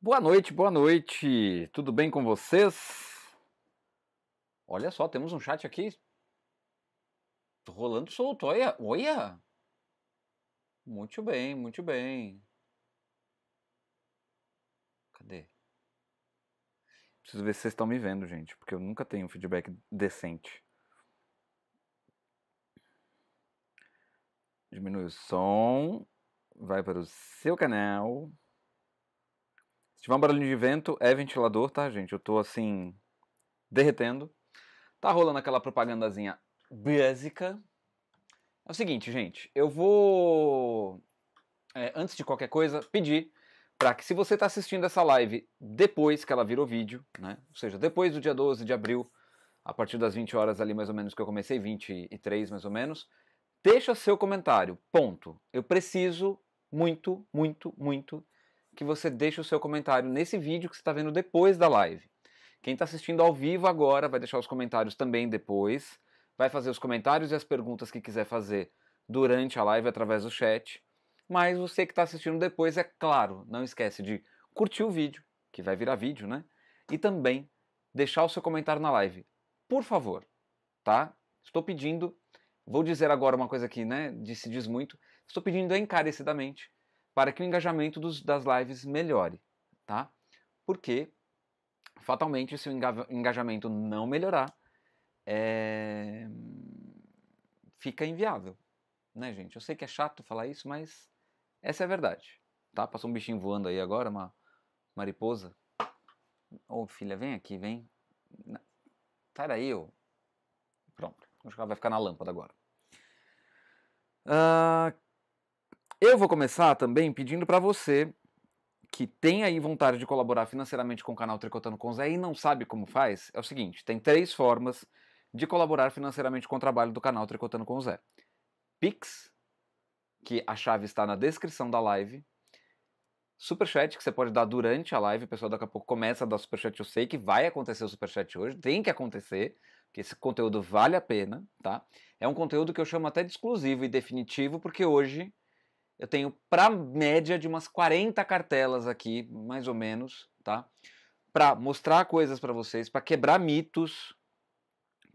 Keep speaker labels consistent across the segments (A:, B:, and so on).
A: Boa noite, boa noite. Tudo bem com vocês? Olha só, temos um chat aqui rolando solto. Olha, olha. Muito bem, muito bem. Cadê? Preciso ver se vocês estão me vendo, gente, porque eu nunca tenho um feedback decente. Diminui o som, vai para o seu canal. Se tiver um barulho de vento, é ventilador, tá, gente? Eu tô assim. derretendo. Tá rolando aquela propagandazinha básica. É o seguinte, gente, eu vou. É, antes de qualquer coisa, pedir para que, se você está assistindo essa live depois que ela virou vídeo, né? Ou seja, depois do dia 12 de abril, a partir das 20 horas ali mais ou menos que eu comecei, 23 mais ou menos, deixa seu comentário. Ponto. Eu preciso muito, muito, muito que você deixe o seu comentário nesse vídeo que você está vendo depois da live. Quem está assistindo ao vivo agora vai deixar os comentários também depois, vai fazer os comentários e as perguntas que quiser fazer durante a live através do chat. Mas você que está assistindo depois, é claro, não esquece de curtir o vídeo, que vai virar vídeo, né? E também deixar o seu comentário na live. Por favor, tá? Estou pedindo, vou dizer agora uma coisa que, né, se diz muito, estou pedindo encarecidamente para que o engajamento dos, das lives melhore, tá? Porque, fatalmente, se o engajamento não melhorar, é... fica inviável, né, gente? Eu sei que é chato falar isso, mas essa é a verdade, tá? Passou um bichinho voando aí agora, uma mariposa. Ô, filha, vem aqui, vem. Sai daí, ô. Pronto, acho que ela vai ficar na lâmpada agora. Uh, eu vou começar também pedindo para você que tem aí vontade de colaborar financeiramente com o canal Tricotando com Zé e não sabe como faz, é o seguinte: tem três formas de colaborar financeiramente com o trabalho do canal Tricotando com Zé: Pix, que a chave está na descrição da live. Superchat, que você pode dar durante a live, o pessoal daqui a pouco começa a dar superchat. Eu sei que vai acontecer o superchat hoje, tem que acontecer, porque esse conteúdo vale a pena, tá? É um conteúdo que eu chamo até de exclusivo e definitivo, porque hoje eu tenho para média de umas 40 cartelas aqui, mais ou menos, tá? Para mostrar coisas para vocês, para quebrar mitos,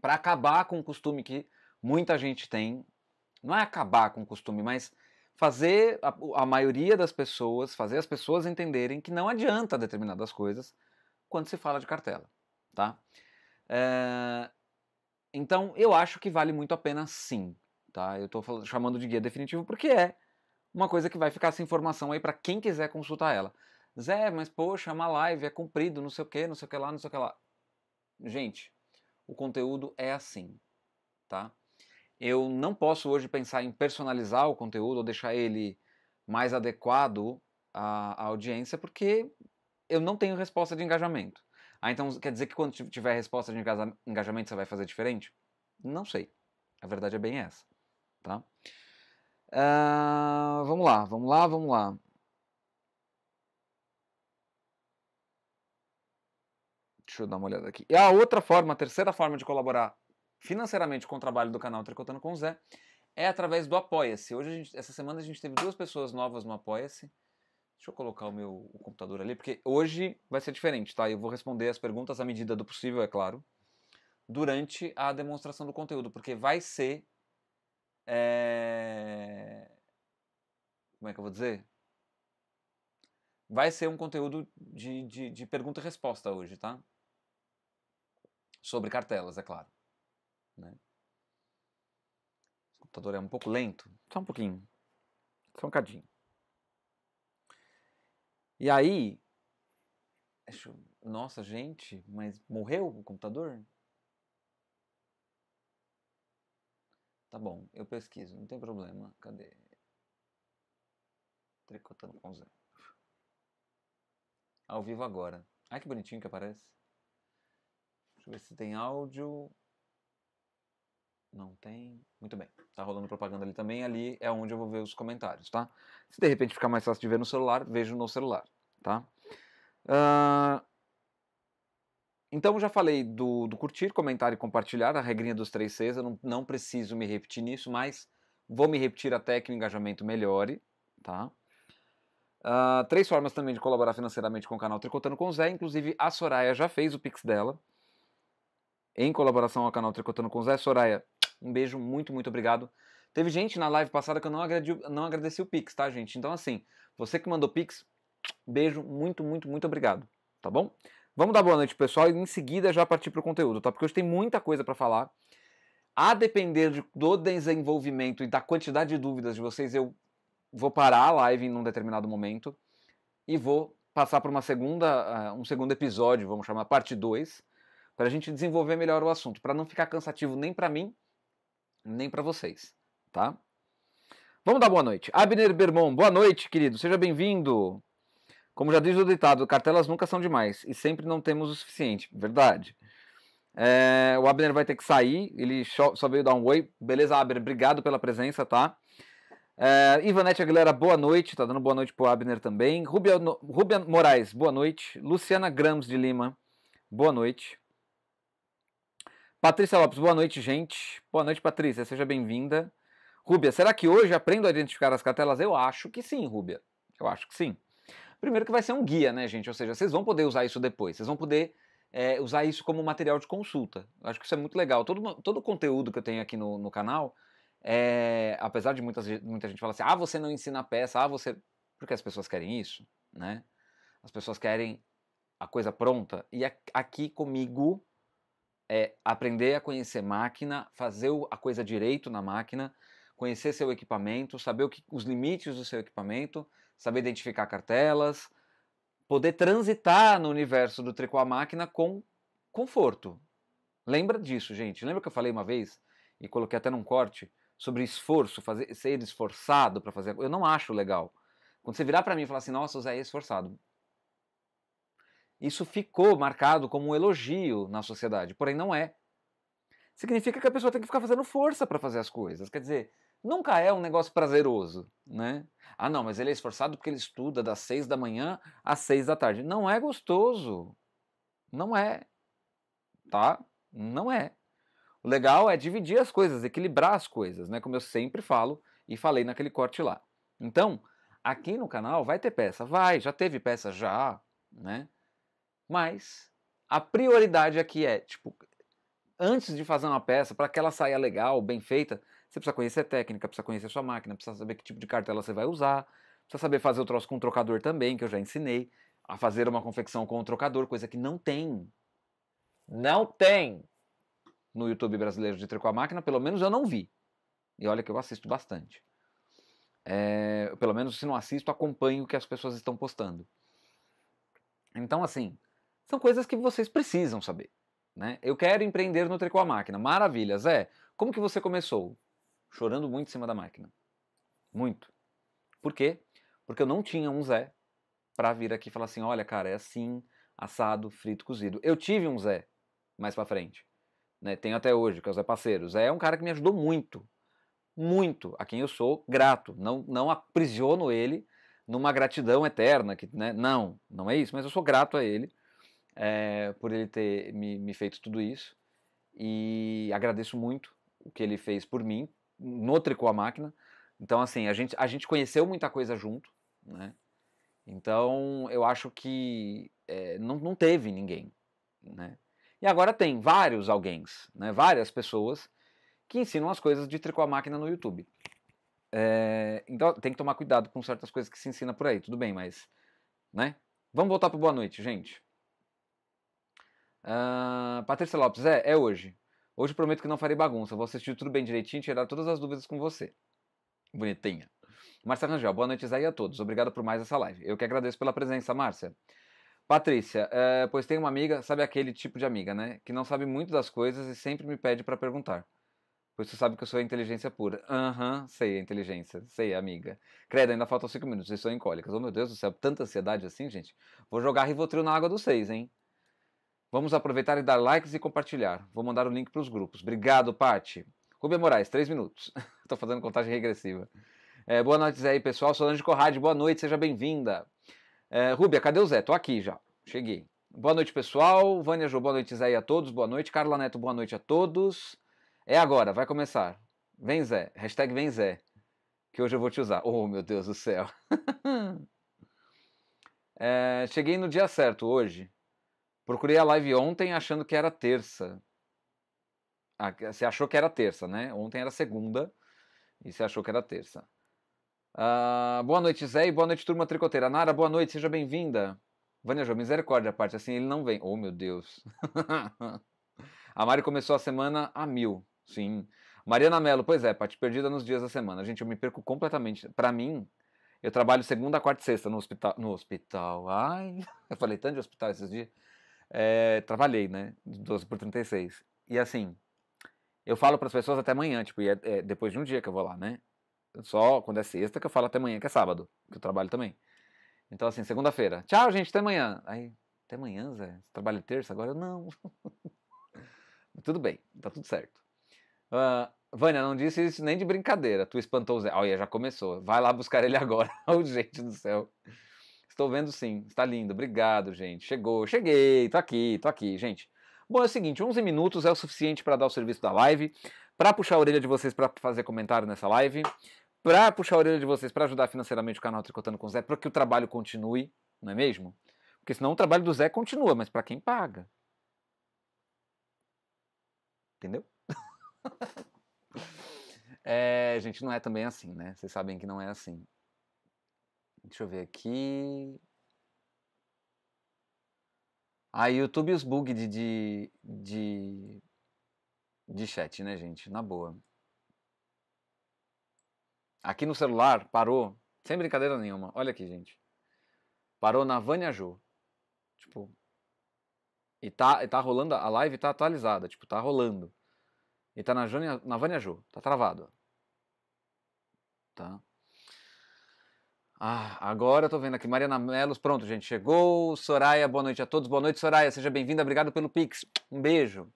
A: para acabar com o costume que muita gente tem. Não é acabar com o costume, mas fazer a, a maioria das pessoas, fazer as pessoas entenderem que não adianta determinadas coisas quando se fala de cartela, tá? É... Então, eu acho que vale muito a pena sim, tá? Eu estou chamando de guia definitivo porque é uma coisa que vai ficar essa informação aí para quem quiser consultar ela. Zé, mas poxa, é uma live, é comprido, não sei o que, não sei o que lá, não sei o que lá. Gente, o conteúdo é assim, tá? Eu não posso hoje pensar em personalizar o conteúdo ou deixar ele mais adequado à, à audiência, porque eu não tenho resposta de engajamento. Ah, então quer dizer que quando tiver resposta de engajamento você vai fazer diferente? Não sei. A verdade é bem essa, tá? Uh, vamos lá, vamos lá, vamos lá. Deixa eu dar uma olhada aqui. E é a outra forma, a terceira forma de colaborar financeiramente com o trabalho do canal Tricotando com o Zé é através do Apoia-se. Hoje, gente, essa semana, a gente teve duas pessoas novas no Apoia-se. Deixa eu colocar o meu o computador ali, porque hoje vai ser diferente, tá? Eu vou responder as perguntas à medida do possível, é claro, durante a demonstração do conteúdo, porque vai ser é... Como é que eu vou dizer? Vai ser um conteúdo de, de, de pergunta e resposta hoje, tá? Sobre cartelas, é claro. Né? O computador é um pouco lento. Só um pouquinho. Só um cadinho. E aí. Nossa, gente, mas morreu o computador? Tá bom, eu pesquiso, não tem problema. Cadê? Tricotando com Z. Ao vivo agora. Ai que bonitinho que aparece. Deixa eu ver se tem áudio. Não tem. Muito bem. Tá rolando propaganda ali também. Ali é onde eu vou ver os comentários, tá? Se de repente ficar mais fácil de ver no celular, vejo no celular, tá? Uh, então, eu já falei do, do curtir, comentar e compartilhar, a regrinha dos três Cs, eu não, não preciso me repetir nisso, mas vou me repetir até que o engajamento melhore, tá? Uh, três formas também de colaborar financeiramente com o canal Tricotando com o Zé, inclusive a Soraya já fez o Pix dela, em colaboração ao canal Tricotando com o Zé. Soraya, um beijo, muito, muito obrigado. Teve gente na live passada que eu não não agradeci o Pix, tá, gente? Então, assim, você que mandou Pix, beijo, muito, muito, muito obrigado, tá bom? Vamos dar boa noite, pessoal, e em seguida já partir para o conteúdo, tá? Porque hoje tem muita coisa para falar. A depender do desenvolvimento e da quantidade de dúvidas de vocês, eu vou parar a live em um determinado momento e vou passar para uma segunda, uh, um segundo episódio, vamos chamar parte 2, para a gente desenvolver melhor o assunto, para não ficar cansativo nem para mim, nem para vocês, tá? Vamos dar boa noite. Abner Bermon, boa noite, querido. Seja bem-vindo. Como já diz o ditado, cartelas nunca são demais e sempre não temos o suficiente. Verdade. É, o Abner vai ter que sair, ele só veio dar um oi. Beleza, Abner, obrigado pela presença, tá? É, Ivanete Aguilera, boa noite, tá dando boa noite pro Abner também. Rubia, Rubia Moraes, boa noite. Luciana Grams de Lima, boa noite. Patrícia Lopes, boa noite, gente. Boa noite, Patrícia, seja bem-vinda. Rubia, será que hoje aprendo a identificar as cartelas? Eu acho que sim, Rubia. Eu acho que sim. Primeiro que vai ser um guia, né, gente? Ou seja, vocês vão poder usar isso depois, vocês vão poder é, usar isso como material de consulta. Eu acho que isso é muito legal. Todo, todo o conteúdo que eu tenho aqui no, no canal, é, apesar de muitas, muita gente falar assim, ah, você não ensina a peça, ah, você. Porque as pessoas querem isso, né? As pessoas querem a coisa pronta. E aqui comigo é aprender a conhecer máquina, fazer a coisa direito na máquina, conhecer seu equipamento, saber que, os limites do seu equipamento saber identificar cartelas, poder transitar no universo do tricô à máquina com conforto. Lembra disso, gente? Lembra que eu falei uma vez e coloquei até num corte sobre esforço, fazer, ser esforçado para fazer. Eu não acho legal. Quando você virar para mim e falar assim, nossa, Zé é esforçado. Isso ficou marcado como um elogio na sociedade, porém não é. Significa que a pessoa tem que ficar fazendo força para fazer as coisas. Quer dizer, nunca é um negócio prazeroso, né? Ah, não, mas ele é esforçado porque ele estuda das seis da manhã às seis da tarde. Não é gostoso. Não é. Tá? Não é. O legal é dividir as coisas, equilibrar as coisas, né? Como eu sempre falo e falei naquele corte lá. Então, aqui no canal vai ter peça? Vai, já teve peça já, né? Mas a prioridade aqui é, tipo, antes de fazer uma peça, para que ela saia legal, bem feita, você precisa conhecer a técnica, precisa conhecer a sua máquina, precisa saber que tipo de cartela você vai usar, precisa saber fazer o troço com o trocador também, que eu já ensinei, a fazer uma confecção com o trocador, coisa que não tem. Não tem! No YouTube brasileiro de tricô a máquina, pelo menos eu não vi. E olha que eu assisto bastante. É, pelo menos se não assisto, acompanho o que as pessoas estão postando. Então, assim, são coisas que vocês precisam saber. Né? Eu quero empreender no tricô à máquina. Maravilha, Zé. Como que você começou? chorando muito em cima da máquina. Muito. Por quê? Porque eu não tinha um Zé para vir aqui e falar assim: olha, cara, é assim, assado, frito, cozido. Eu tive um Zé mais para frente. Né? Tenho até hoje, que é o Zé Parceiro. O Zé é um cara que me ajudou muito. Muito. A quem eu sou grato. Não, não aprisiono ele numa gratidão eterna. que né? Não, não é isso. Mas eu sou grato a ele é, por ele ter me, me feito tudo isso. E agradeço muito o que ele fez por mim, no Tricô a Máquina. Então, assim, a gente, a gente conheceu muita coisa junto, né? Então, eu acho que é, não, não teve ninguém, né? E agora tem vários alguém, né? Várias pessoas que ensinam as coisas de Tricô a Máquina no YouTube. É, então, tem que tomar cuidado com certas coisas que se ensina por aí, tudo bem, mas, né? Vamos voltar para Boa Noite, gente. Uh, Patrícia Lopes, é, é hoje. Hoje prometo que não farei bagunça. Vou assistir tudo bem direitinho e tirar todas as dúvidas com você. Bonitinha. Márcia Rangel, boa noite, Isaí, a todos. Obrigado por mais essa live. Eu que agradeço pela presença, Márcia. Patrícia, é, pois tem uma amiga, sabe aquele tipo de amiga, né? Que não sabe muito das coisas e sempre me pede para perguntar. Pois tu sabe que eu sou a inteligência pura. Aham, uhum, sei a inteligência, sei, amiga. Credo, ainda faltam cinco minutos e sou em cólicas. Oh, meu Deus do céu, tanta ansiedade assim, gente. Vou jogar Rivotril na água dos seis, hein? Vamos aproveitar e dar likes e compartilhar. Vou mandar o link para os grupos. Obrigado, Pati. Rubem Moraes, três minutos. Estou fazendo contagem regressiva. É, boa noite, Zé aí, pessoal. Solange Corrade, boa noite, seja bem-vinda. É, Rubia, cadê o Zé? Tô aqui já. Cheguei. Boa noite, pessoal. Vânia Jô, boa noite, Zé aí a todos. Boa noite. Carla Neto, boa noite a todos. É agora, vai começar. Vem Zé, hashtag vem Zé, que hoje eu vou te usar. Oh, meu Deus do céu. é, cheguei no dia certo hoje. Procurei a live ontem achando que era terça. Ah, você achou que era terça, né? Ontem era segunda e você achou que era terça. Ah, boa noite, Zé, e boa noite, turma tricoteira. Nara, boa noite, seja bem-vinda. Vânia Jô, misericórdia, a parte assim ele não vem. Oh, meu Deus. a Mari começou a semana a mil, sim. Mariana Mello, pois é, parte perdida nos dias da semana. Gente, eu me perco completamente. Para mim, eu trabalho segunda, quarta e sexta no hospital. No hospital, ai. Eu falei tanto de hospital esses dias é, trabalhei, né? De 12 por 36. E assim, eu falo para as pessoas até amanhã, tipo, é, é, depois de um dia que eu vou lá, né? Só quando é sexta que eu falo até amanhã, que é sábado, que eu trabalho também. Então, assim, segunda-feira. Tchau, gente, até amanhã. Aí, até amanhã, Zé? Você trabalha terça? Agora eu não. tudo bem, tá tudo certo. Uh, Vânia, não disse isso nem de brincadeira. Tu espantou o Zé. Olha, já começou. Vai lá buscar ele agora. o oh, gente do céu. Estou vendo sim, está lindo, obrigado, gente. Chegou, cheguei, tô aqui, tô aqui, gente. Bom, é o seguinte, 11 minutos é o suficiente para dar o serviço da live, para puxar a orelha de vocês para fazer comentário nessa live, para puxar a orelha de vocês para ajudar financeiramente o canal Tricotando com o Zé, para que o trabalho continue, não é mesmo? Porque senão o trabalho do Zé continua, mas para quem paga? Entendeu? é, gente, não é também assim, né? Vocês sabem que não é assim. Deixa eu ver aqui. Ah, YouTube os bugs de, de, de, de chat, né, gente? Na boa. Aqui no celular, parou. Sem brincadeira nenhuma. Olha aqui, gente. Parou na Vânia Jô. Tipo. E tá, e tá rolando, a live tá atualizada, tipo, tá rolando. E tá na, Jônia, na Vânia Tá travado. Tá? Ah, agora eu tô vendo aqui. Mariana Melos, pronto, gente, chegou. Soraya, boa noite a todos. Boa noite, Soraya. Seja bem-vinda, obrigado pelo Pix. Um beijo.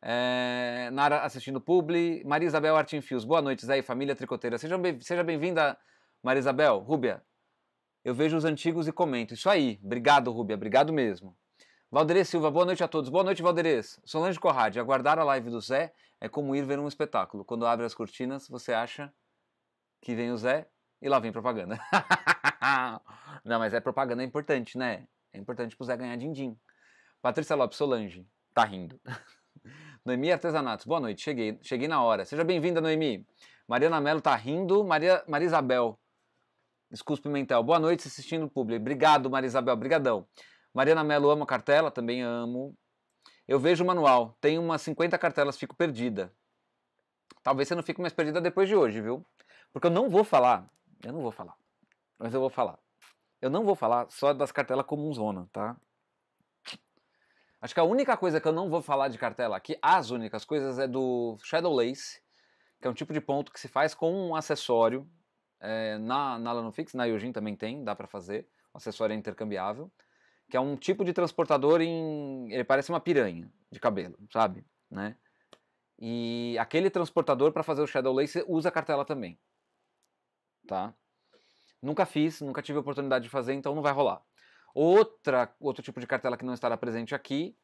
A: É, Nara assistindo Publi. Maria Isabel Artin Fios, boa noite, Zé e família tricoteira. Seja, bem, seja bem-vinda, Maria Isabel. Rúbia, eu vejo os antigos e comento. Isso aí. Obrigado, Rúbia. Obrigado mesmo. Valderês Silva, boa noite a todos. Boa noite, Valderês. Solange Corrade, aguardar a live do Zé é como ir ver um espetáculo. Quando abre as cortinas, você acha que vem o Zé, e lá vem propaganda. Não, mas é propaganda é importante, né? É importante pro Zé ganhar din-din. Patrícia Lopes Solange, tá rindo. Noemi Artesanatos, boa noite, cheguei, cheguei na hora. Seja bem-vinda, Noemi. Mariana Mello tá rindo, Maria, Maria Isabel Escus Pimentel, boa noite assistindo o público. Obrigado, Maria Isabel, brigadão. Mariana Mello, amo a cartela, também amo. Eu vejo o manual, tem umas 50 cartelas, fico perdida. Talvez você não fique mais perdida depois de hoje, viu? Porque eu não vou falar eu não vou falar. Mas eu vou falar. Eu não vou falar só das cartelas como zona, tá? Acho que a única coisa que eu não vou falar de cartela aqui, as únicas coisas, é do Shadow Lace, que é um tipo de ponto que se faz com um acessório. É, na, na Lanofix, na Yojin também tem, dá para fazer. O acessório é intercambiável. Que é um tipo de transportador em. Ele parece uma piranha de cabelo, sabe? Né? E aquele transportador para fazer o Shadow Lace usa cartela também tá? Nunca fiz, nunca tive a oportunidade de fazer, então não vai rolar. Outra, outro tipo de cartela que não estará presente aqui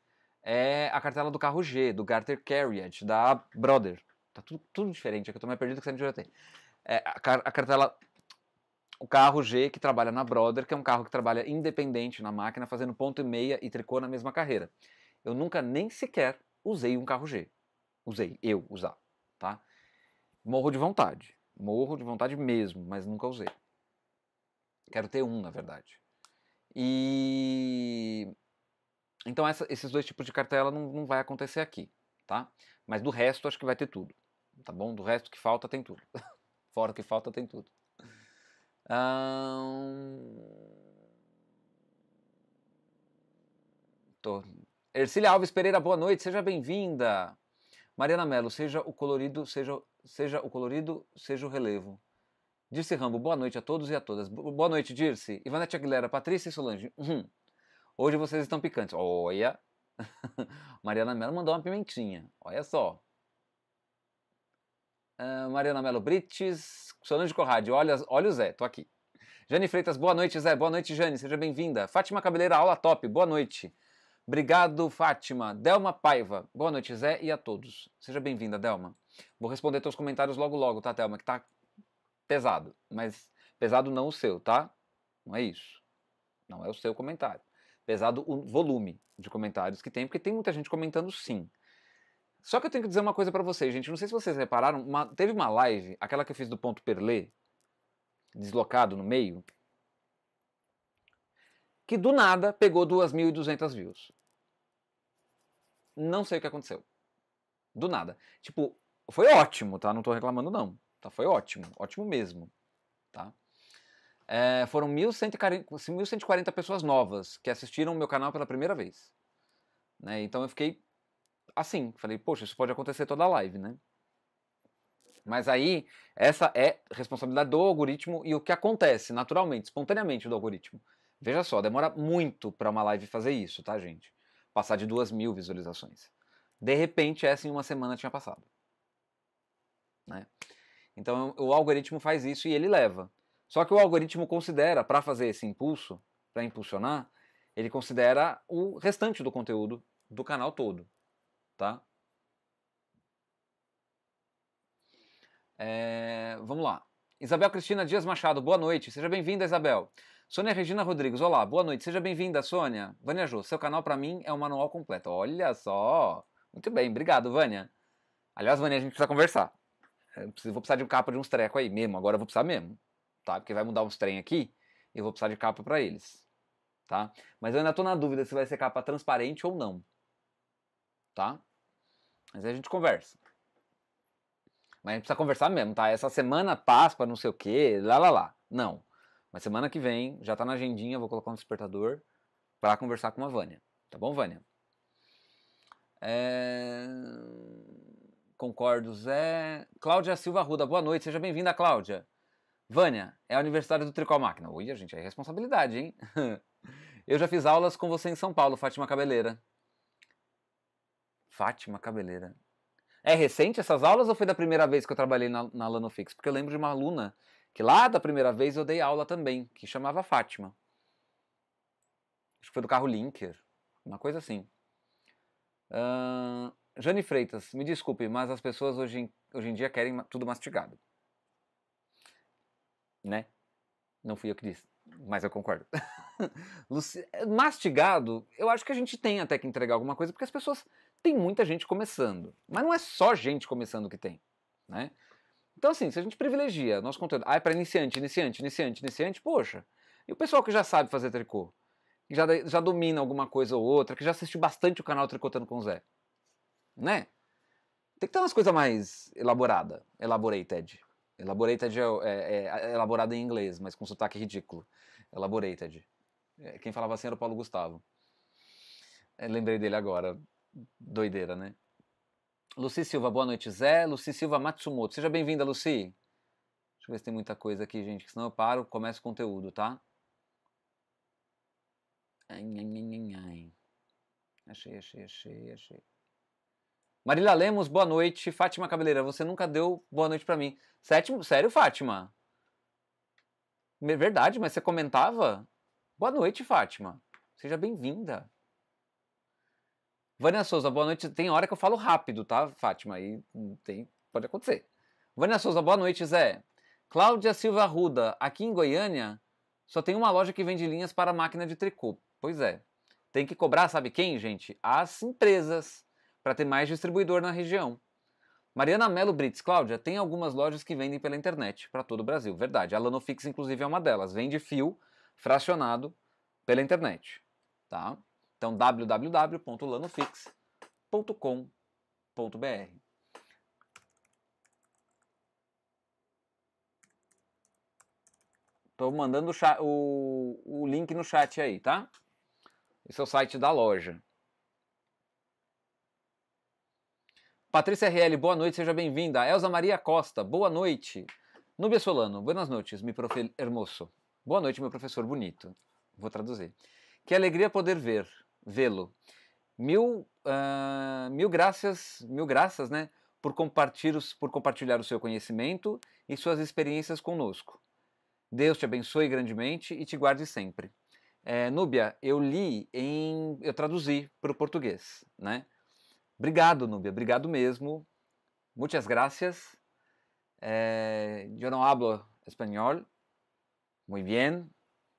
A: é a cartela do carro G, do Garter Carriage, da Brother. Tá tudo, tudo diferente, aqui é eu tô mais perdido que você já tem. É, a, a cartela o carro G que trabalha na Brother, que é um carro que trabalha independente na máquina, fazendo ponto e meia e tricô na mesma carreira. Eu nunca nem sequer usei um carro G. Usei, eu usar, tá? Morro de vontade. Morro de vontade mesmo, mas nunca usei. Quero ter um, na verdade. E. Então, essa, esses dois tipos de cartela não, não vai acontecer aqui, tá? Mas do resto, acho que vai ter tudo, tá bom? Do resto que falta, tem tudo. Fora que falta, tem tudo. Um... Tô... Ercília Alves Pereira, boa noite, seja bem-vinda. Mariana Mello, seja o colorido, seja, seja o colorido, seja o relevo. Dirce Rambo, boa noite a todos e a todas. Boa noite, Dirce. Ivanete Aguilera, Patrícia e Solange. Hum. Hoje vocês estão picantes. Olha. Mariana Mello mandou uma pimentinha. Olha só. Uh, Mariana Mello Brites, Solange Corrade, olha, olha o Zé, tô aqui. Jane Freitas, boa noite, Zé. Boa noite, Jane. Seja bem-vinda. Fátima Cabeleira, aula top. Boa noite. Obrigado, Fátima. Delma Paiva. Boa noite, Zé, e a todos. Seja bem-vinda, Delma. Vou responder teus comentários logo logo, tá, Delma? Que tá pesado. Mas pesado não o seu, tá? Não é isso. Não é o seu comentário. Pesado o volume de comentários que tem, porque tem muita gente comentando sim. Só que eu tenho que dizer uma coisa para vocês, gente. Não sei se vocês repararam, uma, teve uma live, aquela que eu fiz do ponto Perlê, deslocado no meio, que do nada pegou 2.200 views. Não sei o que aconteceu. Do nada. Tipo, foi ótimo, tá? Não tô reclamando, não. Tá? Foi ótimo. Ótimo mesmo. Tá? É, foram 1.140, pessoas novas que assistiram o meu canal pela primeira vez. Né? Então eu fiquei assim. Falei, poxa, isso pode acontecer toda a live, né? Mas aí, essa é responsabilidade do algoritmo e o que acontece naturalmente, espontaneamente do algoritmo. Veja só, demora muito para uma live fazer isso, tá, gente? passar de duas mil visualizações. De repente, essa em uma semana tinha passado. Né? Então o algoritmo faz isso e ele leva. Só que o algoritmo considera, para fazer esse impulso, para impulsionar, ele considera o restante do conteúdo do canal todo. Tá? É, vamos lá. Isabel Cristina Dias Machado, boa noite. Seja bem-vinda, Isabel. Sônia Regina Rodrigues, olá, boa noite, seja bem-vinda, Sônia. Vânia Jô, seu canal para mim é um manual completo. Olha só! Muito bem, obrigado, Vânia. Aliás, Vânia, a gente precisa conversar. É, eu vou precisar de capa de uns trecos aí mesmo, agora eu vou precisar mesmo, tá? Porque vai mudar uns trem aqui e eu vou precisar de capa para eles, tá? Mas eu ainda tô na dúvida se vai ser capa transparente ou não, tá? Mas aí a gente conversa. Mas a gente precisa conversar mesmo, tá? Essa semana Páscoa, não sei o quê, lá lá lá. Não. Mas semana que vem, já tá na agendinha, vou colocar um despertador para conversar com a Vânia. Tá bom, Vânia? É... Concordo, Zé. Cláudia Silva Ruda, boa noite, seja bem-vinda, Cláudia. Vânia, é a Universidade do Tricol Máquina. Ui, gente, é responsabilidade, hein? Eu já fiz aulas com você em São Paulo, Fátima Cabeleira. Fátima Cabeleira. É recente essas aulas ou foi da primeira vez que eu trabalhei na, na Lanofix? Porque eu lembro de uma aluna que lá da primeira vez eu dei aula também, que chamava Fátima. Acho que foi do carro Linker, uma coisa assim. Uh, Jane Freitas, me desculpe, mas as pessoas hoje em, hoje em dia querem tudo mastigado. Né? Não fui eu que disse, mas eu concordo. mastigado, eu acho que a gente tem até que entregar alguma coisa, porque as pessoas. Tem muita gente começando. Mas não é só gente começando que tem. Né? Então, assim, se a gente privilegia nosso conteúdo, ah, é para iniciante, iniciante, iniciante, iniciante, poxa, e o pessoal que já sabe fazer tricô, que já, já domina alguma coisa ou outra, que já assistiu bastante o canal Tricotando com o Zé, né? Tem que ter umas coisas mais elaborada, elaborated. Elaborated é, é, é, é elaborada em inglês, mas com sotaque ridículo. Elaborated. É, quem falava assim era o Paulo Gustavo. Eu é, lembrei dele agora. Doideira, né? Luci Silva, boa noite, Zé. Luci Silva Matsumoto. Seja bem-vinda, Luci. Deixa eu ver se tem muita coisa aqui, gente, que senão eu paro, começo o conteúdo, tá? achei, achei, achei, achei. Marília Lemos, boa noite. Fátima Cabeleira, você nunca deu boa noite para mim. Sétimo, sério, Fátima? É verdade, mas você comentava? Boa noite, Fátima. Seja bem-vinda. Vânia Souza, boa noite. Tem hora que eu falo rápido, tá, Fátima? Aí tem, pode acontecer. Vânia Souza, boa noite, Zé. Cláudia Silva Ruda, aqui em Goiânia só tem uma loja que vende linhas para máquina de tricô. Pois é. Tem que cobrar, sabe quem, gente? As empresas, para ter mais distribuidor na região. Mariana Melo Brits, Cláudia, tem algumas lojas que vendem pela internet para todo o Brasil, verdade. A Lanofix, inclusive, é uma delas. Vende fio fracionado pela internet, tá? Então www.lanofix.com.br. Estou mandando o, o, link no chat aí, tá? Esse é o site da loja. Patrícia RL, boa noite, seja bem-vinda. Elza Maria Costa, boa noite. Nubia Solano, buenas noites, mi professor hermoso. Boa noite, meu professor bonito. Vou traduzir. Que alegria poder ver vê-lo. Mil, uh, mil graças, mil graças, né, por compartilhar, por compartilhar o seu conhecimento e suas experiências conosco. Deus te abençoe grandemente e te guarde sempre. É, Núbia, eu li em. eu traduzi para o português, né? Obrigado, Núbia, obrigado mesmo. Muitas graças. É, eu não hablo espanhol. Muy bien,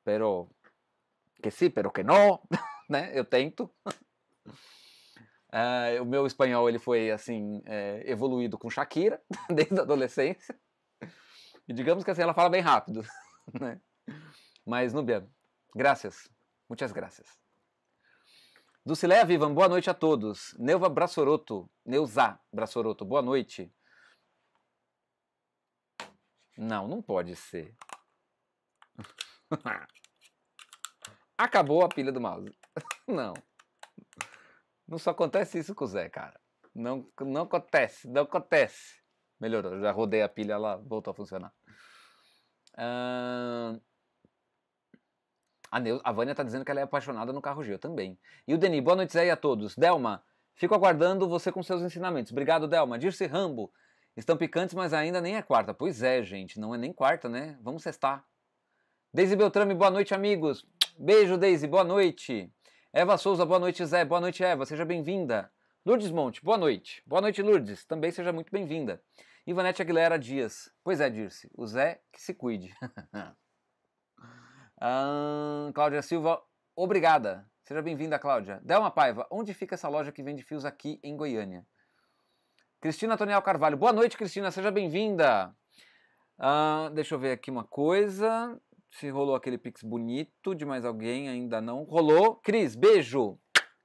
A: pero que sí, pero que no. né? Eu tento. Uh, o meu espanhol ele foi assim é, evoluído com Shakira desde a adolescência. E digamos que assim ela fala bem rápido, né? Mas Nubia, graças, muitas graças. Ducilé Vivan, boa noite a todos. Neuva Brassoroto, Neuza Brassoroto, boa noite. Não, não pode ser. Acabou a pilha do mouse. Não. Não só acontece isso com o Zé, cara. Não, não acontece, não acontece. Melhorou, já rodei a pilha lá, voltou a funcionar. Uh... A, Neu, a Vânia tá dizendo que ela é apaixonada no carro G, eu também. E o Deni, boa noite Zé e a todos. Delma, fico aguardando você com seus ensinamentos. Obrigado, Delma. Dirce Rambo, estão picantes, mas ainda nem é quarta. Pois é, gente, não é nem quarta, né? Vamos cestar. Daisy Beltrame, boa noite, amigos. Beijo, Daisy. boa noite. Eva Souza, boa noite, Zé. Boa noite, Eva. Seja bem-vinda. Lourdes Monte, boa noite. Boa noite, Lourdes. Também seja muito bem-vinda. Ivanete Aguilera Dias. Pois é, Dirce. O Zé que se cuide. Cláudia Silva, obrigada. Seja bem-vinda, Cláudia. Delma Paiva, onde fica essa loja que vende fios aqui em Goiânia? Cristina Toniel Carvalho, boa noite, Cristina. Seja bem-vinda. deixa eu ver aqui uma coisa se rolou aquele pix bonito de mais alguém, ainda não. Rolou. Cris, beijo!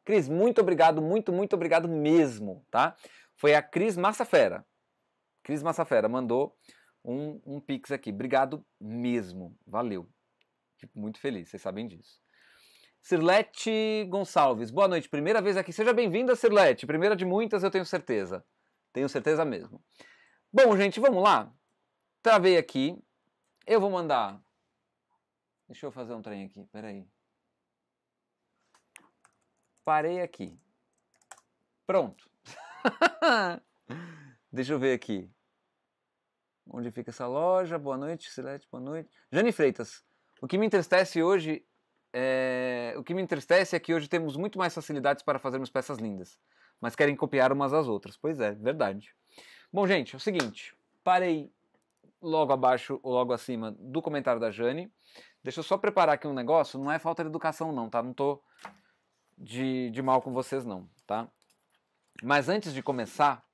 A: Cris, muito obrigado, muito, muito obrigado mesmo, tá? Foi a Cris Massafera. Cris Massafera mandou um, um pix aqui. Obrigado mesmo. Valeu. Fico muito feliz, vocês sabem disso. Sirlete Gonçalves, boa noite. Primeira vez aqui. Seja bem-vinda, Sirlete. Primeira de muitas, eu tenho certeza. Tenho certeza mesmo. Bom, gente, vamos lá. Travei aqui. Eu vou mandar Deixa eu fazer um trem aqui, peraí. Parei aqui. Pronto. Deixa eu ver aqui. Onde fica essa loja? Boa noite, Silete, boa noite. Jane Freitas, o que me entristece hoje é... O que me entristece é que hoje temos muito mais facilidades para fazermos peças lindas, mas querem copiar umas às outras. Pois é, verdade. Bom, gente, é o seguinte. Parei logo abaixo ou logo acima do comentário da Jane. Deixa eu só preparar aqui um negócio, não é falta de educação não, tá? Não tô de, de mal com vocês não, tá? Mas antes de começar,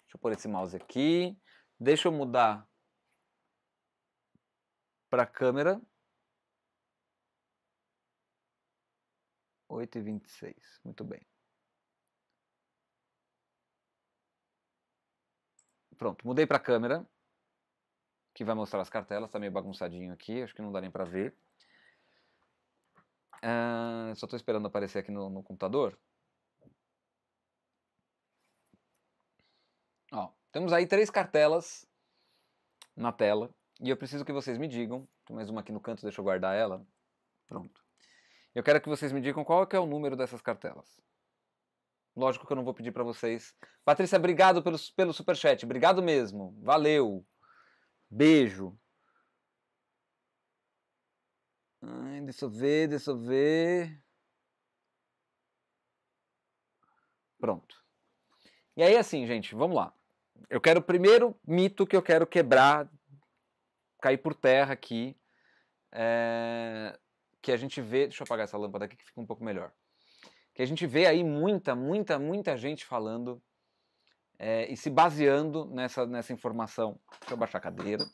A: deixa eu pôr esse mouse aqui, deixa eu mudar para câmera. 8 e 26, muito bem. Pronto, mudei para a câmera que vai mostrar as cartelas, tá meio bagunçadinho aqui, acho que não dá nem pra ver. Uh, só tô esperando aparecer aqui no, no computador. Ó, temos aí três cartelas na tela e eu preciso que vocês me digam, tem mais uma aqui no canto, deixa eu guardar ela. Pronto. Eu quero que vocês me digam qual é o número dessas cartelas. Lógico que eu não vou pedir para vocês. Patrícia, obrigado pelo, pelo superchat. Obrigado mesmo. Valeu. Beijo. Ai, deixa eu ver, deixa eu ver. Pronto. E aí, assim, gente, vamos lá. Eu quero o primeiro mito que eu quero quebrar, cair por terra aqui, é, que a gente vê. Deixa eu apagar essa lâmpada aqui que fica um pouco melhor. Que a gente vê aí muita, muita, muita gente falando é, e se baseando nessa, nessa informação. Deixa eu baixar a cadeira.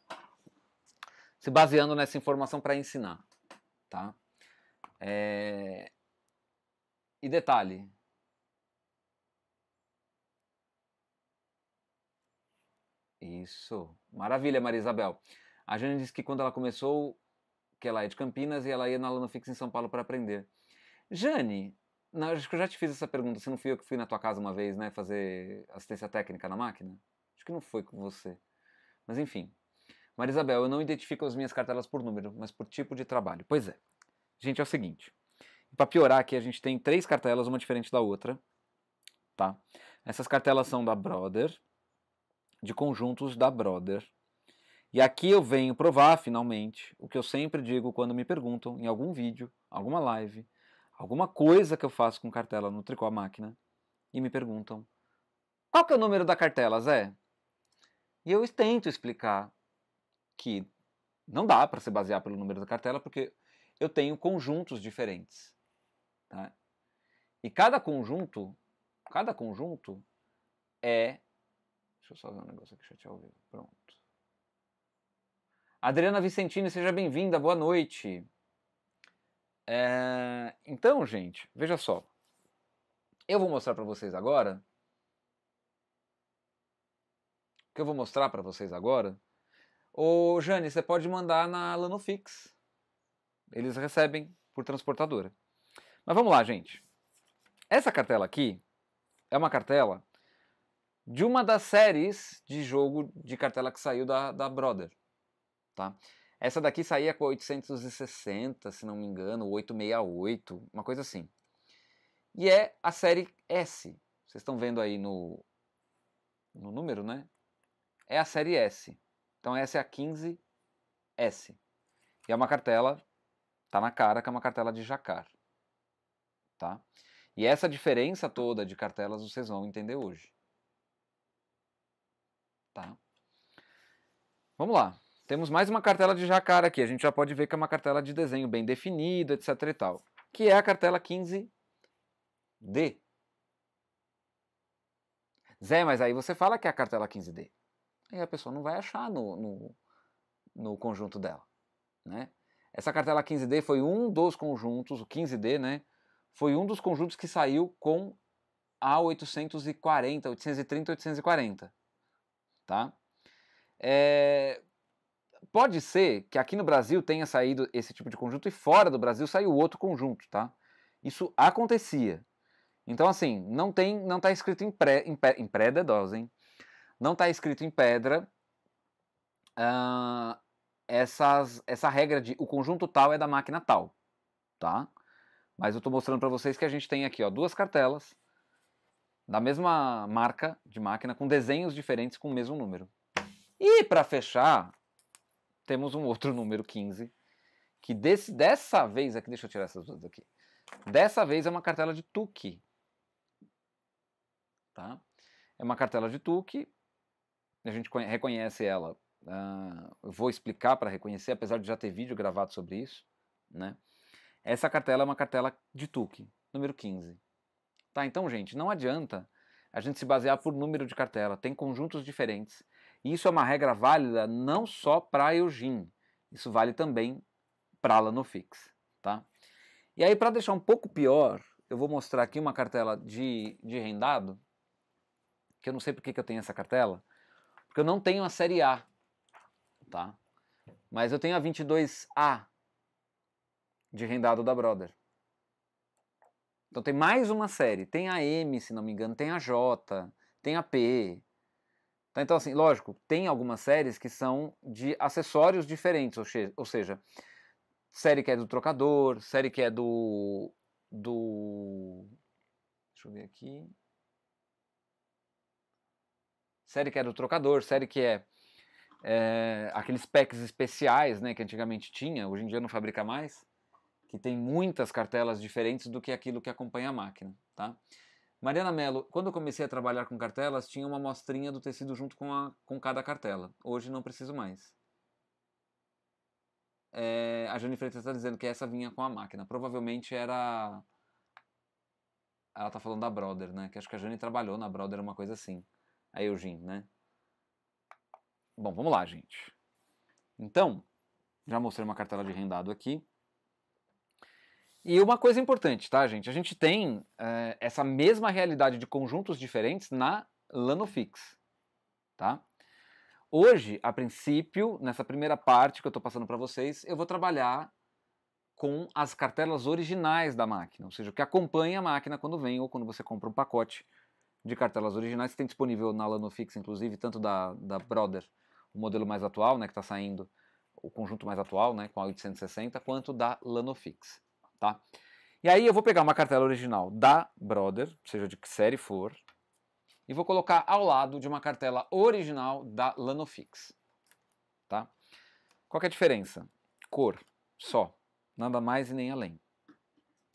A: Se baseando nessa informação para ensinar. Tá? É... E detalhe. Isso. Maravilha, Maria Isabel. A Jane disse que quando ela começou, que ela é de Campinas e ela ia na Fix em São Paulo para aprender. Jane, não, acho que eu já te fiz essa pergunta. Se não fui eu que fui na tua casa uma vez, né? Fazer assistência técnica na máquina? Acho que não foi com você. Mas enfim. Marisabel, eu não identifico as minhas cartelas por número, mas por tipo de trabalho. Pois é. Gente, é o seguinte. Para piorar aqui, a gente tem três cartelas, uma diferente da outra. Tá? Essas cartelas são da Brother, de conjuntos da Brother. E aqui eu venho provar, finalmente, o que eu sempre digo quando me perguntam em algum vídeo, alguma live, alguma coisa que eu faço com cartela no Tricô à Máquina e me perguntam: qual que é o número da cartela, Zé? E eu tento explicar que não dá para se basear pelo número da cartela porque eu tenho conjuntos diferentes. Tá? E cada conjunto, cada conjunto é. Deixa eu só ver um negócio aqui, chatear ao vivo. Pronto. Adriana Vicentini, seja bem-vinda, boa noite. É... Então, gente, veja só. Eu vou mostrar para vocês agora. O que eu vou mostrar para vocês agora? Ô, Jane, você pode mandar na Lanofix. Eles recebem por transportadora. Mas vamos lá, gente. Essa cartela aqui é uma cartela de uma das séries de jogo de cartela que saiu da, da Brother. Tá? Essa daqui saía com 860, se não me engano, 868, uma coisa assim. E é a série S. Vocês estão vendo aí no, no número, né? É a série S. Então essa é a 15S. E é uma cartela, tá na cara que é uma cartela de jacar. Tá? E essa diferença toda de cartelas vocês vão entender hoje. Tá? Vamos lá. Temos mais uma cartela de jacara aqui. A gente já pode ver que é uma cartela de desenho bem definido, etc e tal. Que é a cartela 15D. Zé, mas aí você fala que é a cartela 15D. Aí a pessoa não vai achar no, no, no conjunto dela. Né? Essa cartela 15D foi um dos conjuntos, o 15D, né? Foi um dos conjuntos que saiu com a 840, 830, 840. Tá? É, pode ser que aqui no Brasil tenha saído esse tipo de conjunto e fora do Brasil saiu outro conjunto, tá? Isso acontecia. Então, assim, não tem, não tá escrito em, pré, em, em pré-dedos, hein? Não tá escrito em pedra uh, essas, essa regra de o conjunto tal é da máquina tal, tá? Mas eu estou mostrando para vocês que a gente tem aqui, ó, duas cartelas da mesma marca de máquina com desenhos diferentes com o mesmo número. E para fechar, temos um outro número 15, que desse, dessa vez aqui, deixa eu tirar essas duas aqui Dessa vez é uma cartela de Tuque. Tá? É uma cartela de Tuque, a gente reconhece ela. Uh, ah, eu vou explicar para reconhecer, apesar de já ter vídeo gravado sobre isso. Né? Essa cartela é uma cartela de Tuque, número 15. Tá, então, gente, não adianta a gente se basear por número de cartela. Tem conjuntos diferentes isso é uma regra válida não só para Eugene, isso vale também para Lanofix, tá? E aí, para deixar um pouco pior, eu vou mostrar aqui uma cartela de, de rendado, que eu não sei por que eu tenho essa cartela, porque eu não tenho a série A, tá? Mas eu tenho a 22A de rendado da Brother. Então tem mais uma série. Tem a M, se não me engano, tem a J, tem a P, Tá, então, assim, lógico, tem algumas séries que são de acessórios diferentes, ou, ou seja, série que é do trocador, série que é do. do. Deixa eu ver aqui. Série que é do trocador, série que é, é aqueles packs especiais né, que antigamente tinha, hoje em dia não fabrica mais, que tem muitas cartelas diferentes do que aquilo que acompanha a máquina. Tá? Mariana Mello, quando eu comecei a trabalhar com cartelas, tinha uma amostrinha do tecido junto com, a, com cada cartela. Hoje não preciso mais. É, a Jane Freitas está dizendo que essa vinha com a máquina. Provavelmente era. Ela está falando da Brother, né? Que acho que a Jane trabalhou na Brother, uma coisa assim. A Eugene, né? Bom, vamos lá, gente. Então, já mostrei uma cartela de rendado aqui. E uma coisa importante, tá, gente? A gente tem é, essa mesma realidade de conjuntos diferentes na Lanofix, tá? Hoje, a princípio, nessa primeira parte que eu estou passando para vocês, eu vou trabalhar com as cartelas originais da máquina, ou seja, o que acompanha a máquina quando vem ou quando você compra um pacote de cartelas originais que tem disponível na Lanofix, inclusive, tanto da, da Brother, o modelo mais atual, né, que está saindo, o conjunto mais atual, né, com a 860, quanto da Lanofix tá? E aí eu vou pegar uma cartela original da Brother, seja de que série for, e vou colocar ao lado de uma cartela original da Lanofix, tá? Qual é a diferença? Cor, só, nada mais e nem além.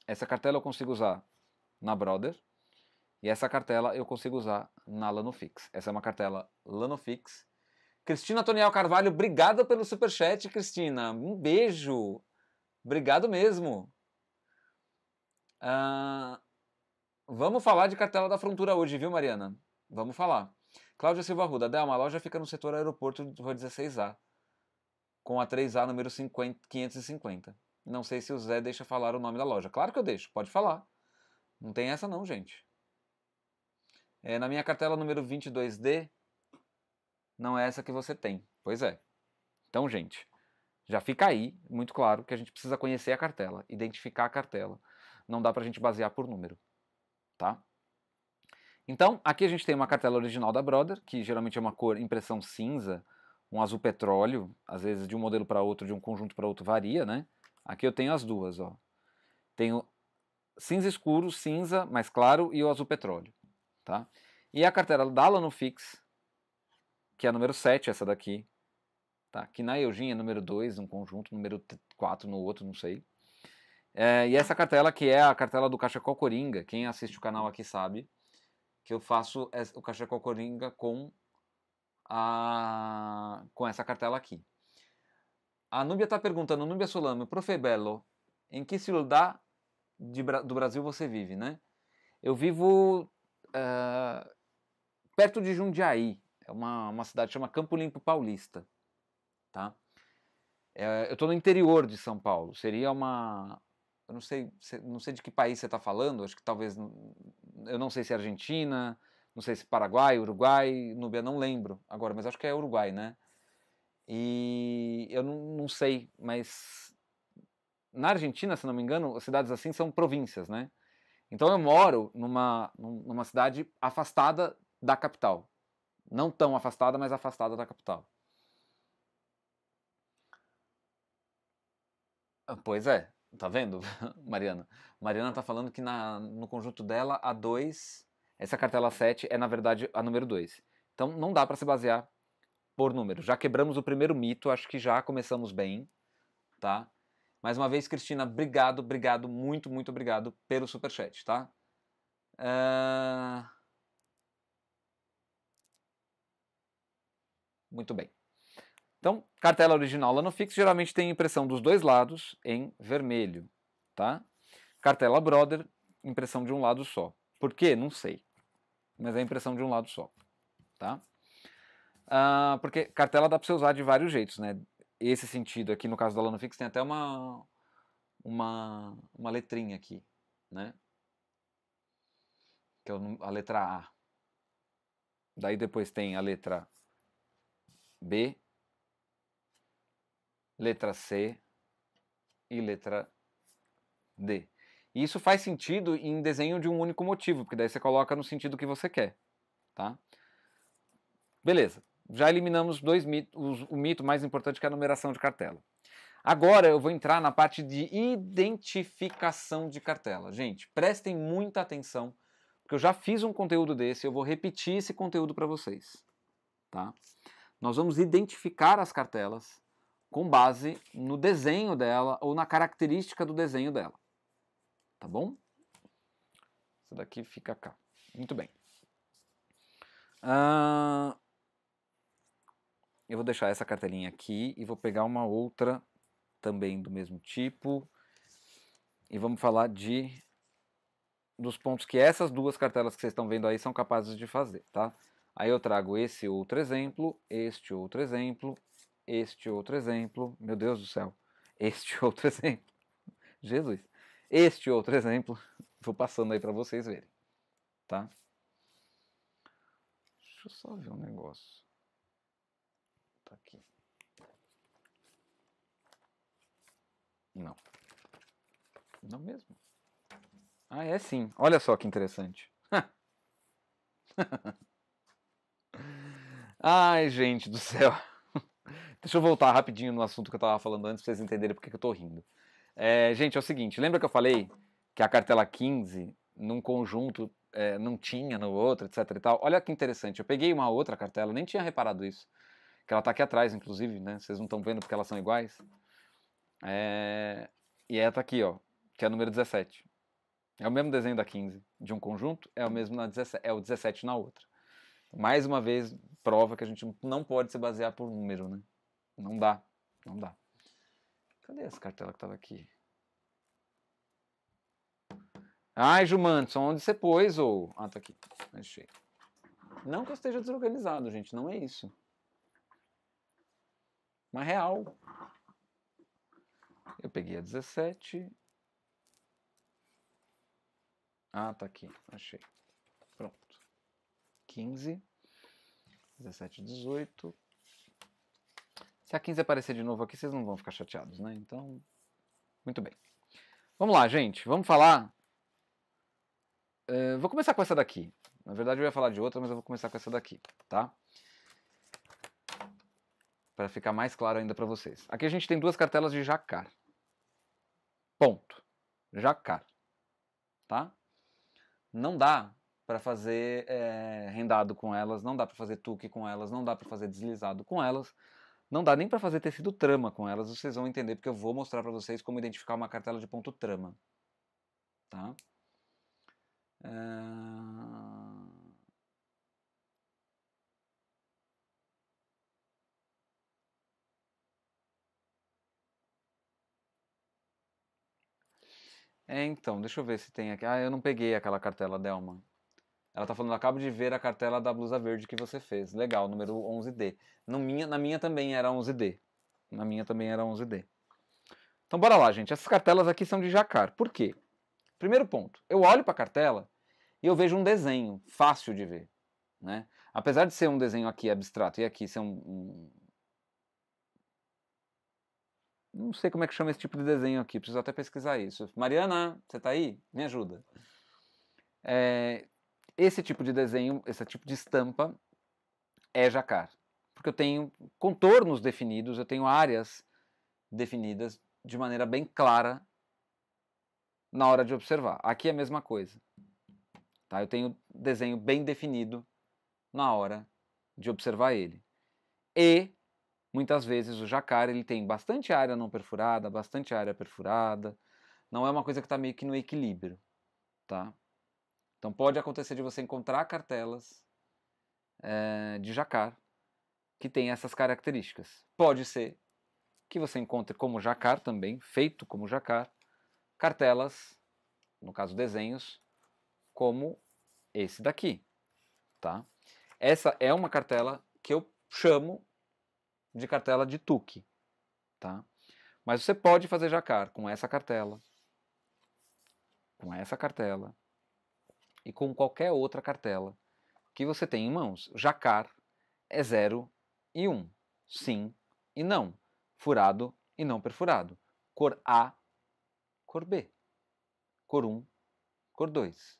A: Essa cartela eu consigo usar na Brother e essa cartela eu consigo usar na Lanofix. Essa é uma cartela Lanofix. Cristina Toniel Carvalho, obrigada pelo superchat, Cristina. Um beijo. Obrigado mesmo. Uh, vamos falar de cartela da frontura hoje, viu, Mariana? Vamos falar. Cláudia Silva Ruda, Delma, a loja fica no setor aeroporto do Rua 16A, com a 3A número 50, 550. Não sei se o Zé deixa falar o nome da loja. Claro que eu deixo, pode falar. Não tem essa não, gente. É, na minha cartela número 22D, não é essa que você tem. Pois é. Então, gente, já fica aí, muito claro, que a gente precisa conhecer a cartela, identificar a cartela não dá para a gente basear por número, tá? Então, aqui a gente tem uma cartela original da Brother, que geralmente é uma cor impressão cinza, um azul petróleo, às vezes de um modelo para outro, de um conjunto para outro, varia, né? Aqui eu tenho as duas, ó. Tenho cinza escuro, cinza mais claro e o azul petróleo, tá? E a cartela da Lanofix, que é a número 7, essa daqui, tá? Que na Eugene é número 2 num conjunto, número 4 no outro, não sei. É, e essa cartela, que é a cartela do Cachecol Coringa, quem assiste o canal aqui sabe, que eu faço o Cachecol Coringa com, a, com essa cartela aqui. A Núbia está perguntando, Núbia Solano, Belo, em que cidade do Brasil você vive, né? Eu vivo uh, perto de Jundiaí, é uma, uma cidade chama Campo Limpo Paulista, tá? É, eu estou no interior de São Paulo, seria uma, eu não sei, não sei de que país você está falando, acho que talvez, eu não sei se é Argentina, não sei se é Paraguai, Uruguai, Núbia, não lembro agora, mas acho que é Uruguai, né? E eu não, não sei, mas na Argentina, se não me engano, cidades assim são províncias, né? Então eu moro numa, numa cidade afastada da capital. Não tão afastada, mas afastada da capital. Ah, pois é, Tá vendo, Mariana? Mariana tá falando que na, no conjunto dela, a 2, essa cartela 7 é na verdade a número 2. Então não dá para se basear por número. Já quebramos o primeiro mito, acho que já começamos bem, tá? Mais uma vez, Cristina, obrigado, obrigado, muito, muito obrigado pelo superchat, tá? Uh... Muito bem. Então, cartela original lá no fix geralmente tem impressão dos dois lados em vermelho, tá? Cartela brother, impressão de um lado só. Por quê? Não sei. Mas é impressão de um lado só, tá? Ah, porque cartela dá para você usar de vários jeitos, né? Esse sentido aqui, no caso da Lano Fix, tem até uma, uma, uma letrinha aqui, né? Que é a letra A. Daí depois tem a letra B, letra C e letra D. E isso faz sentido em desenho de um único motivo, porque daí você coloca no sentido que você quer, tá? Beleza. Já eliminamos dois mitos, o mito mais importante que é a numeração de cartela. Agora eu vou entrar na parte de identificação de cartela. Gente, prestem muita atenção, porque eu já fiz um conteúdo desse, eu vou repetir esse conteúdo para vocês, tá? Nós vamos identificar as cartelas com base no desenho dela ou na característica do desenho dela. Tá bom? Isso daqui fica cá. Muito bem. Uh, eu vou deixar essa cartelinha aqui e vou pegar uma outra também do mesmo tipo. E vamos falar de dos pontos que essas duas cartelas que vocês estão vendo aí são capazes de fazer, tá? Aí eu trago esse outro exemplo, este outro exemplo este outro exemplo, meu Deus do céu, este outro exemplo, Jesus, este outro exemplo, vou passando aí para vocês verem, tá? Deixa eu só ver um negócio. Tá aqui. Não. Não mesmo? Ah, é sim. Olha só que interessante. Ai, gente do céu. Deixa eu voltar rapidinho no assunto que eu estava falando antes, pra vocês entenderem por que eu tô rindo. É, gente, é o seguinte, lembra que eu falei que a cartela 15, num conjunto, é, não tinha no outro, etc e tal? Olha que interessante, eu peguei uma outra cartela, nem tinha reparado isso, que ela está aqui atrás, inclusive, né? Vocês não estão vendo porque elas são iguais. É... E ela tá aqui, ó, que é a número 17. É o mesmo desenho da 15 de um conjunto, é o mesmo na 17, é o 17 na outra. Mais uma vez, prova que a gente não pode se basear por número, né? Não dá, não dá. Cadê essa cartela que estava aqui? Ai, Jumanson, onde você pôs? Ou... Ah, tá aqui. Achei. Não que eu esteja desorganizado, gente, não é isso. Mas real. Eu peguei a 17. Ah, tá aqui, achei. Pronto. 15, 17, 18, se a 15 aparecer de novo aqui, vocês não vão ficar chateados, né? Então, muito bem. Vamos lá, gente. Vamos falar. Uh, vou começar com essa daqui. Na verdade, eu ia falar de outra, mas eu vou começar com essa daqui, tá? Para ficar mais claro ainda para vocês. Aqui a gente tem duas cartelas de jacar. Ponto. Jacar. Tá? Não dá para fazer é, rendado com elas, não dá para fazer tuque com elas, não dá para fazer deslizado com elas. Não dá nem para fazer tecido trama com elas, vocês vão entender, porque eu vou mostrar para vocês como identificar uma cartela de ponto trama. Tá? É, então, deixa eu ver se tem aqui. Ah, eu não peguei aquela cartela Delma. Ela tá falando, acabo de ver a cartela da blusa verde que você fez. Legal, número 11D. No minha, na minha também era 11D. Na minha também era 11D. Então bora lá, gente. Essas cartelas aqui são de jacar. Por quê? Primeiro ponto. Eu olho para a cartela e eu vejo um desenho fácil de ver. Né? Apesar de ser um desenho aqui abstrato e aqui ser um, um... Não sei como é que chama esse tipo de desenho aqui. Preciso até pesquisar isso. Mariana, você tá aí? Me ajuda. É, esse tipo de desenho, esse tipo de estampa é jacar, porque eu tenho contornos definidos, eu tenho áreas definidas de maneira bem clara na hora de observar. Aqui é a mesma coisa. Tá? Eu tenho desenho bem definido na hora de observar ele. E muitas vezes o jacar ele tem bastante área não perfurada, bastante área perfurada. Não é uma coisa que está meio que no equilíbrio, tá? Então pode acontecer de você encontrar cartelas é, de jacar que tem essas características. Pode ser que você encontre como jacar também, feito como jacar, cartelas, no caso desenhos, como esse daqui, tá? Essa é uma cartela que eu chamo de cartela de tuque, tá? Mas você pode fazer jacar com essa cartela, com essa cartela, e com qualquer outra cartela que você tem em mãos. Jacar é 0 e 1, um, sim e não, furado e não perfurado, cor A, cor B, cor 1, um, cor 2.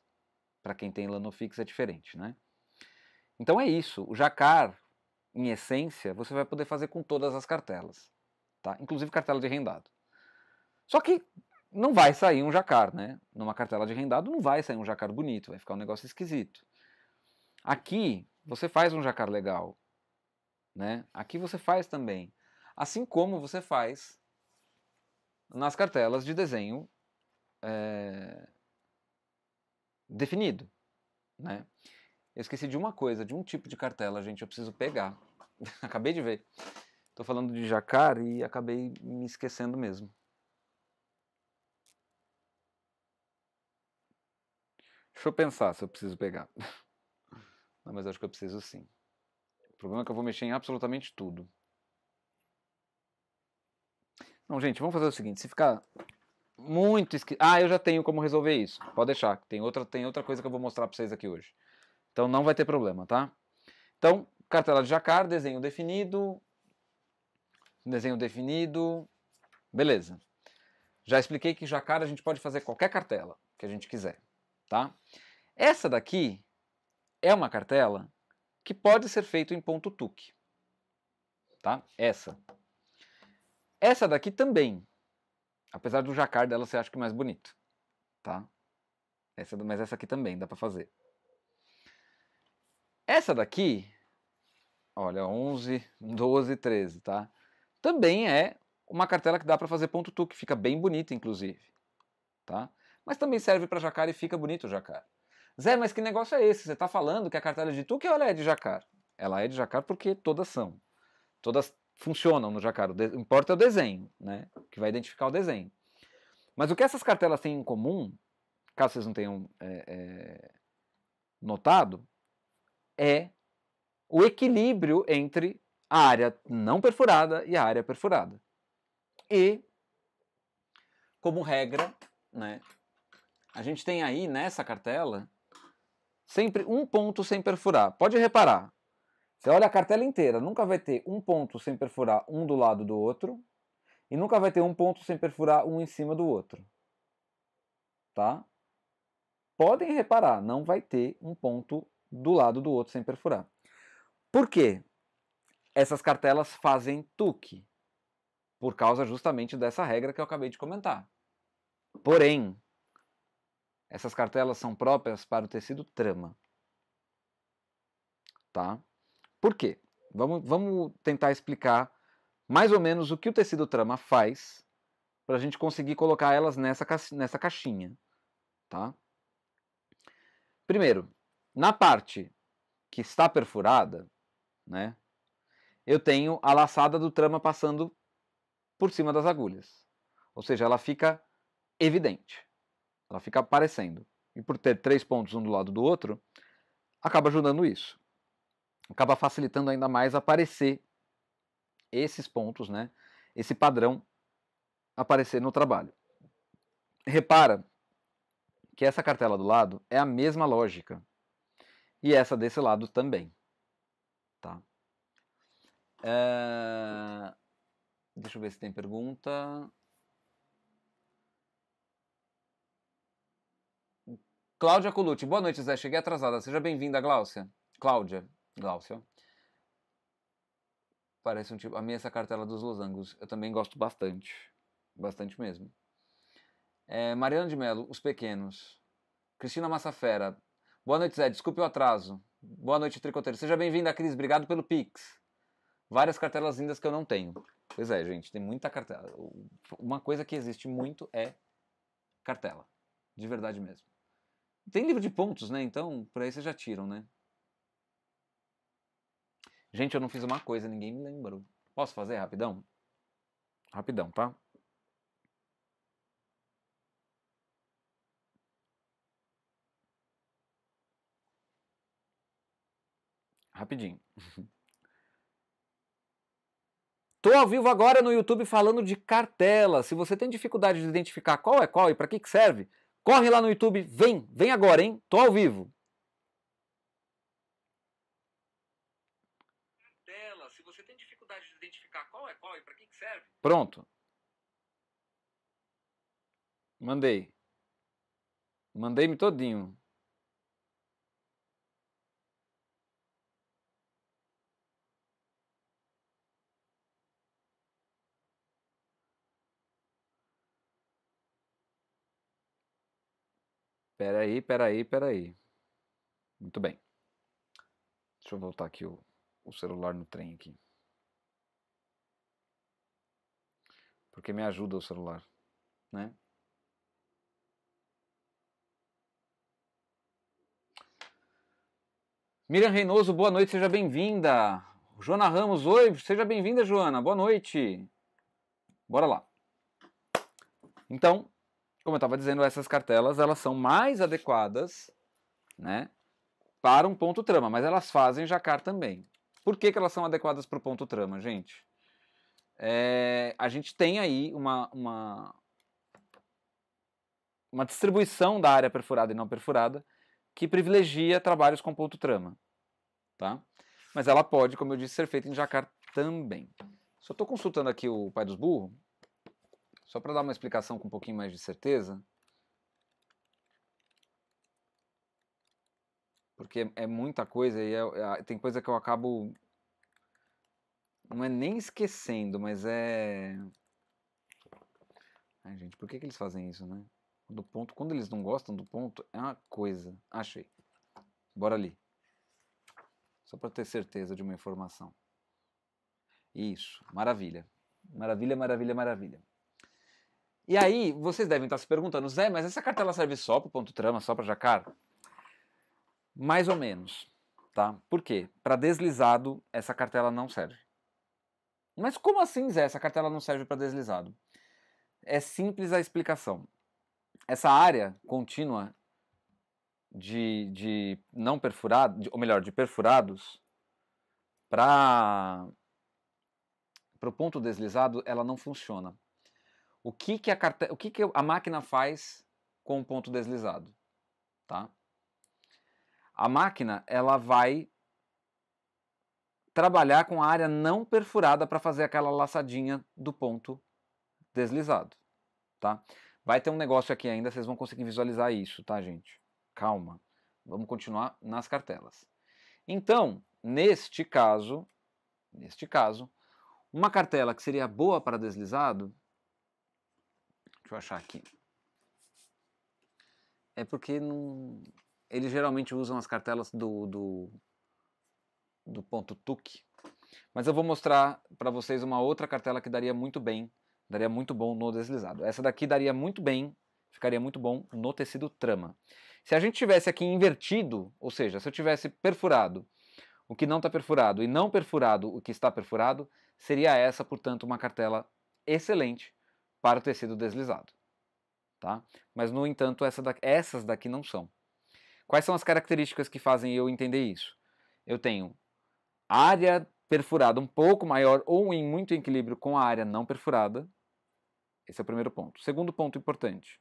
A: Para quem tem Lanofix é diferente, né? Então é isso, o jacar, em essência, você vai poder fazer com todas as cartelas, tá? Inclusive cartela de rendado. Só que não vai sair um jacar, né? Numa cartela de rendado não vai sair um jacar bonito, vai ficar um negócio esquisito. Aqui você faz um jacar legal, né? Aqui você faz também, assim como você faz nas cartelas de desenho é, definido, né? Eu esqueci de uma coisa, de um tipo de cartela, gente, eu preciso pegar. acabei de ver. Estou falando de jacar e acabei me esquecendo mesmo. Deixa eu pensar se eu preciso pegar. Não, mas acho que eu preciso sim. O problema é que eu vou mexer em absolutamente tudo. Não, gente, vamos fazer o seguinte. Se ficar muito esquisito... Ah, eu já tenho como resolver isso. Pode deixar. Tem outra, tem outra coisa que eu vou mostrar para vocês aqui hoje. Então não vai ter problema, tá? Então, cartela de jacar, desenho definido. Desenho definido. Beleza. Já expliquei que jacar a gente pode fazer qualquer cartela que a gente quiser tá? Essa daqui é uma cartela que pode ser feita em ponto tuque, tá? Essa. Essa daqui também, apesar do jacquard dela você acha que é mais bonito, tá? Essa, mas essa aqui também dá para fazer. Essa daqui, olha, 11, 12, 13, tá? Também é uma cartela que dá para fazer ponto tuque, fica bem bonita inclusive, tá? mas também serve para jacar e fica bonito o jacar. Zé, mas que negócio é esse? Você está falando que a cartela de Tuque ela é de jacar? Ela é de jacar porque todas são. Todas funcionam no jacar. O de... importa é o desenho, né? Que vai identificar o desenho. Mas o que essas cartelas têm em comum, caso vocês não tenham é, é, notado, é o equilíbrio entre a área não perfurada e a área perfurada. E, como regra, né, a gente tem aí nessa cartela sempre um ponto sem perfurar. Pode reparar. Você olha a cartela inteira, nunca vai ter um ponto sem perfurar um do lado do outro e nunca vai ter um ponto sem perfurar um em cima do outro. Tá? Podem reparar, não vai ter um ponto do lado do outro sem perfurar. Por quê? Essas cartelas fazem tuque, por causa justamente dessa regra que eu acabei de comentar. Porém, essas cartelas são próprias para o tecido trama. Tá? Por quê? Vamos, vamos tentar explicar mais ou menos o que o tecido trama faz para a gente conseguir colocar elas nessa, nessa caixinha. Tá? Primeiro, na parte que está perfurada, né, eu tenho a laçada do trama passando por cima das agulhas. Ou seja, ela fica evidente. Ela fica aparecendo. E por ter três pontos um do lado do outro, acaba ajudando isso. Acaba facilitando ainda mais aparecer esses pontos, né? Esse padrão aparecer no trabalho. Repara que essa cartela do lado é a mesma lógica. E essa desse lado também. Tá? É... Deixa eu ver se tem pergunta. Cláudia Colucci. Boa noite, Zé. Cheguei atrasada. Seja bem-vinda, Gláucia. Cláudia. Gláucia. Parece um tipo. A minha essa cartela dos losangos. Eu também gosto bastante. Bastante mesmo. É, Mariana de Mello, Os Pequenos. Cristina Massafera. Boa noite, Zé. Desculpe o atraso. Boa noite, Tricoteiro. Seja bem-vinda, Cris. Obrigado pelo Pix. Várias cartelas lindas que eu não tenho. Pois é, gente, tem muita cartela. Uma coisa que existe muito é cartela. De verdade mesmo. Tem livro de pontos, né? Então, por aí vocês já tiram, né? Gente, eu não fiz uma coisa, ninguém me lembrou. Posso fazer rapidão? Rapidão, tá? Rapidinho. Tô ao vivo agora no YouTube falando de cartela. Se você tem dificuldade de identificar qual é qual e para que, que serve, Corre lá no YouTube, vem, vem agora, hein? Tô ao vivo. Tela, se você tem dificuldade de identificar qual é qual e para que, serve. Pronto. Mandei. Mandei-me todinho. Peraí, peraí, peraí. Muito bem. Deixa eu voltar aqui o, o celular no trem aqui. Porque me ajuda o celular, né? Miriam Reinoso, boa noite, seja bem-vinda. Joana Ramos, oi, seja bem-vinda, Joana. Boa noite. Bora lá. Então, como eu estava dizendo, essas cartelas elas são mais adequadas né, para um ponto trama, mas elas fazem jacar também. Por que, que elas são adequadas para o ponto trama, gente? É, a gente tem aí uma, uma, uma distribuição da área perfurada e não perfurada que privilegia trabalhos com ponto trama. Tá? Mas ela pode, como eu disse, ser feita em jacar também. Só estou consultando aqui o pai dos burros só para dar uma explicação com um pouquinho mais de certeza, porque é muita coisa e é, é, tem coisa que eu acabo não é nem esquecendo, mas é Ai, gente, por que, que eles fazem isso, né? Do ponto, quando eles não gostam do ponto, é uma coisa. Achei. Bora ali. Só para ter certeza de uma informação. Isso, maravilha. Maravilha, maravilha, maravilha. E aí, vocês devem estar se perguntando, Zé, mas essa cartela serve só para o ponto trama, só para jacar? Mais ou menos, tá? Por quê? Para deslizado, essa cartela não serve. Mas como assim, Zé, essa cartela não serve para deslizado? É simples a explicação. Essa área contínua de, de não perfurado, ou melhor, de perfurados, para o ponto deslizado, ela não funciona o que, que, a, carte... o que, que a máquina faz com o ponto deslizado. Tá? A máquina ela vai trabalhar com a área não perfurada para fazer aquela laçadinha do ponto deslizado. Tá? Vai ter um negócio aqui ainda, vocês vão conseguir visualizar isso, tá, gente? Calma. Vamos continuar nas cartelas. Então, neste caso, neste caso, uma cartela que seria boa para deslizado Deixa eu achar aqui. É porque não... eles geralmente usam as cartelas do, do, do ponto TUC. Mas eu vou mostrar para vocês uma outra cartela que daria muito bem, daria muito bom no deslizado. Essa daqui daria muito bem, ficaria muito bom no tecido trama. Se a gente tivesse aqui invertido, ou seja, se eu tivesse perfurado o que não está perfurado e não perfurado o que está perfurado, seria essa, portanto, uma cartela excelente para o tecido deslizado. Tá? Mas, no entanto, essa da... essas daqui não são. Quais são as características que fazem eu entender isso? Eu tenho área perfurada um pouco maior ou em muito equilíbrio com a área não perfurada. Esse é o primeiro ponto. Segundo ponto importante.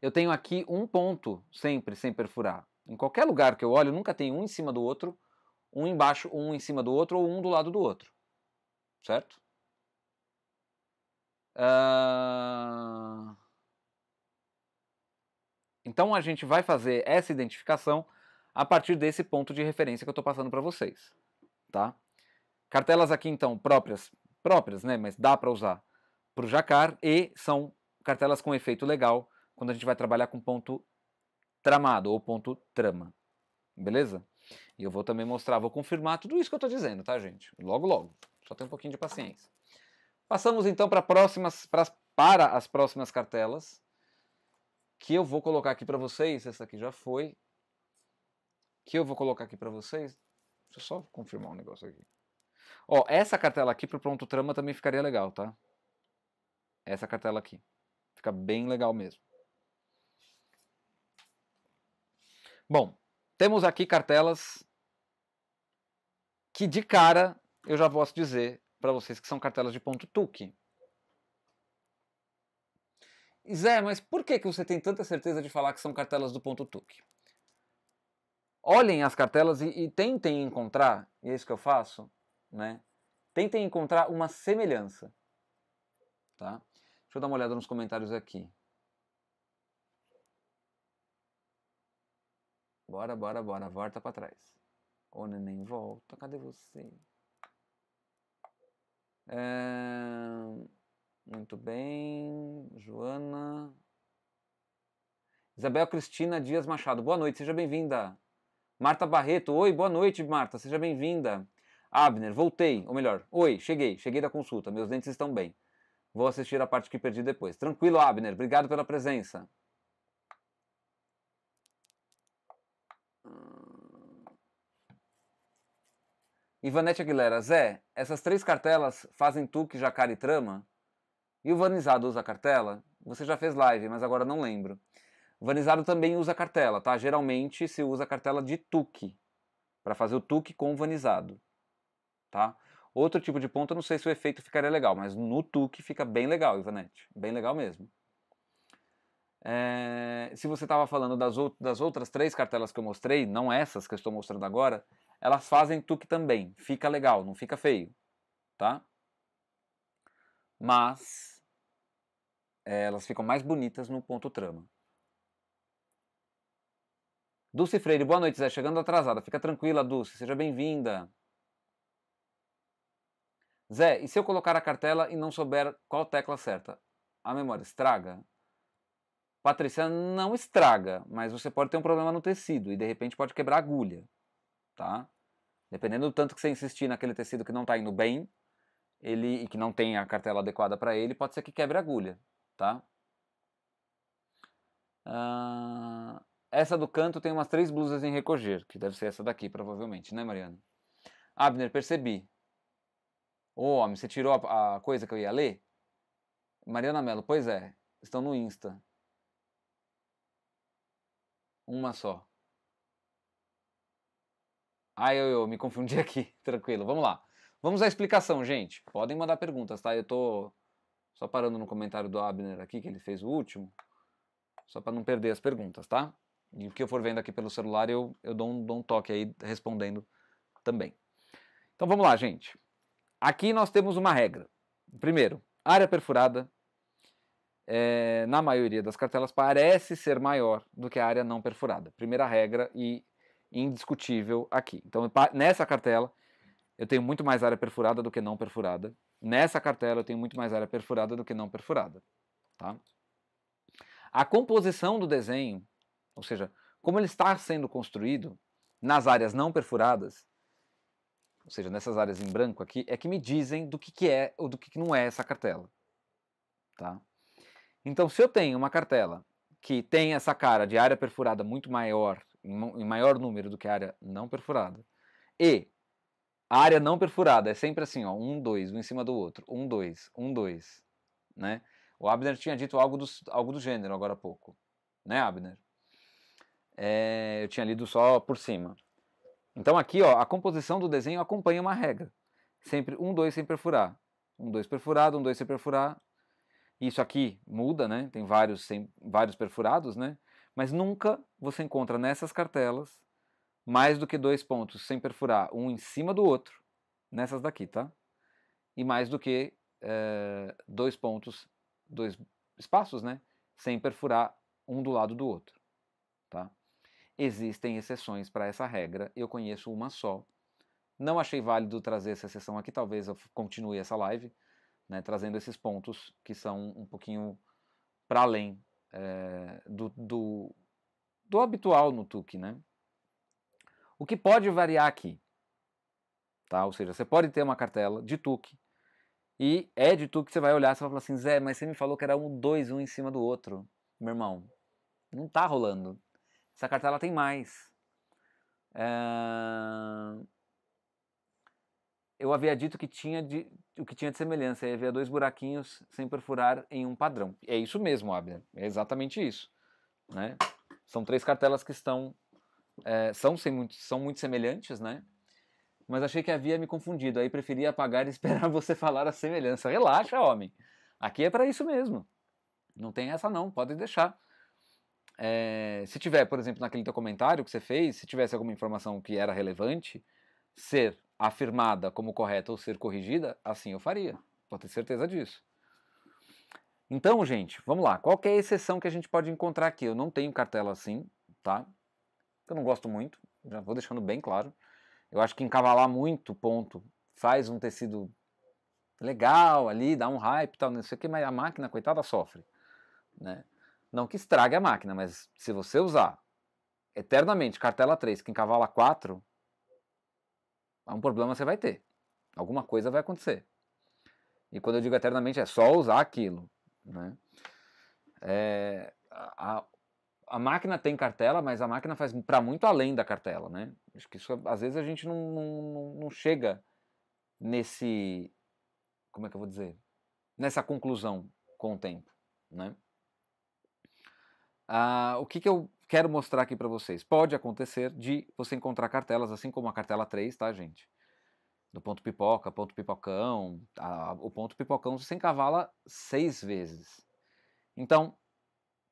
A: Eu tenho aqui um ponto sempre sem perfurar. Em qualquer lugar que eu olho, nunca tem um em cima do outro, um embaixo, um em cima do outro ou um do lado do outro. Certo? Ah, então a gente vai fazer essa identificação a partir desse ponto de referência que eu estou passando para vocês, tá? Cartelas aqui então próprias, próprias, né? Mas dá para usar para o jacar e são cartelas com efeito legal quando a gente vai trabalhar com ponto tramado ou ponto trama, beleza? E eu vou também mostrar, vou confirmar tudo isso que eu estou dizendo, tá gente? Logo, logo. Só tem um pouquinho de paciência. Passamos então para próximas pra, para as próximas cartelas que eu vou colocar aqui para vocês. Essa aqui já foi. Que eu vou colocar aqui para vocês. Deixa eu só confirmar um negócio aqui. Ó, essa cartela aqui para o pronto trama também ficaria legal, tá? Essa cartela aqui. Fica bem legal mesmo. Bom, temos aqui cartelas que de cara eu já posso dizer para vocês que são cartelas de ponto TUC. Zé, mas por que, que você tem tanta certeza de falar que são cartelas do ponto TUC? Olhem as cartelas e, e tentem encontrar, e é isso que eu faço, né? Tentem encontrar uma semelhança. Tá? Deixa eu dar uma olhada nos comentários aqui. Bora, bora, bora, volta para trás. Ô neném volta, cadê você? É... Muito bem, Joana. Isabel Cristina Dias Machado, boa noite, seja bem-vinda. Marta Barreto, oi, boa noite, Marta, seja bem-vinda. Abner, voltei, ou melhor, oi, cheguei, cheguei da consulta, meus dentes estão bem. Vou assistir a parte que perdi depois. Tranquilo, Abner, obrigado pela presença. Ivanete Aguilera, Zé, essas três cartelas fazem tuque, jacaré e trama? E o Vanizado usa cartela? Você já fez live, mas agora não lembro. O Vanizado também usa cartela, tá? Geralmente se usa cartela de tuque, para fazer o tuque com o vanizado, tá? Outro tipo de ponta, não sei se o efeito ficaria legal, mas no tuque fica bem legal, Ivanete. Bem legal mesmo. É, se você estava falando das, ou das outras três cartelas que eu mostrei, não essas que eu estou mostrando agora, elas fazem tuk também. Fica legal, não fica feio, tá? Mas é, elas ficam mais bonitas no ponto trama. Dulce Freire, boa noite, Zé. Chegando atrasada. Fica tranquila, Dulce. Seja bem-vinda. Zé, e se eu colocar a cartela e não souber qual tecla certa? A memória estraga? Patrícia, não estraga, mas você pode ter um problema no tecido e de repente pode quebrar a agulha tá? Dependendo do tanto que você insistir naquele tecido que não está indo bem, ele e que não tem a cartela adequada para ele, pode ser que quebre a agulha, tá? Ah, essa do canto tem umas três blusas em recoger, que deve ser essa daqui, provavelmente, né, Mariana? Abner, percebi. Ô, oh, homem, você tirou a, a coisa que eu ia ler? Mariana Mello, pois é, estão no Insta. Uma só. Ah, eu, eu me confundi aqui, tranquilo, vamos lá. Vamos à explicação, gente. Podem mandar perguntas, tá? Eu tô só parando no comentário do Abner aqui, que ele fez o último, só para não perder as perguntas, tá? E o que eu for vendo aqui pelo celular, eu, eu dou, um, dou um toque aí respondendo também. Então vamos lá, gente. Aqui nós temos uma regra. Primeiro, área perfurada, é, na maioria das cartelas, parece ser maior do que a área não perfurada. Primeira regra, e indiscutível aqui. Então, nessa cartela, eu tenho muito mais área perfurada do que não perfurada. Nessa cartela, eu tenho muito mais área perfurada do que não perfurada. Tá? A composição do desenho, ou seja, como ele está sendo construído nas áreas não perfuradas, ou seja, nessas áreas em branco aqui, é que me dizem do que, que é ou do que, que não é essa cartela. Tá? Então, se eu tenho uma cartela que tem essa cara de área perfurada muito maior em maior número do que a área não perfurada. E a área não perfurada é sempre assim, ó, um, dois, um em cima do outro, um, dois, um, dois, né? O Abner tinha dito algo do, algo do gênero agora há pouco, né, Abner? É, eu tinha lido só por cima. Então aqui, ó, a composição do desenho acompanha uma regra. Sempre um, dois sem perfurar. Um, dois perfurado, um, dois sem perfurar. Isso aqui muda, né? Tem vários, sem, vários perfurados, né? Mas nunca você encontra nessas cartelas mais do que dois pontos sem perfurar, um em cima do outro, nessas daqui, tá? E mais do que é, dois pontos, dois espaços, né? Sem perfurar um do lado do outro, tá? Existem exceções para essa regra, eu conheço uma só. Não achei válido trazer essa exceção aqui, talvez eu continue essa live, né, trazendo esses pontos que são um pouquinho para além é, do, do, do habitual no TUC, né? O que pode variar aqui, tá? Ou seja, você pode ter uma cartela de TUC e é de TUC que você vai olhar, você vai falar assim, Zé, mas você me falou que era um, dois, um em cima do outro, meu irmão. Não tá rolando. Essa cartela tem mais. É eu havia dito que tinha de, o que tinha de semelhança, e havia dois buraquinhos sem perfurar em um padrão. É isso mesmo, Abner, é exatamente isso. Né? São três cartelas que estão é, são, muito, são muito semelhantes, né? Mas achei que havia me confundido, aí preferi apagar e esperar você falar a semelhança. Relaxa, homem. Aqui é para isso mesmo. Não tem essa não, pode deixar. É, se tiver, por exemplo, naquele teu comentário que você fez, se tivesse alguma informação que era relevante, ser afirmada como correta ou ser corrigida, assim eu faria. Pode ter certeza disso. Então, gente, vamos lá. Qual é a exceção que a gente pode encontrar aqui? Eu não tenho cartela assim, tá? Eu não gosto muito, já vou deixando bem claro. Eu acho que encavalar muito ponto faz um tecido legal ali, dá um hype e tal, não sei o que, mas a máquina, coitada, sofre. Né? Não que estrague a máquina, mas se você usar eternamente cartela 3 que encavala 4, um problema você vai ter. Alguma coisa vai acontecer. E quando eu digo eternamente, é só usar aquilo. Né? É, a, a máquina tem cartela, mas a máquina faz para muito além da cartela. Né? Acho que isso, às vezes a gente não, não, não chega nesse. Como é que eu vou dizer? Nessa conclusão com o tempo. Né? Ah, o que, que eu quero mostrar aqui para vocês. Pode acontecer de você encontrar cartelas, assim como a cartela 3, tá, gente? Do ponto pipoca, ponto pipocão. A, o ponto pipocão você encavala seis vezes. Então,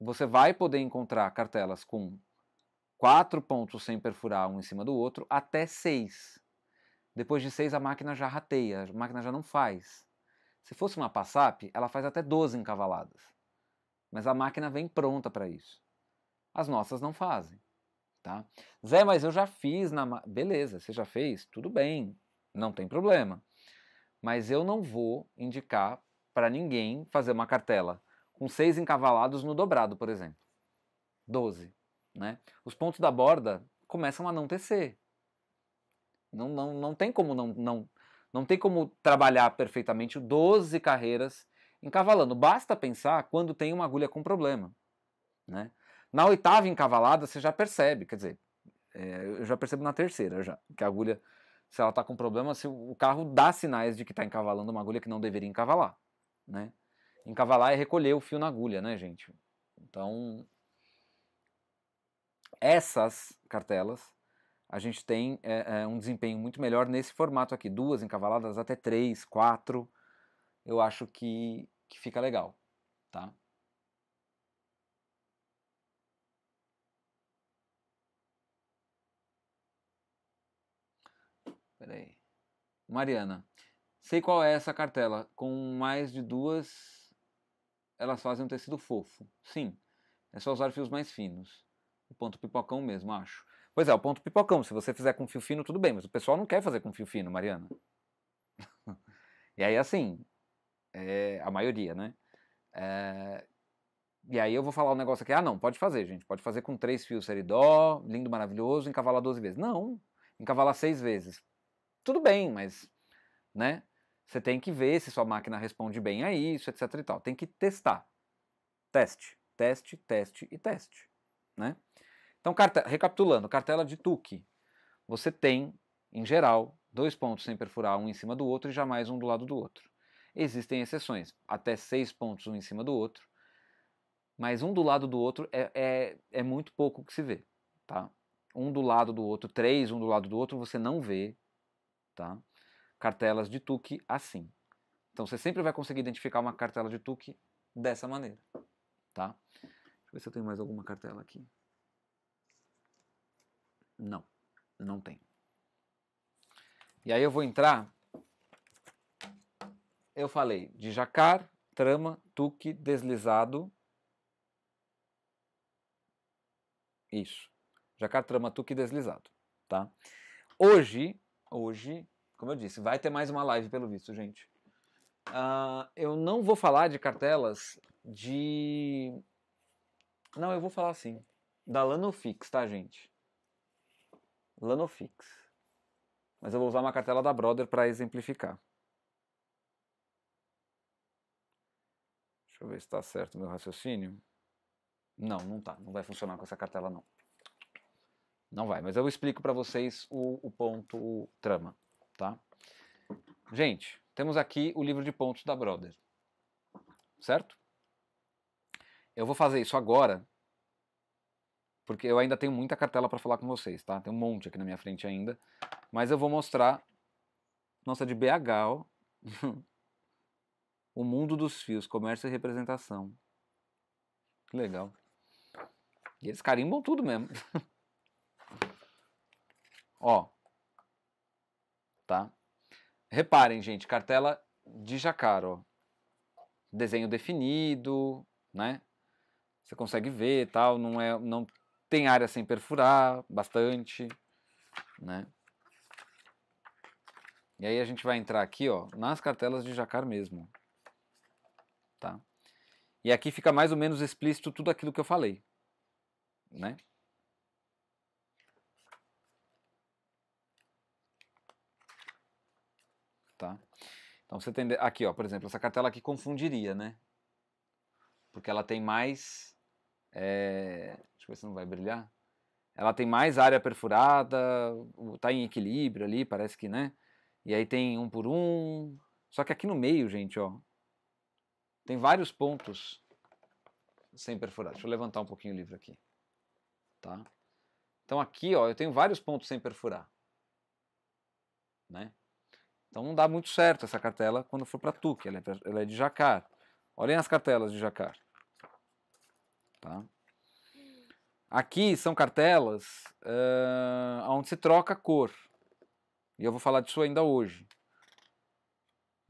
A: você vai poder encontrar cartelas com quatro pontos sem perfurar um em cima do outro até seis. Depois de seis, a máquina já rateia, a máquina já não faz. Se fosse uma passap, ela faz até 12 encavaladas. Mas a máquina vem pronta para isso. As nossas não fazem. Tá? Zé, mas eu já fiz na. Beleza, você já fez? Tudo bem, não tem problema. Mas eu não vou indicar para ninguém fazer uma cartela com seis encavalados no dobrado, por exemplo. doze, Né? Os pontos da borda começam a não tecer. Não, não, não tem como não, não, não tem como trabalhar perfeitamente 12 carreiras encavalando. Basta pensar quando tem uma agulha com problema. Né? Na oitava encavalada, você já percebe, quer dizer, é, eu já percebo na terceira já, que a agulha, se ela está com problema, se o carro dá sinais de que está encavalando uma agulha que não deveria encavalar, né? Encavalar é recolher o fio na agulha, né, gente? Então, essas cartelas, a gente tem é, é, um desempenho muito melhor nesse formato aqui. Duas encavaladas até três, quatro, eu acho que, que fica legal, tá? Peraí. Mariana. Sei qual é essa cartela. Com mais de duas, elas fazem um tecido fofo. Sim, é só usar fios mais finos. O ponto pipocão mesmo, acho. Pois é, o ponto pipocão. Se você fizer com fio fino, tudo bem, mas o pessoal não quer fazer com fio fino, Mariana. e aí, assim, é a maioria, né? É... E aí eu vou falar um negócio aqui. Ah, não, pode fazer, gente. Pode fazer com três fios seridó, lindo, maravilhoso, encavalar 12 vezes. Não, encavalar seis vezes tudo bem, mas, né? Você tem que ver se sua máquina responde bem a isso, etc e tal. Tem que testar. Teste, teste, teste e teste, né? Então, carte... recapitulando, cartela de Tuque. Você tem, em geral, dois pontos sem perfurar um em cima do outro e jamais um do lado do outro. Existem exceções, até seis pontos um em cima do outro, mas um do lado do outro é, é, é muito pouco que se vê, tá? Um do lado do outro, três, um do lado do outro, você não vê, tá? cartelas de Tuque assim. Então você sempre vai conseguir identificar uma cartela de Tuque dessa maneira. Tá? Deixa eu ver se eu tenho mais alguma cartela aqui. Não, não tem. E aí eu vou entrar. Eu falei de jacar, trama, tuque, deslizado. Isso. Jacar, trama, tuque, deslizado. Tá? Hoje hoje, como eu disse, vai ter mais uma live pelo visto, gente. Uh, eu não vou falar de cartelas de. Não, eu vou falar sim. Da Lanofix, tá, gente? Lanofix. Mas eu vou usar uma cartela da Brother para exemplificar. Deixa eu ver se está certo o meu raciocínio. Não, não tá. Não vai funcionar com essa cartela, não. Não vai, mas eu explico para vocês o, o ponto o trama, tá? Gente, temos aqui o livro de pontos da Brother, certo? Eu vou fazer isso agora, porque eu ainda tenho muita cartela para falar com vocês, tá? Tem um monte aqui na minha frente ainda, mas eu vou mostrar, nossa, de BH, ó. o mundo dos fios, comércio e representação. Que legal. E eles carimbam tudo mesmo. Ó. Tá? Reparem, gente, cartela de jacar, ó. Desenho definido, né? Você consegue ver, tal, não é não tem área sem perfurar, bastante, né? E aí a gente vai entrar aqui, ó, nas cartelas de jacar mesmo. Tá? E aqui fica mais ou menos explícito tudo aquilo que eu falei, né? tá? Então você tem aqui, ó, por exemplo, essa cartela aqui confundiria, né? Porque ela tem mais, é... deixa eu ver se não vai brilhar. Ela tem mais área perfurada, tá em equilíbrio ali, parece que, né? E aí tem um por um. Só que aqui no meio, gente, ó, tem vários pontos sem perfurar. Deixa eu levantar um pouquinho o livro aqui, tá? Então aqui, ó, eu tenho vários pontos sem perfurar, né? Então não dá muito certo essa cartela quando for para Tuque, ela, é ela é, de jacar. Olhem as cartelas de jacar. Tá? Aqui são cartelas uh, onde se troca a cor. E eu vou falar disso ainda hoje.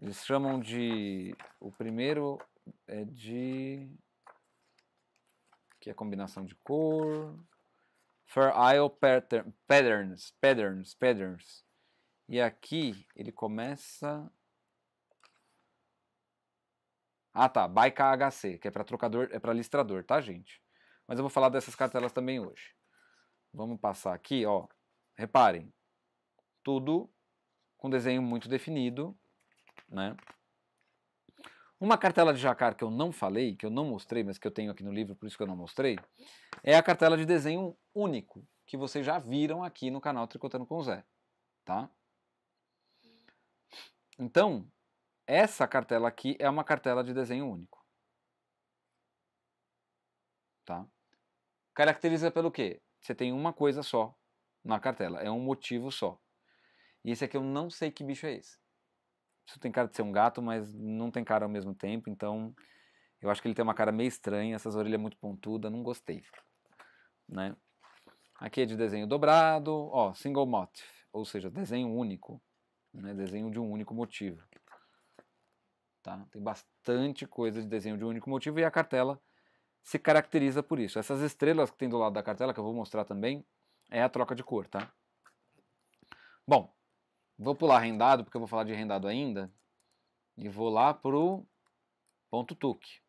A: Eles chamam de. O primeiro é de. Que é a combinação de cor. Fair Isle Patterns. Patterns. Patterns. E aqui ele começa. Ah tá, by KHC, que é para trocador, é para listrador, tá, gente? Mas eu vou falar dessas cartelas também hoje. Vamos passar aqui, ó. Reparem, tudo com desenho muito definido, né? Uma cartela de jacar que eu não falei, que eu não mostrei, mas que eu tenho aqui no livro, por isso que eu não mostrei, é a cartela de desenho único, que vocês já viram aqui no canal Tricotando com o Zé, tá? Então, essa cartela aqui é uma cartela de desenho único. Tá? Caracteriza pelo quê? Você tem uma coisa só na cartela, é um motivo só. E esse aqui eu não sei que bicho é esse. Isso tem cara de ser um gato, mas não tem cara ao mesmo tempo, então eu acho que ele tem uma cara meio estranha, essas orelhas muito pontudas, não gostei. Né? Aqui é de desenho dobrado, ó, single motif, ou seja, desenho único né, desenho de um único motivo. Tá? Tem bastante coisa de desenho de um único motivo e a cartela se caracteriza por isso. Essas estrelas que tem do lado da cartela, que eu vou mostrar também, é a troca de cor, tá? Bom, vou pular rendado, porque eu vou falar de rendado ainda, e vou lá pro ponto tuque.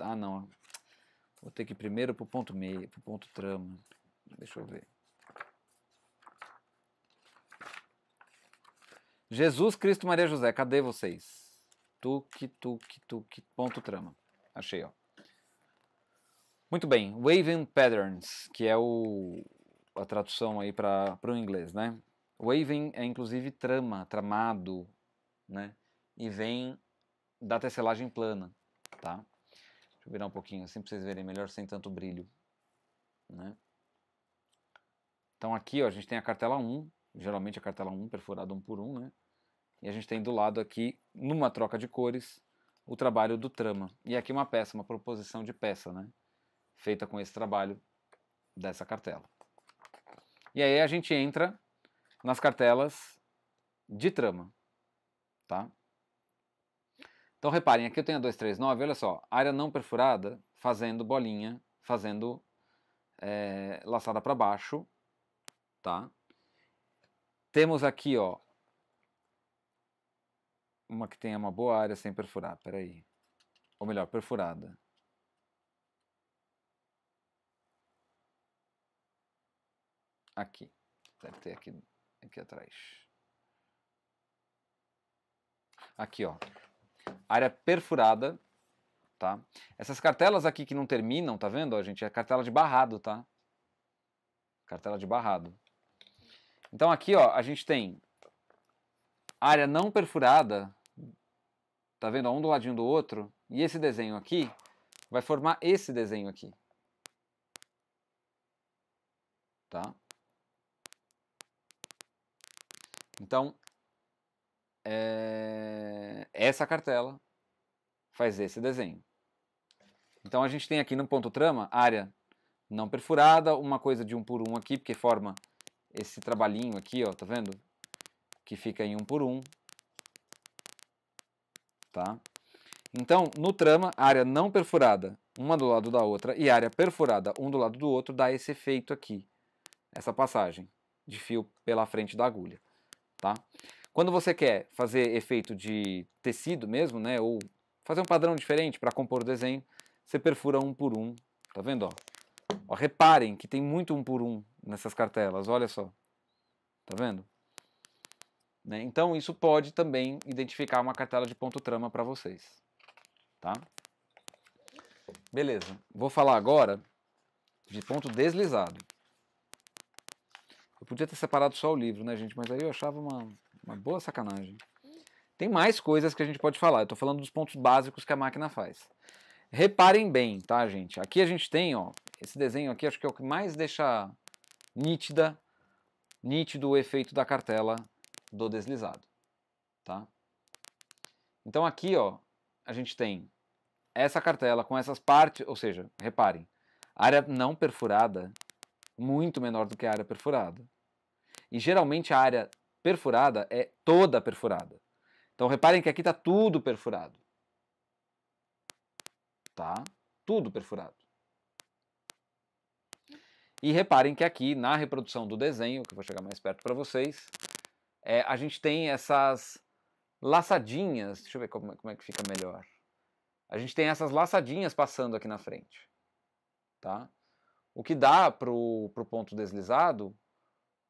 A: Ah, não. Vou ter que ir primeiro pro ponto meio, pro ponto trama. Deixa eu ver. Jesus Cristo Maria José, cadê vocês? Tuque, tuque, tuque, ponto trama. Achei, ó. Muito bem, Waving Patterns, que é o, a tradução aí para o inglês, né? Waving é inclusive trama, tramado, né? E vem da tesselagem plana, tá? Deixa eu virar um pouquinho assim para vocês verem melhor sem tanto brilho, né? Então aqui, ó, a gente tem a cartela 1, geralmente a cartela 1 perfurada um por um, né? E a gente tem do lado aqui, numa troca de cores, o trabalho do trama. E aqui uma peça, uma proposição de peça, né? Feita com esse trabalho dessa cartela. E aí a gente entra nas cartelas de trama, tá? Então reparem, aqui eu tenho a 239, olha só, área não perfurada fazendo bolinha, fazendo é, laçada para baixo, tá? Temos aqui, ó, uma que tenha uma boa área sem perfurar, peraí. Ou melhor, perfurada. Aqui. Deve ter aqui, aqui atrás. Aqui, ó. Área perfurada, tá? Essas cartelas aqui que não terminam, tá vendo, ó, gente? É cartela de barrado, tá? Cartela de barrado. Então aqui ó, a gente tem área não perfurada, tá vendo? Um do ladinho do outro, e esse desenho aqui vai formar esse desenho aqui. Tá? Então, é... essa cartela faz esse desenho. Então a gente tem aqui no ponto trama área não perfurada, uma coisa de um por um aqui, porque forma esse trabalhinho aqui, ó, tá vendo? Que fica em um por um, tá? Então, no trama, área não perfurada, uma do lado da outra, e área perfurada, um do lado do outro, dá esse efeito aqui, essa passagem de fio pela frente da agulha, tá? Quando você quer fazer efeito de tecido mesmo, né, ou fazer um padrão diferente para compor o desenho, você perfura um por um, tá vendo, ó? Ó, reparem que tem muito um por um nessas cartelas, olha só. Tá vendo? Né? Então isso pode também identificar uma cartela de ponto trama para vocês. Tá? Beleza, vou falar agora de ponto deslizado. Eu podia ter separado só o livro, né, gente? Mas aí eu achava uma, uma boa sacanagem. Tem mais coisas que a gente pode falar. Eu estou falando dos pontos básicos que a máquina faz. Reparem bem, tá, gente? Aqui a gente tem ó, esse desenho aqui acho que é o que mais deixa nítida, nítido o efeito da cartela do deslizado. Tá? Então aqui ó, a gente tem essa cartela com essas partes, ou seja, reparem, área não perfurada muito menor do que a área perfurada. E geralmente a área perfurada é toda perfurada. Então reparem que aqui está tudo perfurado. Tá? Tudo perfurado. E reparem que aqui na reprodução do desenho, que eu vou chegar mais perto para vocês, é, a gente tem essas laçadinhas. Deixa eu ver como, é, como é que fica melhor. A gente tem essas laçadinhas passando aqui na frente. Tá? O que dá para o ponto deslizado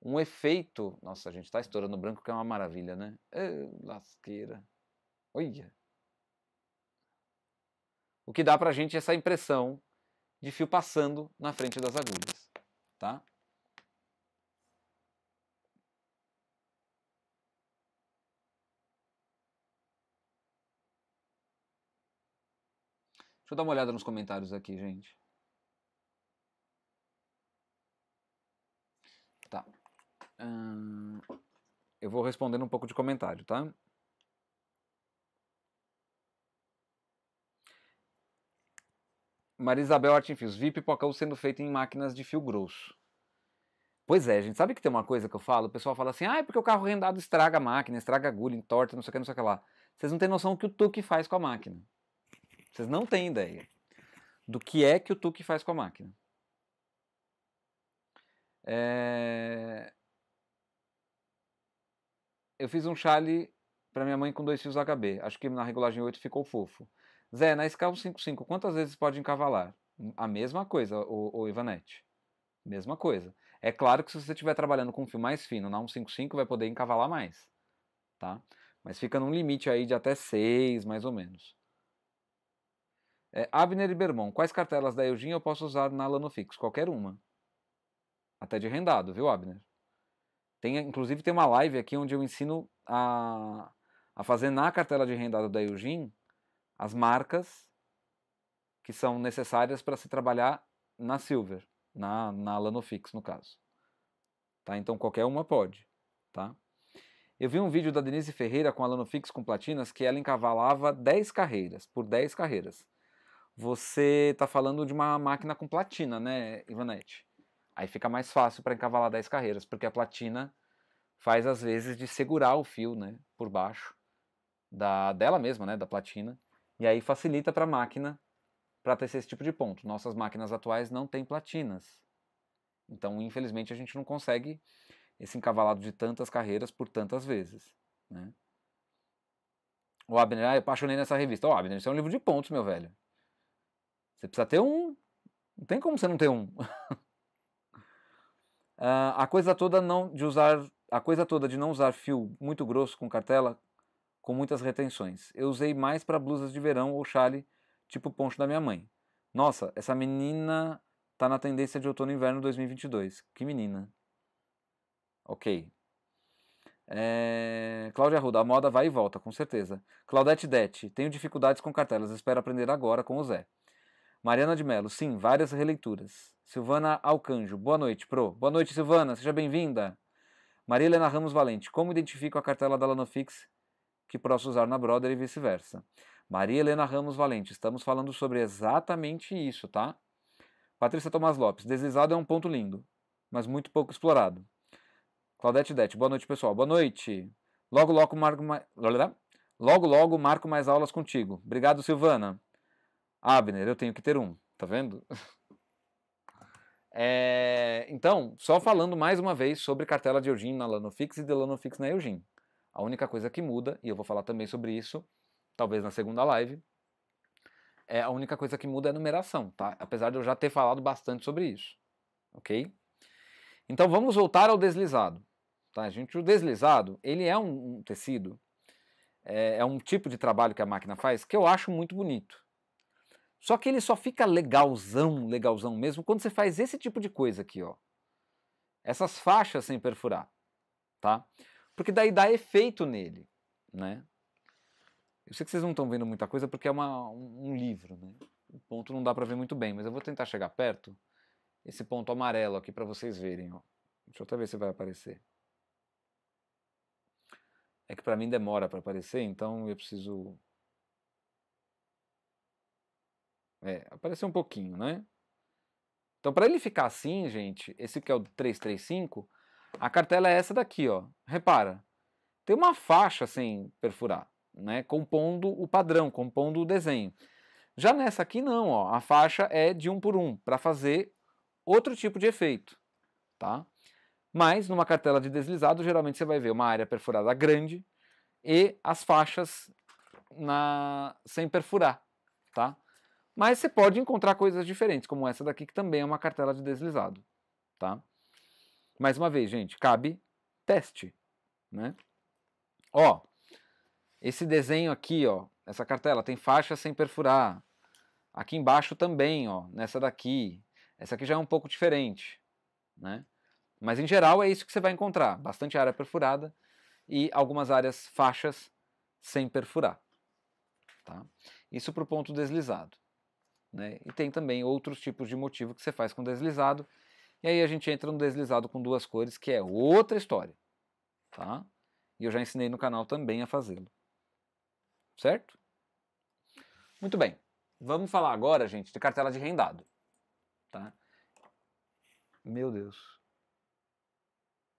A: um efeito. Nossa, a gente está estourando branco, que é uma maravilha, né? É, lasqueira. Olha! O que dá para a gente é essa impressão de fio passando na frente das agulhas tá? Deixa eu dar uma olhada nos comentários aqui, gente. Tá. Hum, eu vou respondendo um pouco de comentário, tá? Marisabel Artinfios, VIP, Pocão sendo feito em máquinas de fio grosso. Pois é, gente, sabe que tem uma coisa que eu falo? O pessoal fala assim, ah, é porque o carro rendado estraga a máquina, estraga a agulha, entorta, não sei o que, não sei o que lá. Vocês não têm noção do que o Tuque faz com a máquina. Vocês não têm ideia do que é que o Tuque faz com a máquina. É... Eu fiz um chale para minha mãe com dois fios HB. Acho que na regulagem 8 ficou fofo. Zé, na escala 55, quantas vezes pode encavalar? A mesma coisa, o, o Ivanete. Mesma coisa. É claro que se você estiver trabalhando com um fio mais fino, na 155 vai poder encavalar mais, tá? Mas fica num limite aí de até 6, mais ou menos. É, Abner e Bermon, quais cartelas da Eugin eu posso usar na Lanofix? Qualquer uma. Até de rendado, viu, Abner? Tem, inclusive tem uma live aqui onde eu ensino a, a fazer na cartela de rendado da Eugin as marcas que são necessárias para se trabalhar na Silver, na, na Lanofix, no caso. Tá? Então qualquer uma pode. Tá? Eu vi um vídeo da Denise Ferreira com a Lanofix com platinas que ela encavalava 10 carreiras, por 10 carreiras. Você está falando de uma máquina com platina, né, Ivanete? Aí fica mais fácil para encavalar 10 carreiras, porque a platina faz às vezes de segurar o fio, né, por baixo da dela mesma, né, da platina. E aí facilita para a máquina para ter esse tipo de ponto. Nossas máquinas atuais não têm platinas. Então, infelizmente, a gente não consegue esse encavalado de tantas carreiras por tantas vezes. Né? O Abner, ah, eu apaixonei nessa revista. Ó, oh, Abner, isso é um livro de pontos, meu velho. Você precisa ter um. Não tem como você não ter um. uh, a coisa toda não de usar, a coisa toda de não usar fio muito grosso com cartela com muitas retenções. Eu usei mais para blusas de verão ou chale, tipo poncho da minha mãe. Nossa, essa menina tá na tendência de outono e inverno 2022. Que menina. Ok. É... Cláudia Ruda, a moda vai e volta, com certeza. Claudete Dete, tenho dificuldades com cartelas, espero aprender agora com o Zé. Mariana de Mello, sim, várias releituras. Silvana Alcanjo, boa noite, pro. Boa noite, Silvana, seja bem-vinda. Maria Helena Ramos Valente, como identifico a cartela da Lanofix que possa usar na Brother e vice-versa. Maria Helena Ramos Valente, estamos falando sobre exatamente isso, tá? Patrícia Tomás Lopes, deslizado é um ponto lindo, mas muito pouco explorado. Claudete Dete, boa noite, pessoal. Boa noite. Logo, logo marco mais. Logo, logo marco mais aulas contigo. Obrigado, Silvana. Abner, eu tenho que ter um, tá vendo? É, então, só falando mais uma vez sobre cartela de Eugene na Lanofix e de Lanofix na Eugene. A única coisa que muda, e eu vou falar também sobre isso, talvez na segunda live, é a única coisa que muda é a numeração, tá? Apesar de eu já ter falado bastante sobre isso, ok? Então vamos voltar ao deslizado, tá, gente? O deslizado, ele é um, tecido, é, é um tipo de trabalho que a máquina faz que eu acho muito bonito. Só que ele só fica legalzão, legalzão mesmo, quando você faz esse tipo de coisa aqui, ó. Essas faixas sem perfurar, tá? Porque daí dá efeito nele, né? Eu sei que vocês não estão vendo muita coisa porque é uma, um, um livro, né? O ponto não dá para ver muito bem, mas eu vou tentar chegar perto. Esse ponto amarelo aqui para vocês verem, ó. Deixa eu até ver se vai aparecer. É que para mim demora para aparecer, então eu preciso É, apareceu um pouquinho, né? Então, para ele ficar assim, gente, esse que é o 335, a cartela é essa daqui, ó. Repara, tem uma faixa sem assim, perfurar, né? Compondo o padrão, compondo o desenho. Já nessa aqui não, ó. A faixa é de um por um para fazer outro tipo de efeito, tá? Mas numa cartela de deslizado, geralmente você vai ver uma área perfurada grande e as faixas na sem perfurar, tá? Mas você pode encontrar coisas diferentes, como essa daqui que também é uma cartela de deslizado, tá? Mais uma vez, gente, cabe teste, né? Ó, esse desenho aqui, ó, essa cartela tem faixa sem perfurar. Aqui embaixo também, ó, nessa daqui. Essa aqui já é um pouco diferente, né? Mas em geral é isso que você vai encontrar, bastante área perfurada e algumas áreas faixas sem perfurar. Tá? Isso para o ponto deslizado. Né? E tem também outros tipos de motivo que você faz com deslizado, e aí a gente entra no deslizado com duas cores, que é outra história. Tá? E eu já ensinei no canal também a fazê-lo. Certo? Muito bem. Vamos falar agora, gente, de cartela de rendado. Tá? Meu Deus.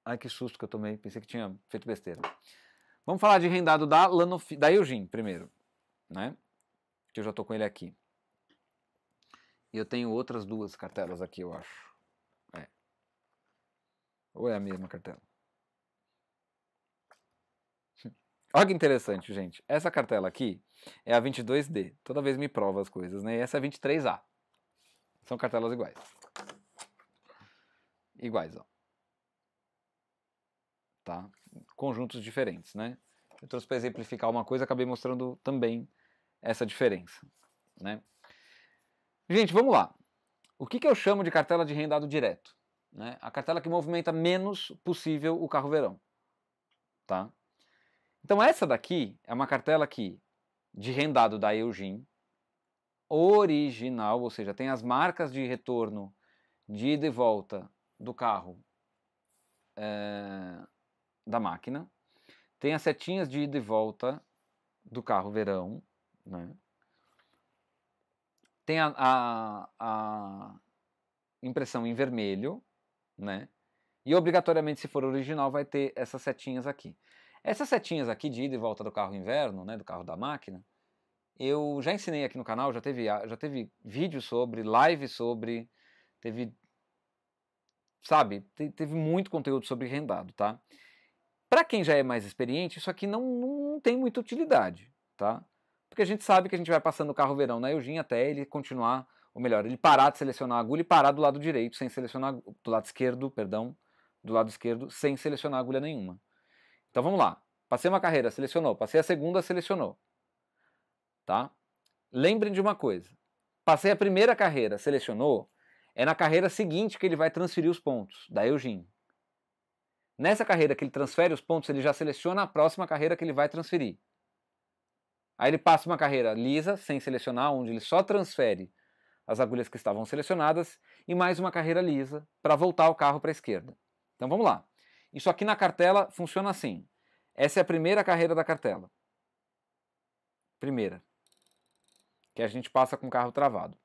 A: Ai, que susto que eu tomei. Pensei que tinha feito besteira. Vamos falar de rendado da, Lanofi, da Eugene primeiro. Né? Que eu já tô com ele aqui. E eu tenho outras duas cartelas aqui, eu acho. Ou é a mesma cartela? Olha que interessante, gente. Essa cartela aqui é a 22D. Toda vez me prova as coisas, né? E essa é a 23A. São cartelas iguais. Iguais, ó. Tá? Conjuntos diferentes, né? Eu trouxe para exemplificar uma coisa, acabei mostrando também essa diferença, né? Gente, vamos lá. O que, que eu chamo de cartela de rendado direto? Né? A cartela que movimenta menos possível o carro verão. Tá? Então essa daqui é uma cartela que, de rendado da Eugene, original, ou seja, tem as marcas de retorno de ida e volta do carro é, da máquina, tem as setinhas de ida e volta do carro verão, né? tem a, a, a impressão em vermelho, né? E obrigatoriamente, se for original, vai ter essas setinhas aqui. Essas setinhas aqui de ida e volta do carro inverno, né, do carro da máquina, eu já ensinei aqui no canal, já teve, já teve vídeo sobre, live sobre, teve, sabe, teve muito conteúdo sobre rendado, tá? Para quem já é mais experiente, isso aqui não, não tem muita utilidade, tá? Porque a gente sabe que a gente vai passando o carro verão na Eugin até ele continuar ou melhor, ele parar de selecionar a agulha e parar do lado direito sem selecionar do lado esquerdo, perdão, do lado esquerdo sem selecionar agulha nenhuma. Então vamos lá. Passei uma carreira, selecionou. Passei a segunda, selecionou. Tá? Lembrem de uma coisa. Passei a primeira carreira, selecionou. É na carreira seguinte que ele vai transferir os pontos, da Eugene. Nessa carreira que ele transfere os pontos, ele já seleciona a próxima carreira que ele vai transferir. Aí ele passa uma carreira lisa, sem selecionar, onde ele só transfere as agulhas que estavam selecionadas e mais uma carreira lisa para voltar o carro para a esquerda. Então vamos lá. Isso aqui na cartela funciona assim. Essa é a primeira carreira da cartela. Primeira. Que a gente passa com o carro travado.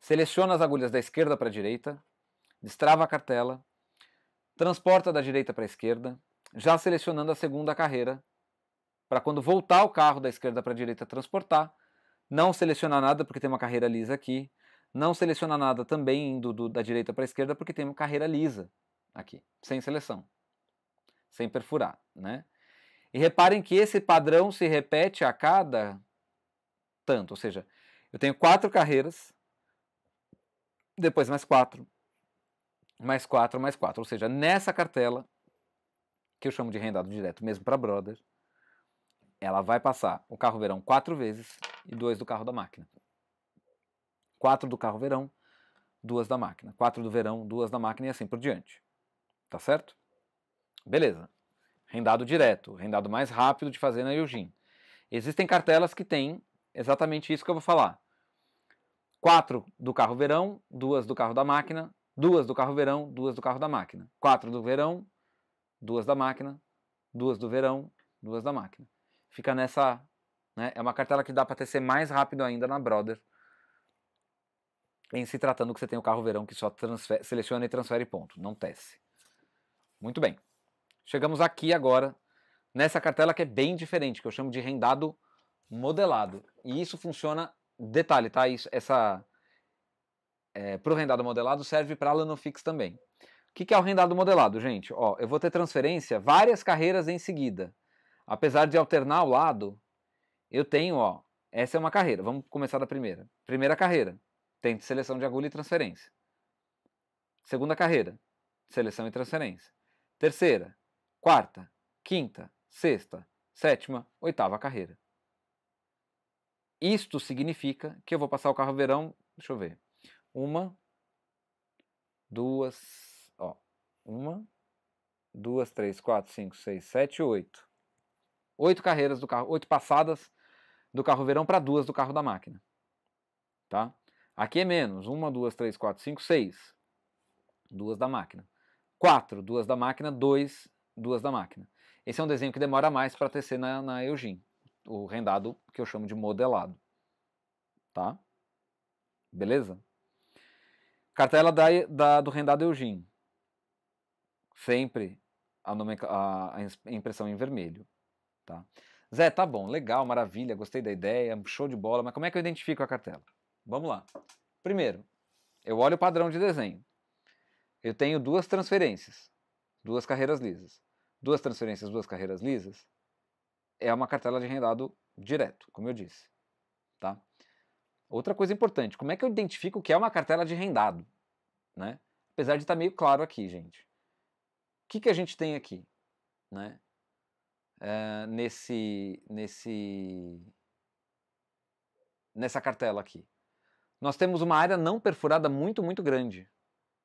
A: Seleciona as agulhas da esquerda para a direita, destrava a cartela, transporta da direita para a esquerda, já selecionando a segunda carreira, para quando voltar o carro da esquerda para a direita transportar, não selecionar nada porque tem uma carreira lisa aqui. Não selecionar nada também indo do, da direita para a esquerda porque tem uma carreira lisa aqui, sem seleção, sem perfurar, né? E reparem que esse padrão se repete a cada tanto, ou seja, eu tenho quatro carreiras, depois mais quatro, mais quatro, mais quatro, ou seja, nessa cartela que eu chamo de rendado direto mesmo para brother, ela vai passar o carro verão quatro vezes, e dois do carro da máquina. Quatro do carro verão, duas da máquina. Quatro do verão, duas da máquina e assim por diante. Tá certo? Beleza. Rendado direto, rendado mais rápido de fazer na Yujin. Existem cartelas que têm exatamente isso que eu vou falar. Quatro do carro verão, duas do carro da máquina, duas do carro verão, duas do carro da máquina. Quatro do verão, duas da máquina, duas do verão, duas da máquina. Fica nessa né? É uma cartela que dá para tecer mais rápido ainda na Brother, em se tratando que você tem o carro verão que só seleciona e transfere ponto, não tece. Muito bem. Chegamos aqui agora nessa cartela que é bem diferente, que eu chamo de rendado modelado. E isso funciona, detalhe, tá? Isso, essa é, o rendado modelado serve para a Lanofix também. O que, que é o rendado modelado, gente? Ó, eu vou ter transferência várias carreiras em seguida. Apesar de alternar o lado, eu tenho, ó, essa é uma carreira. Vamos começar da primeira. Primeira carreira, tem seleção de agulha e transferência. Segunda carreira, seleção e transferência. Terceira, quarta, quinta, sexta, sétima, oitava carreira. Isto significa que eu vou passar o carro verão, deixa eu ver. Uma, duas, ó, uma, duas, três, quatro, cinco, seis, sete, oito. Oito carreiras do carro, oito passadas do carro verão para duas do carro da máquina. Tá? Aqui é menos, uma, duas, três, quatro, cinco, seis. Duas da máquina. Quatro, duas da máquina, dois, duas da máquina. Esse é um desenho que demora mais para tecer na, na Eugene, o rendado que eu chamo de modelado. Tá? Beleza? Cartela da, da do rendado Eugene. Sempre a, a, a impressão em vermelho. Tá? Zé, tá bom, legal, maravilha, gostei da ideia, show de bola, mas como é que eu identifico a cartela? Vamos lá. Primeiro, eu olho o padrão de desenho. Eu tenho duas transferências, duas carreiras lisas. Duas transferências, duas carreiras lisas é uma cartela de rendado direto, como eu disse. Tá? Outra coisa importante, como é que eu identifico que é uma cartela de rendado? Né? Apesar de estar tá meio claro aqui, gente. O que, que a gente tem aqui? Né? Eh, nesse, nesse, nessa cartela aqui. Nós temos uma área não perfurada muito, muito grande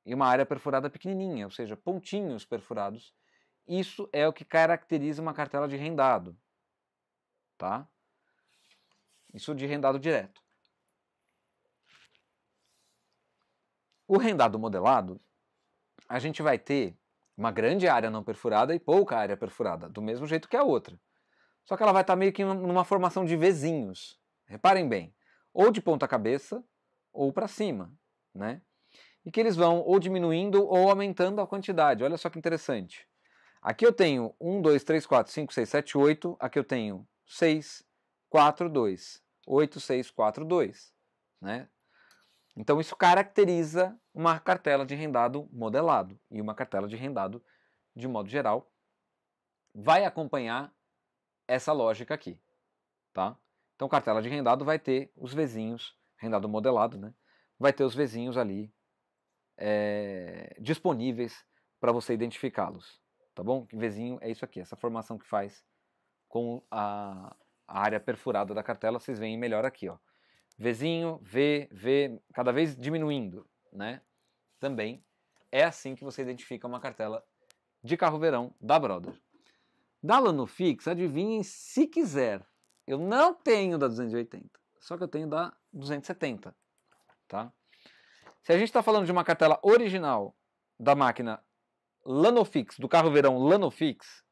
A: e uma área perfurada pequenininha, ou seja, pontinhos perfurados. Isso é o que caracteriza uma cartela de rendado, tá? Isso de rendado direto. O rendado modelado, a gente vai ter uma grande área não perfurada e pouca área perfurada, do mesmo jeito que a outra. Só que ela vai estar tá meio que numa formação de vizinhos. Reparem bem, ou de ponta cabeça ou para cima, né? E que eles vão ou diminuindo ou aumentando a quantidade. Olha só que interessante. Aqui eu tenho 1, 2, 3, 4, 5, 6, 7, 8. Aqui eu tenho 6, 4, 2, 8, 6, 4, 2. Né? Então isso caracteriza uma cartela de rendado modelado e uma cartela de rendado de modo geral vai acompanhar essa lógica aqui, tá? Então cartela de rendado vai ter os vizinhos rendado modelado, né? Vai ter os vizinhos ali é, disponíveis para você identificá-los, tá bom? Vizinho é isso aqui, essa formação que faz com a, a área perfurada da cartela, vocês veem melhor aqui, ó. Vzinho, V, V, cada vez diminuindo, né? Também é assim que você identifica uma cartela de carro verão da Brother. Da Lanofix, adivinhem se quiser. Eu não tenho da 280, só que eu tenho da 270, tá? Se a gente está falando de uma cartela original da máquina Lanofix, do carro verão Lanofix,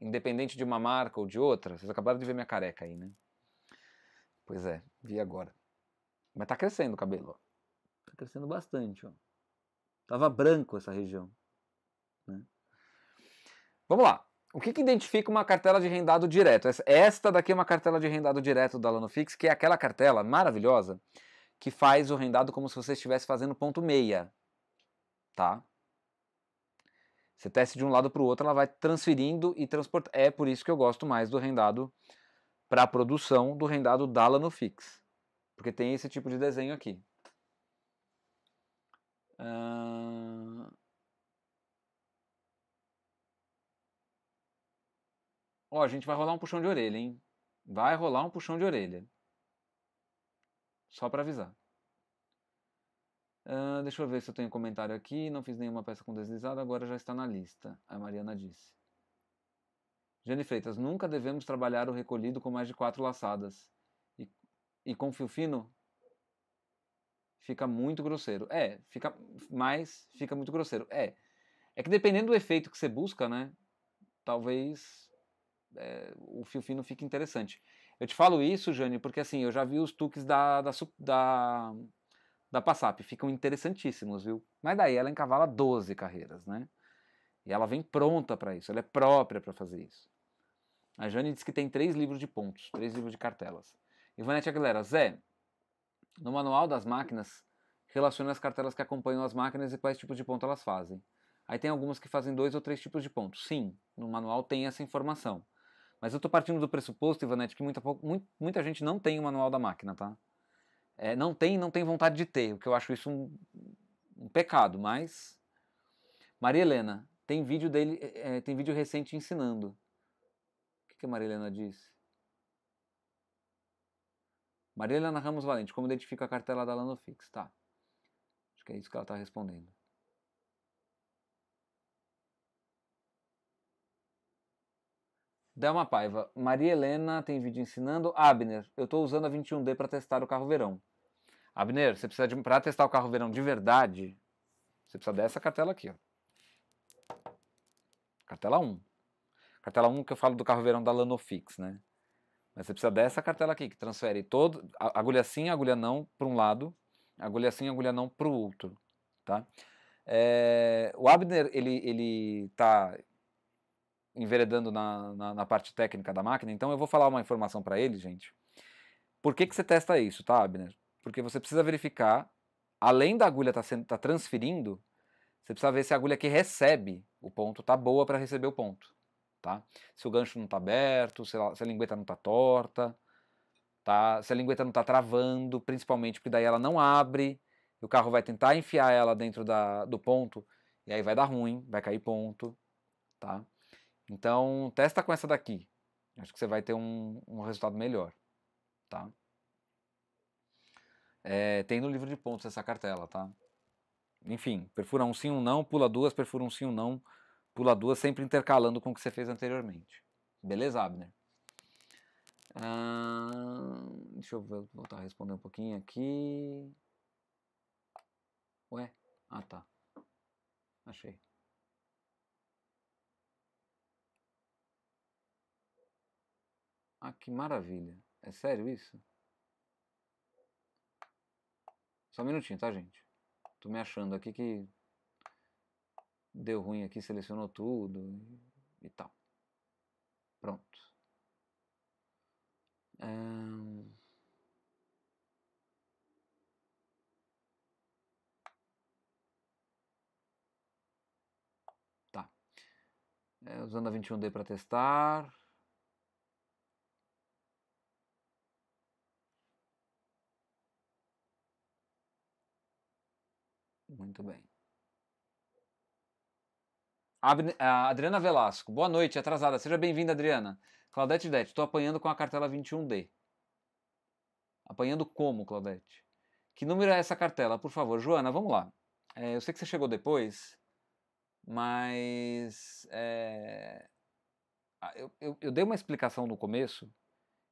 A: independente de uma marca ou de outra, vocês acabaram de ver minha careca aí, né? Pois é, Vi agora. Mas tá crescendo o cabelo, ó. Tá crescendo bastante, ó. Tava branco essa região. Né? Vamos lá. O que, que, identifica uma cartela de rendado direto? Esta daqui é uma cartela de rendado direto da Lanofix, que é aquela cartela maravilhosa que faz o rendado como se você estivesse fazendo ponto meia. Tá? Você teste de um lado para o outro, ela vai transferindo e transportando. É por isso que eu gosto mais do rendado para a produção do rendado Dala no Fix. Porque tem esse tipo de desenho aqui. Uh... Ó, a gente vai rolar um puxão de orelha, hein? Vai rolar um puxão de orelha. Só para avisar. Uh, deixa eu ver se eu tenho comentário aqui. Não fiz nenhuma peça com deslizado, agora já está na lista. A Mariana disse. Jane Freitas, nunca devemos trabalhar o recolhido com mais de quatro laçadas. E, e com fio fino fica muito grosseiro. É, fica mais, fica muito grosseiro. É. É que dependendo do efeito que você busca, né? Talvez é, o fio fino fique interessante. Eu te falo isso, Jane, porque assim, eu já vi os tuques da, da, da, da Passap, ficam interessantíssimos, viu? Mas daí ela encavala 12 carreiras, né? E ela vem pronta para isso, ela é própria para fazer isso. A Jane diz que tem três livros de pontos, três livros de cartelas. Ivanete Aguilera, Zé, no manual das máquinas, relaciona as cartelas que acompanham as máquinas e quais tipos de ponto elas fazem. Aí tem algumas que fazem dois ou três tipos de ponto. Sim, no manual tem essa informação. Mas eu estou partindo do pressuposto, Ivanete, que muita, muita gente não tem o manual da máquina, tá? É, não tem não tem vontade de ter, o que eu acho isso um, um pecado, mas. Maria Helena, tem vídeo dele, é, é tem vídeo recente ensinando que, que a Marilena disse? Marilena Ramos Valente, como identifica a cartela da Lanofix? Tá. Acho que é isso que ela está respondendo. Delma Paiva, Maria Helena tem vídeo ensinando. Abner, eu estou usando a 21D para testar o carro verão. Abner, você precisa de para testar o carro verão de verdade, você precisa dessa cartela aqui, ó. Cartela 1. Cartela 1 que eu falo do carro verão da Lanofix, né? Mas você precisa dessa cartela aqui, que transfere todo, agulha sim, agulha não para um lado, agulha sim, agulha não para o outro, tá? É, o Abner, ele, ele tá enveredando na, na, na, parte técnica da máquina, então eu vou falar uma informação para ele, gente. Por que, que você testa isso, tá, Abner? Porque você precisa verificar, além da agulha tá estar tá transferindo, você precisa ver se a agulha que recebe o ponto tá boa para receber o ponto tá? Se o gancho não está aberto, se a, lingueta não está torta, tá? Se a lingueta não está travando, principalmente porque daí ela não abre, o carro vai tentar enfiar ela dentro da, do ponto e aí vai dar ruim, vai cair ponto, tá? Então testa com essa daqui, acho que você vai ter um, um resultado melhor, tá? É, tem no livro de pontos essa cartela, tá? Enfim, perfura um sim, um não, pula duas, perfura um sim, um não, pula duas, sempre intercalando com o que você fez anteriormente. Beleza, Abner? deixa eu voltar a responder um pouquinho aqui. Ué? Ah, tá. Achei. Ah, que maravilha. É sério isso? Só um minutinho, tá, gente? Tô me achando aqui que deu ruim aqui, selecionou tudo e, tal. Pronto. Hum... Tá. É, usando a 21D para testar. Muito bem. A eh, Adriana Velasco. Boa noite, atrasada. Seja bem-vinda, Adriana. Claudete Dete, estou apanhando com a cartela 21D. Apanhando como, Claudete? Que número é essa cartela, por favor? Joana, vamos lá. É, eu sei que você chegou depois, mas. É, ah, eu, eu, eu dei uma explicação no começo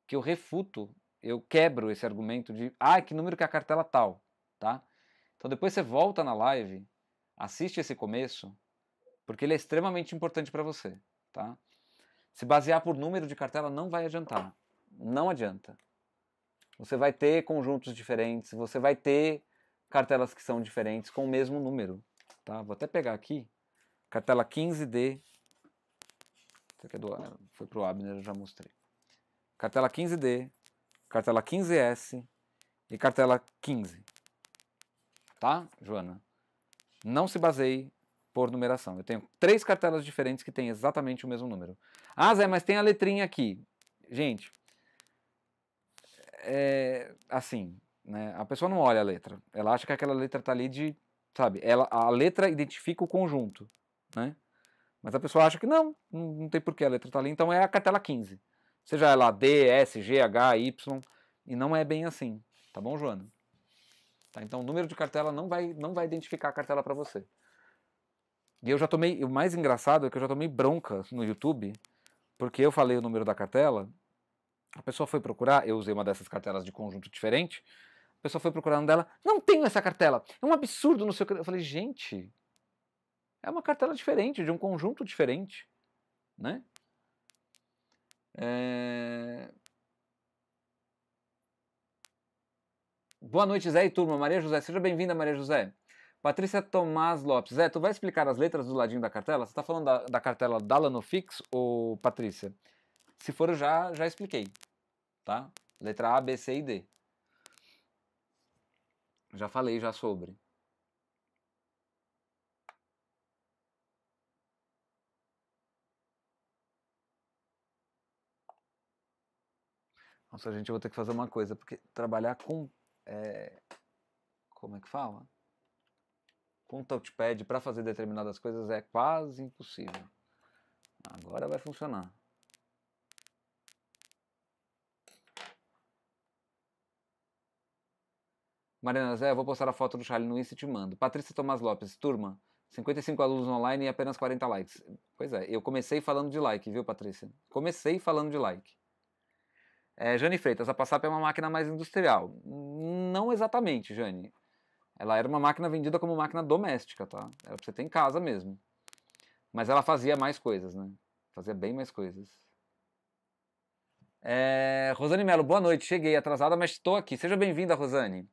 A: que eu refuto, eu quebro esse argumento de. Ah, que número que é a cartela tal, tá? Então depois você volta na live, assiste esse começo porque ele é extremamente importante para você, tá? Se basear por número de cartela não vai adiantar, não adianta. Você vai ter conjuntos diferentes, você vai ter cartelas que são diferentes com o mesmo número, tá? Vou até pegar aqui, cartela 15D, essa aqui é do, foi pro Abner, eu já mostrei. Cartela 15D, cartela 15S e cartela 15, tá, Joana? Não se baseie por numeração. Eu tenho três cartelas diferentes que têm exatamente o mesmo número. Ah, Zé, mas tem a letrinha aqui. Gente, é assim, né? A pessoa não olha a letra. Ela acha que aquela letra está ali de, sabe? Ela, a letra identifica o conjunto, né? Mas a pessoa acha que não, não tem porquê a letra está ali, então é a cartela 15. Seja ela D, S, G, H, Y, e não é bem assim, tá bom, Joana? Tá, então o número de cartela não vai, não vai identificar a cartela para você. E eu já tomei, o mais engraçado é que eu já tomei bronca no YouTube, porque eu falei o número da cartela, a pessoa foi procurar, eu usei uma dessas cartelas de conjunto diferente, a pessoa foi procurando dela, não tenho essa cartela, é um absurdo no seu... Eu falei, gente, é uma cartela diferente, de um conjunto diferente, né? É... Boa noite, Zé e turma. Maria José, seja bem-vinda, Maria José. Patrícia Tomás Lopes. Zé, tu vai explicar as letras do ladinho da cartela? Você está falando da, da cartela ou Patrícia? Se for, já, já expliquei. Tá? Letra A, B, C e D. Já falei já sobre. Nossa, gente, eu vou ter que fazer uma coisa, porque trabalhar com. É, como é que fala? com touchpad para fazer determinadas coisas é quase impossível. Agora vai funcionar. Mariana Zé, eu vou postar a foto do Charlie no Insta e te mando. Patrícia Tomás Lopes, turma, 55 alunos online e apenas 40 likes. Pois é, eu comecei falando de like, viu, Patrícia? Comecei falando de like. É, Jane Freitas, a Passap é uma máquina mais industrial. Não exatamente, Jane. Ela era uma máquina vendida como máquina doméstica, tá? Era pra você ter em casa mesmo. Mas ela fazia mais coisas, né? Fazia bem mais coisas. É... Rosane Melo, boa noite. Cheguei atrasada, mas estou aqui. Seja bem-vinda, Rosane.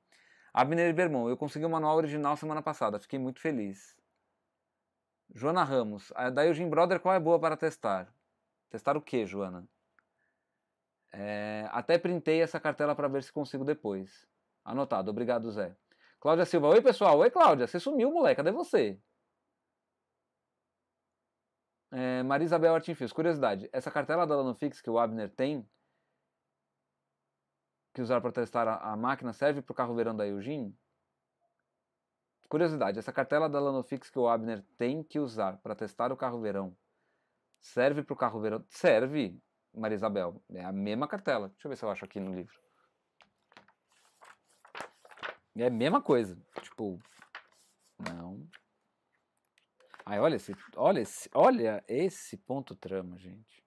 A: Abner Bermon, eu consegui o manual original semana passada. Fiquei muito feliz. Joana Ramos, da Eugene Brother, qual é boa para testar? Testar o quê, Joana? É... Até printei essa cartela para ver se consigo depois. Anotado. Obrigado, Zé. Cláudia Silva, oi pessoal. Oi Cláudia, você sumiu, moleque, cadê você? É, Maria Isabel Artinfios, curiosidade, essa cartela da Lanofix que o Abner tem, que usaram para testar a, a, máquina, serve para o carro verão da Eugene? Curiosidade, essa cartela da Lanofix que o Abner tem que usar para testar o carro verão, serve para o carro verão? Serve, Maria Isabel, é a mesma cartela. Deixa eu ver se eu acho aqui no livro. É a mesma coisa. Tipo, não. Ai, olha esse, olha esse, olha esse ponto trama, gente.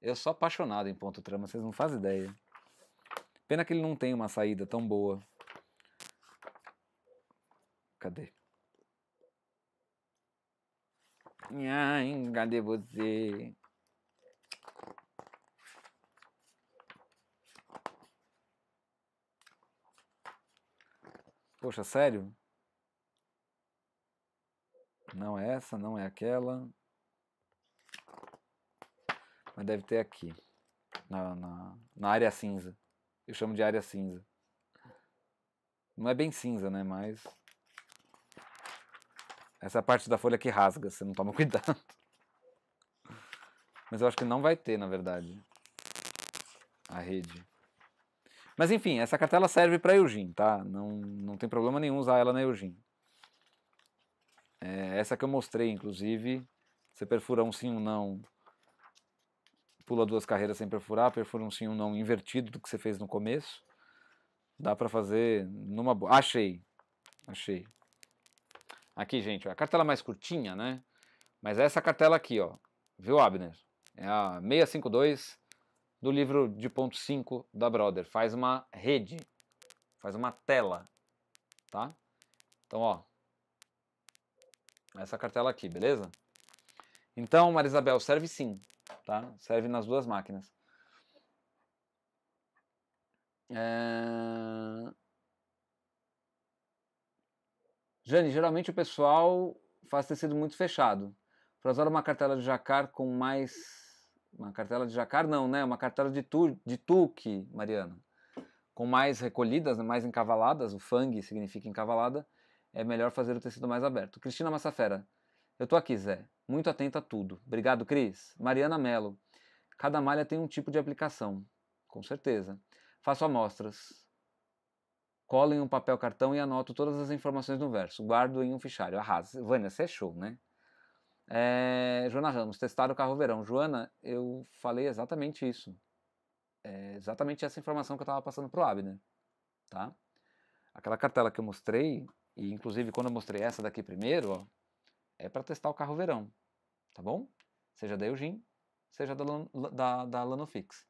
A: Eu sou apaixonado em ponto trama, vocês não fazem ideia. Pena que ele não tem uma saída tão boa. Cadê? Ai, cadê você? Poxa, sério? Não é essa, não é aquela. Mas deve ter aqui. Na, na, na área cinza. Eu chamo de área cinza. Não é bem cinza, né? Mas. Essa parte da folha que rasga, você não toma cuidado. Mas eu acho que não vai ter, na verdade. A rede. Mas enfim, essa cartela serve para Eugene, tá? Não, não tem problema nenhum usar ela na Eugene. É, essa que eu mostrei, inclusive, você perfura um sim, um não, pula duas carreiras sem perfurar, perfura um sim, um não invertido do que você fez no começo. Dá para fazer numa boa. Achei, achei. Aqui, gente, a cartela mais curtinha, né? Mas é essa cartela aqui, ó. Viu, Abner? É a 652 do livro de ponto 5 da Brother. Faz uma rede, faz uma tela, tá? Então, ó, essa cartela aqui, beleza? Então, Marisabel, serve sim, tá? Serve nas duas máquinas. É... Jane, geralmente o pessoal faz tecido muito fechado. Para usar uma cartela de jacar com mais uma cartela de jacar, não, né? Uma cartela de, tu, de tuque, Mariana. Com mais recolhidas, né? mais encavaladas, o fang significa encavalada, é melhor fazer o tecido mais aberto. Cristina Massafera, eu tô aqui, Zé. Muito atenta a tudo. Obrigado, Cris. Mariana Mello. Cada malha tem um tipo de aplicação. Com certeza. Faço amostras. Colo em um papel cartão e anoto todas as informações no verso. Guardo em um fichário. Arrasa. Vânia, você é show, né? É, Joana Ramos, testar o carro verão. Joana, eu falei exatamente isso. É exatamente essa informação que eu estava passando para o Abner. Tá? Aquela cartela que eu mostrei, e inclusive quando eu mostrei essa daqui primeiro, ó, é para testar o carro verão. Tá bom? Seja da Eugene, seja da, da, da Lanofix.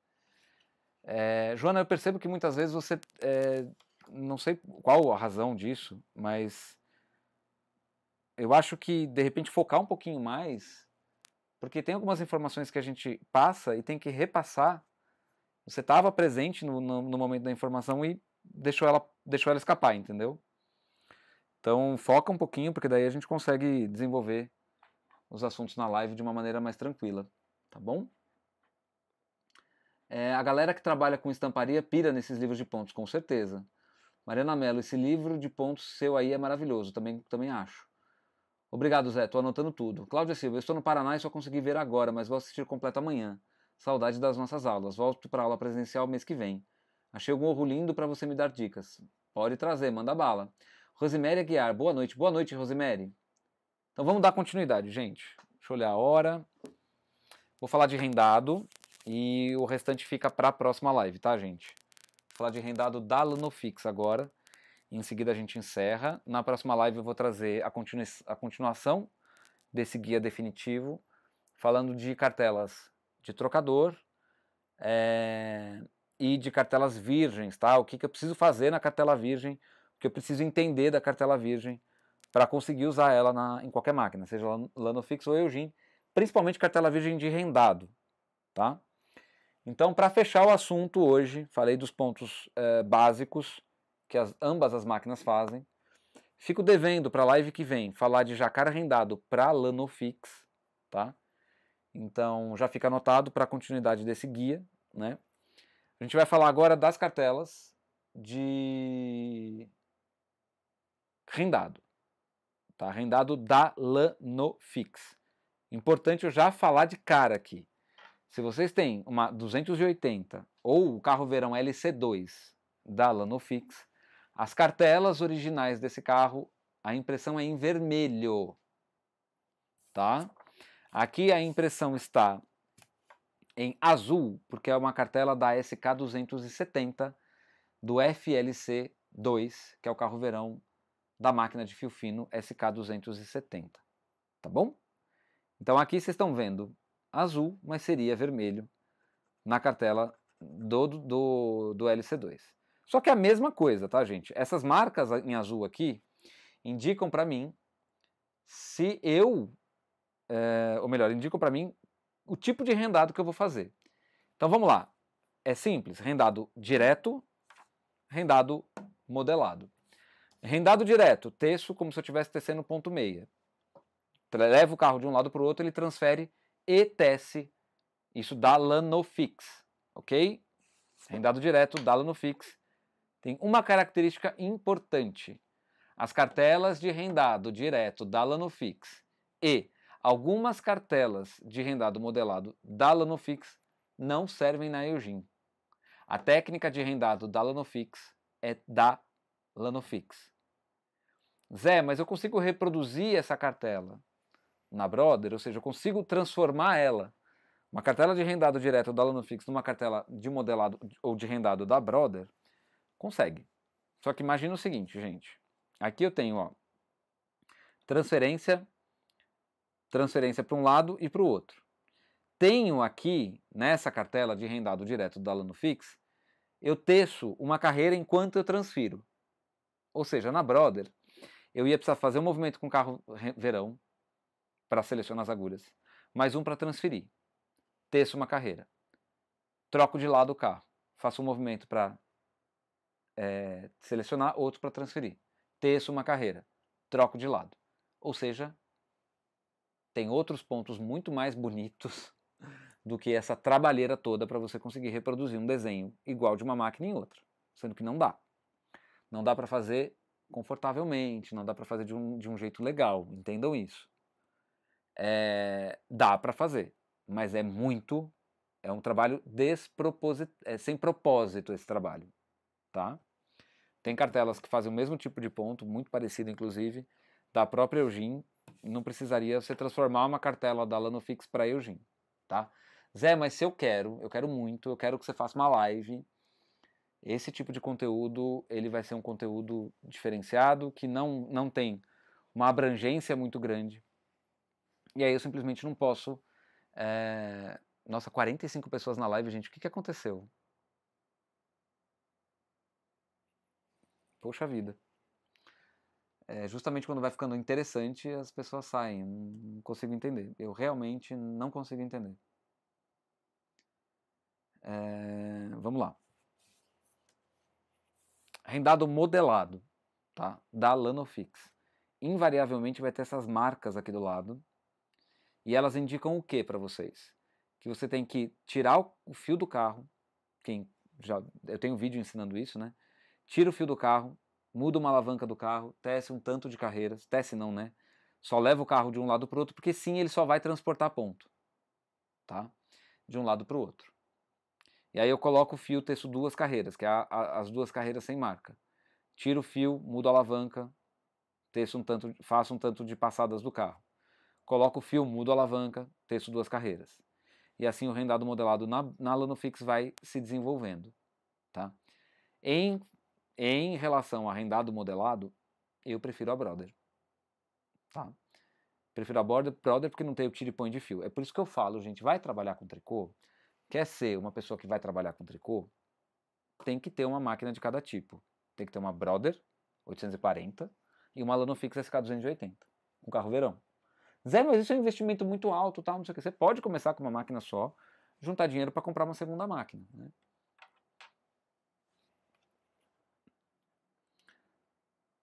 A: É, Joana, eu percebo que muitas vezes você. É, não sei qual a razão disso, mas eu acho que, de repente, focar um pouquinho mais, porque tem algumas informações que a gente passa e tem que repassar. Você estava presente no, no, no, momento da informação e deixou ela, deixou ela escapar, entendeu? Então, foca um pouquinho, porque daí a gente consegue desenvolver os assuntos na live de uma maneira mais tranquila, tá bom? É, a galera que trabalha com estamparia pira nesses livros de pontos, com certeza. Mariana Mello, esse livro de pontos seu aí é maravilhoso, também, também acho. Obrigado, Zé. estou anotando tudo. Cláudia Silva, eu estou no Paraná e só consegui ver agora, mas vou assistir completo amanhã. Saudade das nossas aulas. Volto para aula presencial mês que vem. Achei algum ouro lindo para você me dar dicas. Pode trazer, manda bala. Rosemary Aguiar, boa noite. Boa noite, Rosemary. Então vamos dar continuidade, gente. Deixa eu olhar a hora. Vou falar de rendado e o restante fica para a próxima live, tá, gente? Vou falar de rendado da Lanofix agora e em seguida a gente encerra. Na próxima live eu vou trazer a, continu a continuação desse guia definitivo, falando de cartelas de trocador é, e de cartelas virgens, tá? O que, que eu preciso fazer na cartela virgem, o que eu preciso entender da cartela virgem para conseguir usar ela na, em qualquer máquina, seja Lanofix ou Eugene, principalmente cartela virgem de rendado, tá? Então, para fechar o assunto hoje, falei dos pontos é, básicos, que as, ambas as máquinas fazem. Fico devendo para a live que vem falar de jacar rendado para Lanofix, tá? Então já fica anotado para a continuidade desse guia, né? A gente vai falar agora das cartelas de rendado, tá? Rendado da Lanofix. Importante eu já falar de cara aqui. Se vocês têm uma 280 ou o carro verão LC2 da Lanofix, as cartelas originais desse carro, a impressão é em vermelho, tá? Aqui a impressão está em azul, porque é uma cartela da SK270 do FLC2, que é o carro verão da máquina de fio fino SK270, tá bom? Então aqui vocês estão vendo azul, mas seria vermelho na cartela do, do, do LC2. Só que é a mesma coisa, tá, gente? Essas marcas em azul aqui indicam para mim se eu, é, ou melhor, indicam para mim o tipo de rendado que eu vou fazer. Então vamos lá. É simples, rendado direto, rendado modelado. Rendado direto, texto como se eu estivesse tecendo ponto meia. Leva o carro de um lado para o outro, ele transfere e tece. Isso dá lanofix, ok? Rendado direto, dá lanofix tem uma característica importante. As cartelas de rendado direto da Lanofix e algumas cartelas de rendado modelado da Lanofix não servem na Eugene. A técnica de rendado da Lanofix é da Lanofix. Zé, mas eu consigo reproduzir essa cartela na Brother, ou seja, eu consigo transformar ela. Uma cartela de rendado direto da Lanofix numa cartela de modelado ou de rendado da Brother Consegue. Só que imagina o seguinte, gente. Aqui eu tenho ó, transferência, transferência para um lado e para o outro. Tenho aqui, nessa cartela de rendado direto da Lanufix eu teço uma carreira enquanto eu transfiro. Ou seja, na Brother, eu ia precisar fazer um movimento com carro verão para selecionar as agulhas, mais um para transferir. Teço uma carreira. Troco de lado o carro. Faço um movimento para é, selecionar, outro para transferir. Terço uma carreira, troco de lado. Ou seja, tem outros pontos muito mais bonitos do que essa trabalheira toda para você conseguir reproduzir um desenho igual de uma máquina em outra, sendo que não dá. Não dá para fazer confortavelmente, não dá para fazer de um, de um jeito legal, entendam isso. É, dá para fazer, mas é muito, é um trabalho desproposit, é sem propósito esse trabalho, tá? Tem cartelas que fazem o mesmo tipo de ponto, muito parecido inclusive, da própria Eugene. Não precisaria você transformar uma cartela da Lanofix para Eugene, tá? Zé, mas se eu quero, eu quero muito, eu quero que você faça uma live. Esse tipo de conteúdo, ele vai ser um conteúdo diferenciado, que não, não tem uma abrangência muito grande. E aí eu simplesmente não posso... É... Nossa, 45 pessoas na live, gente, o que, que aconteceu? poxa vida. É, justamente quando vai ficando interessante, as pessoas saem. Não consigo entender. Eu realmente não consigo entender. É, vamos lá. Rendado modelado, tá? Da Lanofix. Invariavelmente vai ter essas marcas aqui do lado. E elas indicam o que para vocês? Que você tem que tirar o fio do carro. Quem já eu tenho um vídeo ensinando isso, né? tira o fio do carro, muda uma alavanca do carro, tece um tanto de carreiras, tece não, né? Só leva o carro de um lado para o outro, porque sim, ele só vai transportar ponto, tá? De um lado para o outro. E aí eu coloco o fio, teço duas carreiras, que é a, a, as duas carreiras sem marca. Tiro o fio, mudo a alavanca, teço um tanto, faço um tanto de passadas do carro. Coloco o fio, mudo a alavanca, teço duas carreiras. E assim o rendado modelado na, na Lanofix vai se desenvolvendo, tá? Em em relação a rendado modelado, eu prefiro a Brother. Tá? Prefiro a Brother, Brother porque não tem o tiro e põe de fio. É por isso que eu falo, gente, vai trabalhar com tricô, quer ser uma pessoa que vai trabalhar com tricô, tem que ter uma máquina de cada tipo. Tem que ter uma Brother 840 e uma Lano Fix SK280, um carro verão. Zé, mas isso é um investimento muito alto, tal, não sei o que. Você pode começar com uma máquina só, juntar dinheiro para comprar uma segunda máquina. Né?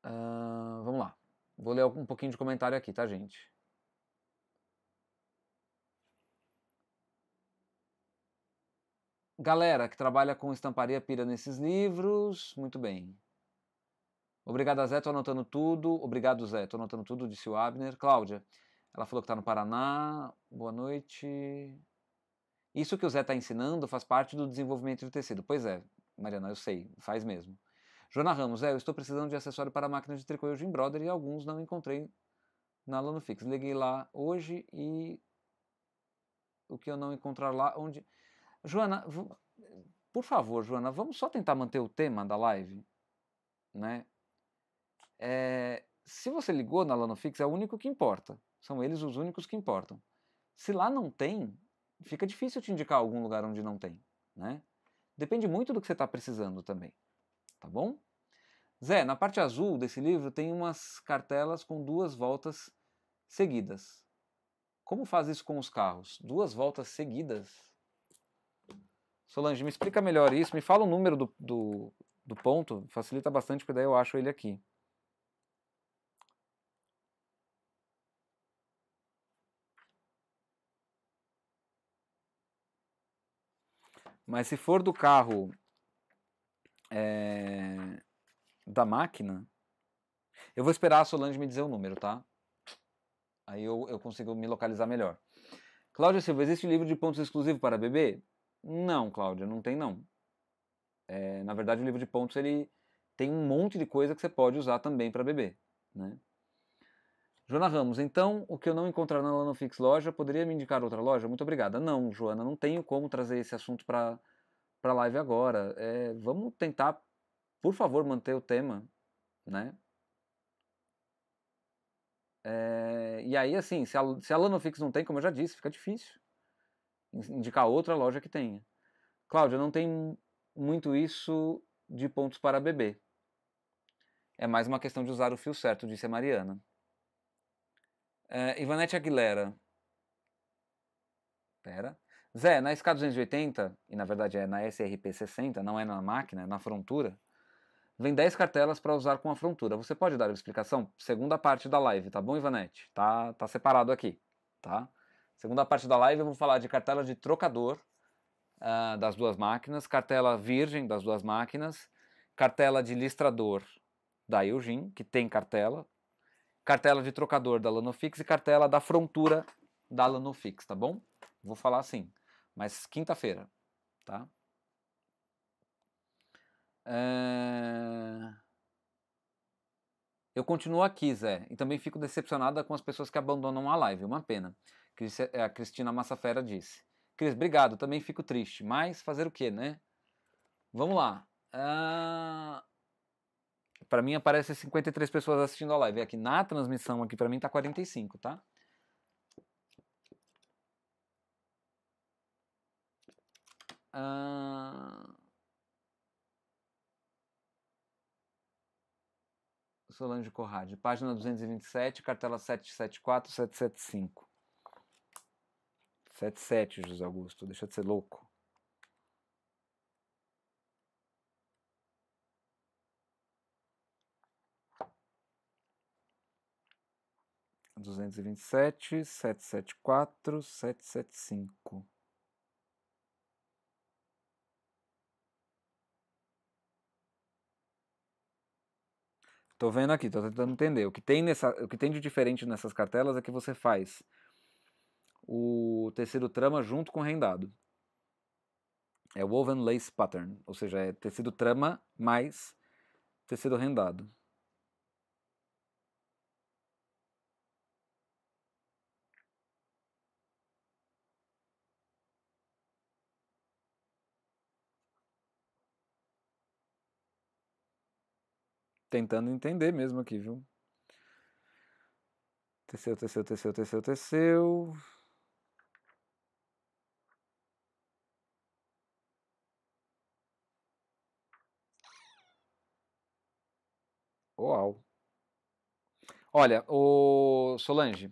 A: Uh, vamos lá. Vou ler um pouquinho de comentário aqui, tá, gente? Galera que trabalha com estamparia pira nesses livros, muito bem. Obrigado, Zé, tô anotando tudo. Obrigado, Zé, tô anotando tudo, disse o Abner. Cláudia, ela falou que tá no Paraná. Boa noite. Isso que o Zé tá ensinando faz parte do desenvolvimento do tecido. Pois é, Mariana, eu sei, faz mesmo. Joana Ramos, é, eu estou precisando de acessório para a máquina de tricô Eugene Brother e alguns não encontrei na Lanofix. Liguei lá hoje e o que eu não encontrar lá, onde... Joana, por favor, Joana, vamos só tentar manter o tema da live, né? É, se você ligou na Lanofix, é o único que importa. São eles os únicos que importam. Se lá não tem, fica difícil te indicar algum lugar onde não tem, né? Depende muito do que você está precisando também, tá bom? Zé, na parte azul desse livro tem umas cartelas com duas voltas seguidas. Como faz isso com os carros? Duas voltas seguidas? Solange, me explica melhor isso, me fala o número do, do, do ponto, facilita bastante, porque daí eu acho ele aqui. Mas se for do carro. É da máquina. Eu vou esperar a Solange me dizer o número, tá? Aí eu, eu consigo me localizar melhor. Cláudia Silva, existe livro de pontos exclusivo para bebê? Não, Cláudia, não tem não. É, na verdade, o livro de pontos ele tem um monte de coisa que você pode usar também para bebê, né? Joana Ramos, então o que eu não encontrar na Lanofix loja, poderia me indicar outra loja? Muito obrigada. Não, Joana, não tenho como trazer esse assunto para a live agora. É, vamos tentar por favor, manter o tema, né? É, e aí, assim, se a, se a Lanofix não tem, como eu já disse, fica difícil indicar outra loja que tenha. Cláudia, não tem muito isso de pontos para beber É mais uma questão de usar o fio certo, disse a Mariana. É, Ivanete Aguilera. Pera. Zé, na SK280, e na verdade é na SRP60, não é na máquina, é na frontura, Vem 10 cartelas para usar com a frontura. Você pode dar uma explicação? Segunda parte da live, tá bom, Ivanete? Tá, tá separado aqui, tá? Segunda parte da live eu vou falar de cartela de trocador uh, das duas máquinas, cartela virgem das duas máquinas, cartela de listrador da Eugene, que tem cartela, cartela de trocador da Lanofix e cartela da frontura da Lanofix, tá bom? Vou falar assim, mas quinta-feira, tá? É... Eu continuo aqui, Zé, e também fico decepcionada com as pessoas que abandonam a live, uma pena. Eh, a Cristina Massafera disse. Cris, obrigado, também fico triste, mas fazer o quê, né? Vamos lá. Uh... Para mim aparece 53 pessoas assistindo a live. Aqui é na transmissão, aqui para mim tá 45, tá? Uh... Solange Corrade, página 227, cartela 774, 775. 77, José Augusto, deixa de ser louco. Duzentos e vinte e sete, sete sete quatro, sete sete cinco. Tô vendo aqui, tô tentando entender. O que tem, nessa, o que tem de diferente nessas cartelas é que você faz o tecido trama junto com o rendado. É woven lace pattern, ou seja, é tecido trama mais tecido rendado. tentando entender mesmo aqui, viu? Teceu, teceu, teceu, teceu, teceu. Uau. Olha, o Solange,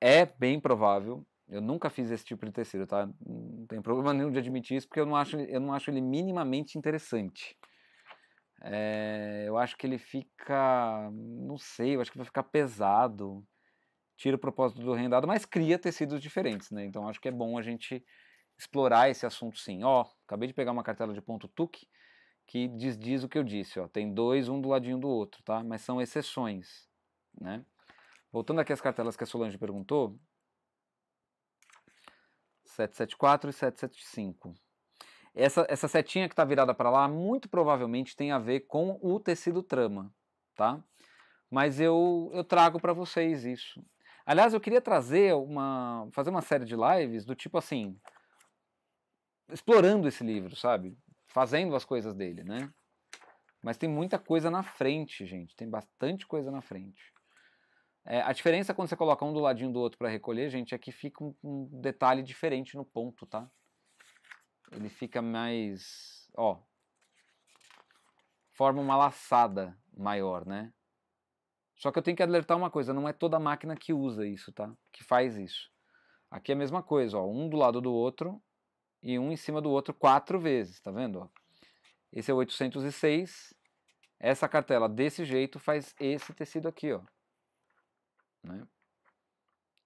A: é bem provável. Eu nunca fiz esse tipo de tecido, tá? Não tem problema nenhum de admitir isso, porque eu não acho, eu não acho ele minimamente interessante. É, eu acho que ele fica. Não sei, eu acho que vai ficar pesado. Tira o propósito do rendado, mas cria tecidos diferentes, né? Então acho que é bom a gente explorar esse assunto sim. Ó, acabei de pegar uma cartela de ponto tuque que diz, diz o que eu disse, ó. Tem dois, um do ladinho do outro, tá? Mas são exceções, né? Voltando aqui às cartelas que a Solange perguntou. 774 e 775. Essa, essa setinha que está virada para lá muito provavelmente tem a ver com o tecido trama, tá? Mas eu, eu trago para vocês isso. Aliás, eu queria trazer uma. fazer uma série de lives do tipo assim. explorando esse livro, sabe? Fazendo as coisas dele, né? Mas tem muita coisa na frente, gente. Tem bastante coisa na frente. É, a diferença quando você coloca um do ladinho do outro para recolher, gente, é que fica um, um detalhe diferente no ponto, tá? ele fica mais, ó, forma uma laçada maior, né? Só que eu tenho que alertar uma coisa, não é toda máquina que usa isso, tá? Que faz isso. Aqui é a mesma coisa, ó, um do lado do outro e um em cima do outro quatro vezes, tá vendo? Ó? Esse é o 806, essa cartela desse jeito faz esse tecido aqui, ó. Né?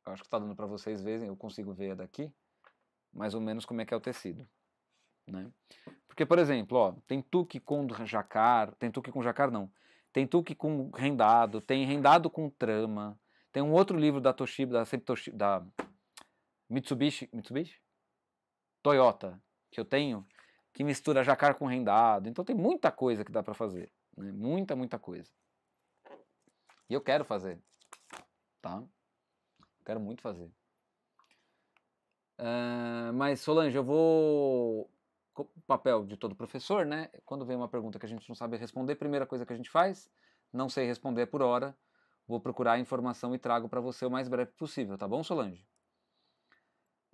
A: Eu acho que está dando para vocês verem, eu consigo ver daqui, mais ou menos como é que é o tecido. Né? Porque, por exemplo, ó, tem tuque com jacar, tem tuque com jacar não, tem tuque com rendado, tem rendado com trama, tem um outro livro da Toshiba, da, da Mitsubishi, Mitsubishi? Toyota, que eu tenho, que mistura jacar com rendado. Então tem muita coisa que dá para fazer, né? muita, muita coisa. E eu quero fazer, tá? Quero muito fazer. Uh, mas Solange, eu vou o papel de todo professor, né? Quando vem uma pergunta que a gente não sabe responder, primeira coisa que a gente faz, não sei responder por hora, vou procurar a informação e trago para você o mais breve possível, tá bom, Solange?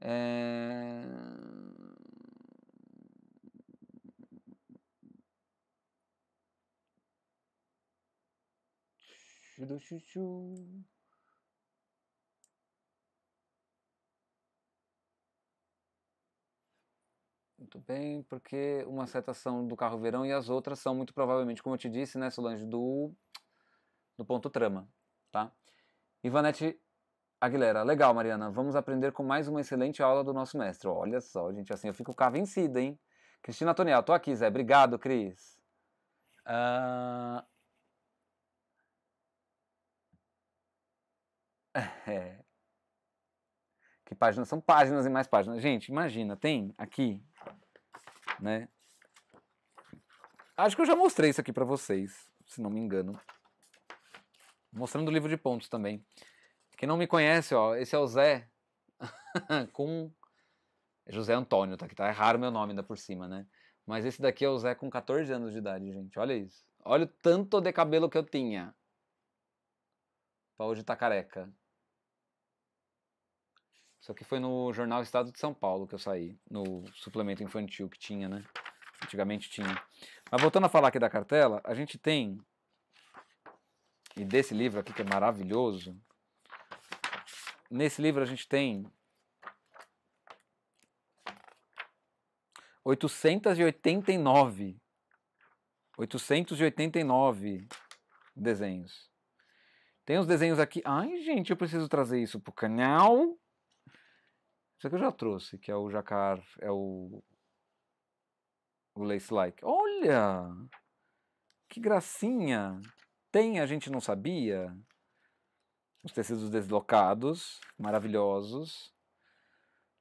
A: É... Chuchu. muito bem, porque uma seta são do carro verão e as outras são muito provavelmente, como eu te disse, né, Solange, do, do ponto trama, tá? Ivanete Aguilera, legal, Mariana, vamos aprender com mais uma excelente aula do nosso mestre. Olha só, gente, assim eu fico cá vencida, hein? Cristina Toniel, tô aqui, Zé, obrigado, Cris. Uh... É. Que páginas são páginas e mais páginas. Gente, imagina, tem aqui né? Acho que eu já mostrei isso aqui para vocês, se não me engano. Mostrando o livro de pontos também. Quem não me conhece, ó, esse é o Zé com é José Antônio, tá aqui, tá? É raro meu nome ainda por cima, né? Mas esse daqui é o Zé com 14 anos de idade, gente. Olha isso. Olha o tanto de cabelo que eu tinha. Pra hoje tá careca. Só que foi no jornal Estado de São Paulo que eu saí, no suplemento infantil que tinha, né? Antigamente tinha. Mas voltando a falar aqui da cartela, a gente tem. E desse livro aqui que é maravilhoso. Nesse livro a gente tem 889 889 desenhos. Tem os desenhos aqui. Ai, gente, eu preciso trazer isso pro canal. Isso aqui eu já trouxe, que é o jacar, é o, o lace like. Olha! Que gracinha! Tem, a gente não sabia. Os tecidos deslocados, maravilhosos.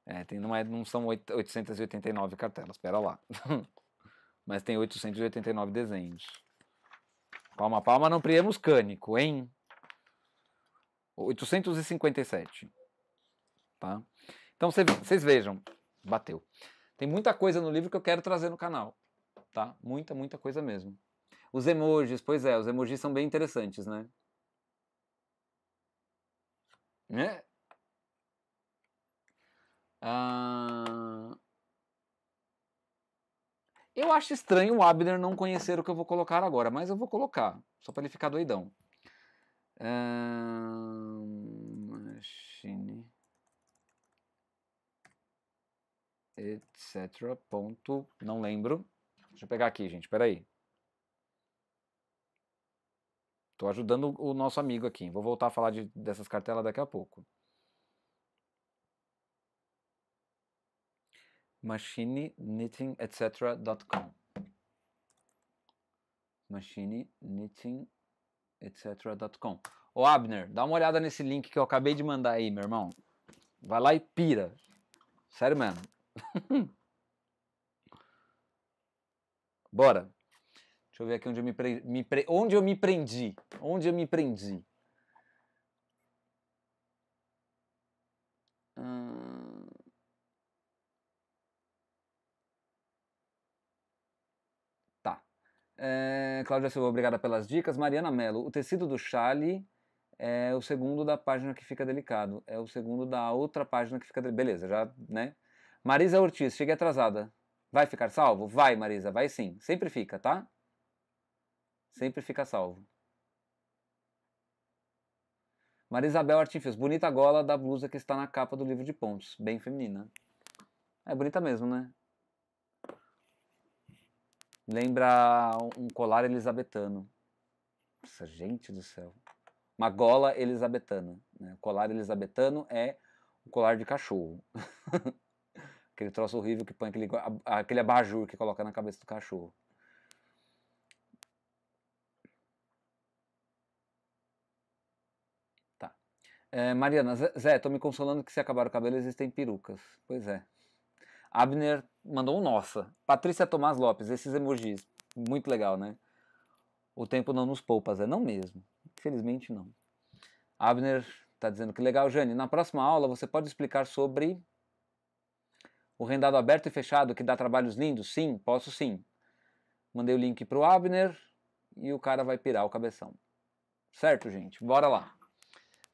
A: É, tem, não, é, não são 889 cartelas, espera lá. Mas tem 889 desenhos. Palma, palma, não priemos cânico, hein? 857. Tá? Então vocês vejam, bateu. Tem muita coisa no livro que eu quero trazer no canal, tá? Muita, muita coisa mesmo. Os emojis, pois é, os emojis são bem interessantes, né? Né? Ah... Eu acho estranho o Abner não conhecer o que eu vou colocar agora, mas eu vou colocar, só para ele ficar doidão. Ah... etc. Ponto, não lembro. Deixa eu pegar aqui, gente, peraí. Estou ajudando o nosso amigo aqui. Vou voltar a falar de, dessas cartelas daqui a pouco. Machine Knitting etc.com Machine Knitting etc.com Ô Abner, dá uma olhada nesse link que eu acabei de mandar aí, meu irmão. Vai lá e pira. Sério mesmo. Bora. Deixa eu ver aqui onde eu me, pre... me pre... onde eu me prendi. Onde eu me prendi. Hum... Tá. É, Cláudia Silva, obrigada pelas dicas. Mariana Mello, o tecido do chale é o segundo da página que fica delicado. É o segundo da outra página que fica delicado. Beleza, já, né? Marisa Ortiz, cheguei atrasada. Vai ficar salvo? Vai, Marisa, vai sim. Sempre fica, tá? Sempre fica salvo. Marisabel Artinfios, bonita gola da blusa que está na capa do livro de pontos. Bem feminina. É bonita mesmo, né? Lembra um colar elisabetano. Nossa, gente do céu. Uma gola elisabetana. Né? O colar elisabetano é o colar de cachorro. Aquele troço horrível que põe aquele, aquele abajur que coloca na cabeça do cachorro. Tá. É, Mariana, Zé, tô me consolando que se acabar o cabelo existem perucas. Pois é. Abner mandou um nossa. Patrícia Tomás Lopes, esses emojis. Muito legal, né? O tempo não nos poupa, Zé. Não mesmo. Infelizmente não. Abner está dizendo que legal, Jane. Na próxima aula você pode explicar sobre o rendado aberto e fechado que dá trabalhos lindos? Sim, posso sim. Mandei o link pro Abner e o cara vai pirar o cabeção. Certo, gente? Bora lá.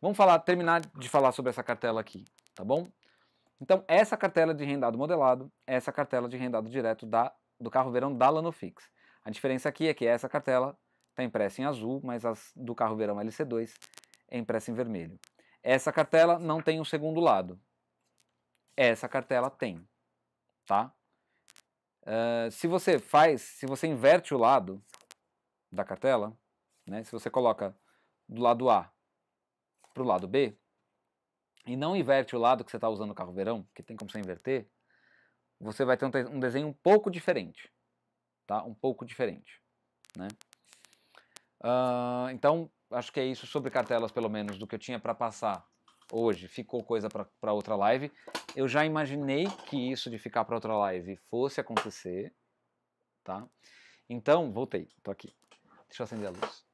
A: Vamos falar, terminar de falar sobre essa cartela aqui, tá bom? Então, essa cartela de rendado modelado, essa cartela de rendado direto da, do carro verão da Lanofix. A diferença aqui é que essa cartela está impressa em azul, mas as do carro verão LC2 é impressa em vermelho. Essa cartela não tem um segundo lado, essa cartela tem, tá? Uh, se você faz, se você inverte o lado da cartela, né, se você coloca do lado A para o lado B, e não inverte o lado que você está usando o carro verão, que tem como você inverter, você vai ter um, um desenho um pouco diferente. Tá? Um pouco diferente. Né? Uh, então, acho que é isso sobre cartelas, pelo menos, do que eu tinha para passar hoje ficou coisa para outra live. Eu já imaginei que isso de ficar para outra live fosse acontecer, tá? Então, voltei, tô aqui. Deixa eu acender a luz.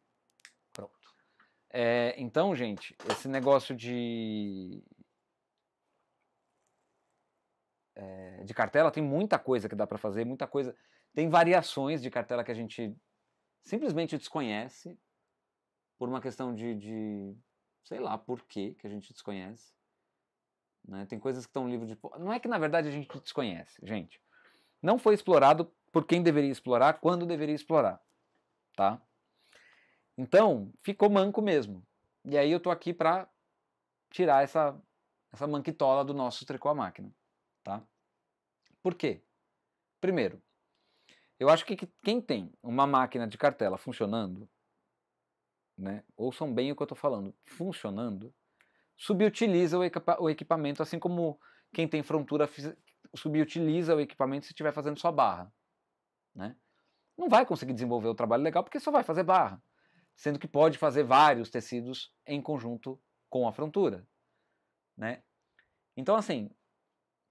A: Pronto. É, então, gente, esse negócio de. É, de cartela tem muita coisa que dá para fazer, muita coisa. Tem variações de cartela que a gente simplesmente desconhece por uma questão de, de sei lá por quê, que a gente desconhece. Né? Tem coisas que estão no livro de. Não é que na verdade a gente desconhece, gente. Não foi explorado por quem deveria explorar, quando deveria explorar. Tá? Então, ficou manco mesmo. E aí eu tô aqui para tirar essa, essa manquitola do nosso tricô à máquina. Tá? Por quê? Primeiro, eu acho que quem tem uma máquina de cartela funcionando né? ouçam bem o que eu estou falando, funcionando, subutiliza o, equipamento, assim como quem tem frontura subutiliza o equipamento se estiver fazendo só barra. Né? Não vai conseguir desenvolver o trabalho legal porque só vai fazer barra, sendo que pode fazer vários tecidos em conjunto com a frontura. Né? Então, assim,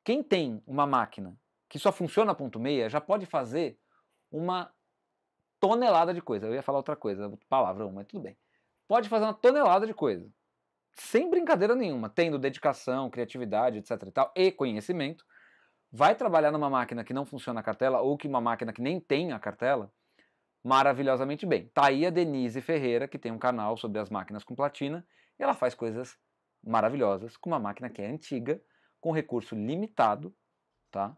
A: quem tem uma máquina que só funciona ponto meia já pode fazer uma tonelada de coisa. Eu ia falar outra coisa, palavrão, mas tudo bem. Pode fazer uma tonelada de coisa. Sem brincadeira nenhuma, tendo dedicação, criatividade, etc e tal, e conhecimento, vai trabalhar numa máquina que não funciona a cartela ou que uma máquina que nem tem a cartela maravilhosamente bem. Tá aí a Denise Ferreira, que tem um canal sobre as máquinas com platina, e ela faz coisas maravilhosas com uma máquina que é antiga, com recurso limitado, tá?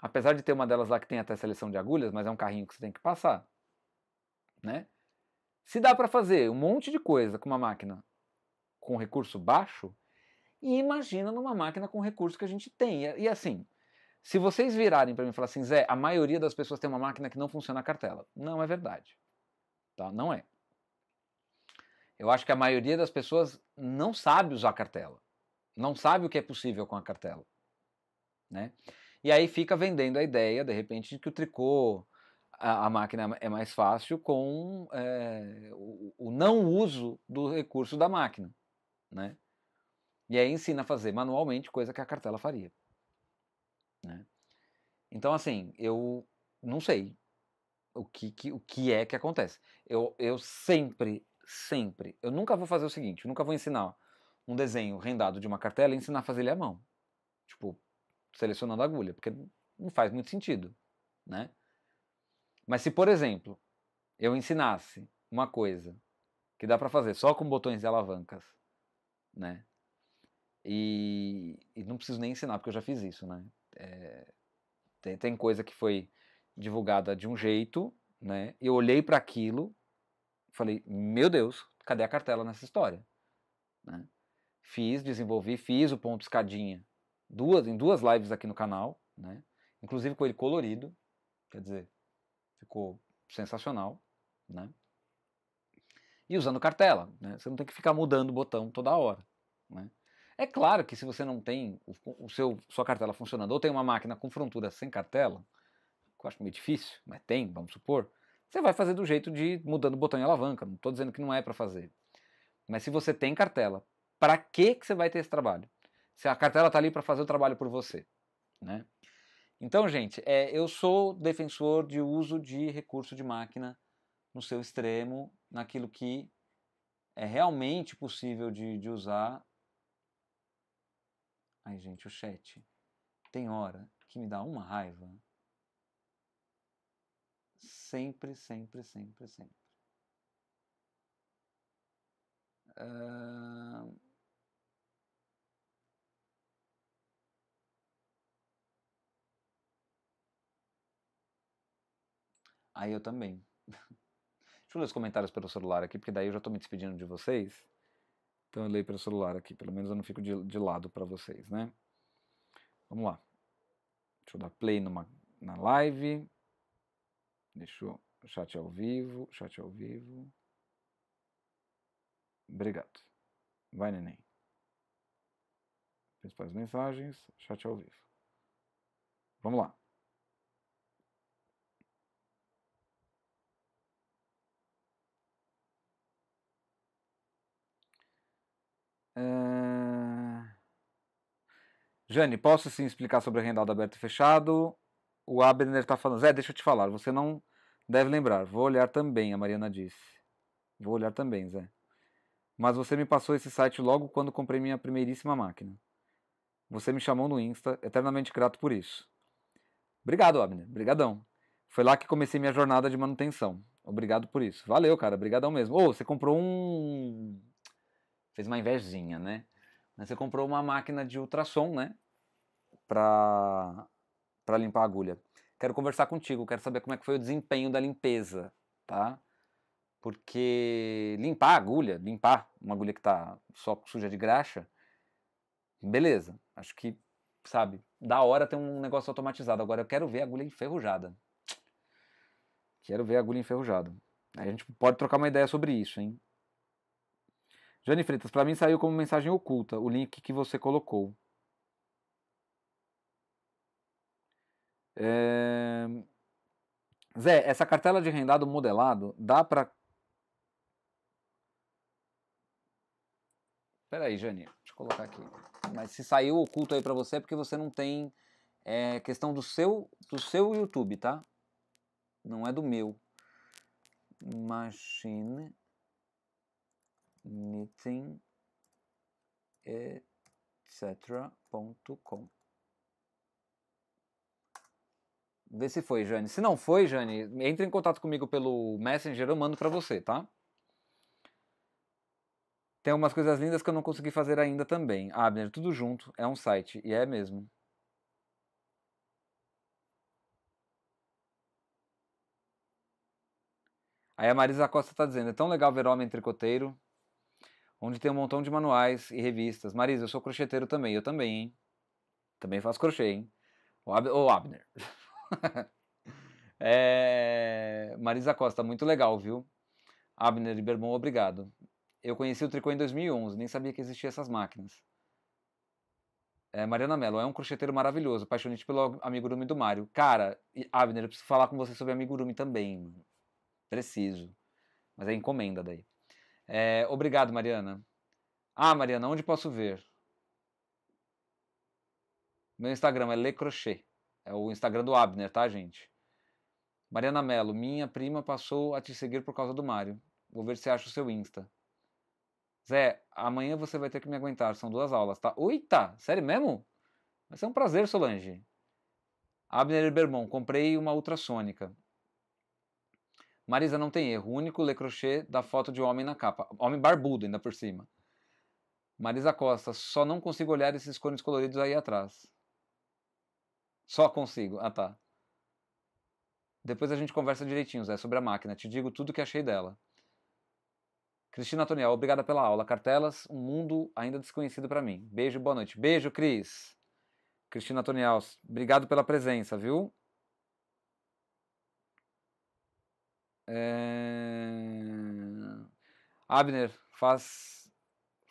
A: Apesar de ter uma delas lá que tem até seleção de agulhas, mas é um carrinho que você tem que passar né? Se dá para fazer um monte de coisa com uma máquina com recurso baixo, e imagina numa máquina com recurso que a gente tem. E, e assim, se vocês virarem para mim e falar assim, Zé, a maioria das pessoas tem uma máquina que não funciona a cartela. Não é verdade. Tá? Não é. Eu acho que a maioria das pessoas não sabe usar cartela. Não sabe o que é possível com a cartela. Né? E aí fica vendendo a ideia, de repente, de que o tricô a, máquina é, é mais fácil com é, o, o, não uso do recurso da máquina, né? E aí ensina a fazer manualmente coisa que a cartela faria, né? Então assim, eu não sei o que, que o que é que acontece. Eu, eu sempre, sempre, eu nunca vou fazer o seguinte, eu nunca vou ensinar um desenho rendado de uma cartela e ensinar a fazer ele à mão, tipo selecionando a agulha, porque não faz muito sentido, né? Mas se, por exemplo, eu ensinasse uma coisa que dá para fazer só com botões e alavancas, né? E, e, não preciso nem ensinar, porque eu já fiz isso, né? É, tem, tem coisa que foi divulgada de um jeito, né? Eu olhei para aquilo, falei, meu Deus, cadê a cartela nessa história? Né? Fiz, desenvolvi, fiz o ponto escadinha duas, em duas lives aqui no canal, né? Inclusive com ele colorido, quer dizer, Ficou sensacional, né? E usando cartela, né? Você não tem que ficar mudando o botão toda hora, né? É claro que se você não tem o, o seu, sua cartela funcionando, ou tem uma máquina com frontura sem cartela, que eu acho meio difícil, mas tem, vamos supor, você vai fazer do jeito de mudando o botão e alavanca. Não estou dizendo que não é para fazer. Mas se você tem cartela, para que, que você vai ter esse trabalho? Se a cartela está ali para fazer o trabalho por você, né? Então, gente, é, eu sou defensor de uso de recurso de máquina no seu extremo, naquilo que é realmente possível de, de usar. Ai, gente, o chat. Tem hora que me dá uma raiva. Sempre, sempre, sempre, sempre. Uh... Aí eu também. Deixa eu ler os comentários pelo celular aqui, porque daí eu já estou me despedindo de vocês. Então eu leio pelo celular aqui, pelo menos eu não fico de, de lado para vocês, né? Vamos lá. Deixa eu dar play numa, na live. Deixa eu. Chat ao vivo, chat ao vivo. Obrigado. Vai, neném. Principais mensagens, chat ao vivo. Vamos lá. Jane, posso sim explicar sobre rendado aberto e fechado? O Abner está falando. Zé, deixa eu te falar. Você não deve lembrar. Vou olhar também, a Mariana disse. Vou olhar também, Zé. Mas você me passou esse site logo quando comprei minha primeiríssima máquina. Você me chamou no Insta, eternamente grato por isso. Obrigado, Abner. Obrigadão. Foi lá que comecei minha jornada de manutenção. Obrigado por isso. Valeu, cara. Obrigadão mesmo. Ô, oh, você comprou um fez uma invejinha, né? Você comprou uma máquina de ultrassom, né? Pra, pra limpar a agulha. Quero conversar contigo, quero saber como é que foi o desempenho da limpeza, tá? Porque limpar a agulha, limpar uma agulha que tá só suja de graxa, beleza. Acho que, sabe, da hora tem um negócio automatizado. Agora eu quero ver a agulha enferrujada. Quero ver a agulha enferrujada. a gente pode trocar uma ideia sobre isso, hein? Jane Freitas, para mim saiu como mensagem oculta o link que você colocou. É... Zé, essa cartela de rendado modelado dá para. Peraí, Jane, deixa eu colocar aqui. Mas se saiu oculto aí para você é porque você não tem é questão do seu do seu YouTube, tá? Não é do meu. Machine knitting etc.com Vê se foi, Jane. Se não foi, Jane, entre em contato comigo pelo Messenger, eu mando para você, tá? Tem algumas coisas lindas que eu não consegui fazer ainda também. Abner, tudo junto, é um site, e é mesmo. Aí a Marisa Costa tá dizendo, é tão legal ver homem tricoteiro, onde tem um montão de manuais e revistas. Marisa, eu sou crocheteiro também, eu também, hein? Também faço crochê, hein? Ô, Ab Abner. é... Marisa Costa, muito legal, viu? Abner Liberbon, obrigado. Eu conheci o tricô em 2011, nem sabia que existiam essas máquinas. É, Mariana Mello, é um crocheteiro maravilhoso, apaixonante pelo amigurumi do Mário. Cara, Abner, eu preciso falar com você sobre amigurumi também. Preciso. Mas é encomenda daí. É, obrigado, Mariana. Ah, Mariana, onde posso ver? Meu Instagram é Lecrochê. É o Instagram do Abner, tá, gente? Mariana Mello, minha prima passou a te seguir por causa do Mário. Vou ver se acha o seu Insta. Zé, amanhã você vai ter que me aguentar, são duas aulas, tá? Oita, sério mesmo? Vai ser um prazer, Solange. Abner Bermon, comprei uma ultrassônica. Marisa não tem erro, o único Le Crochet da foto de homem na capa. Homem barbudo ainda por cima. Marisa Costa, só não consigo olhar esses cones coloridos aí atrás. Só consigo. Ah, tá. Depois a gente conversa direitinho, Zé, sobre a máquina. Te digo tudo que achei dela. Cristina Toniel, obrigada pela aula. Cartelas, um mundo ainda desconhecido para mim. Beijo, boa noite. Beijo, Cris. Cristina Toniel, obrigado pela presença, viu? É... Abner, faz,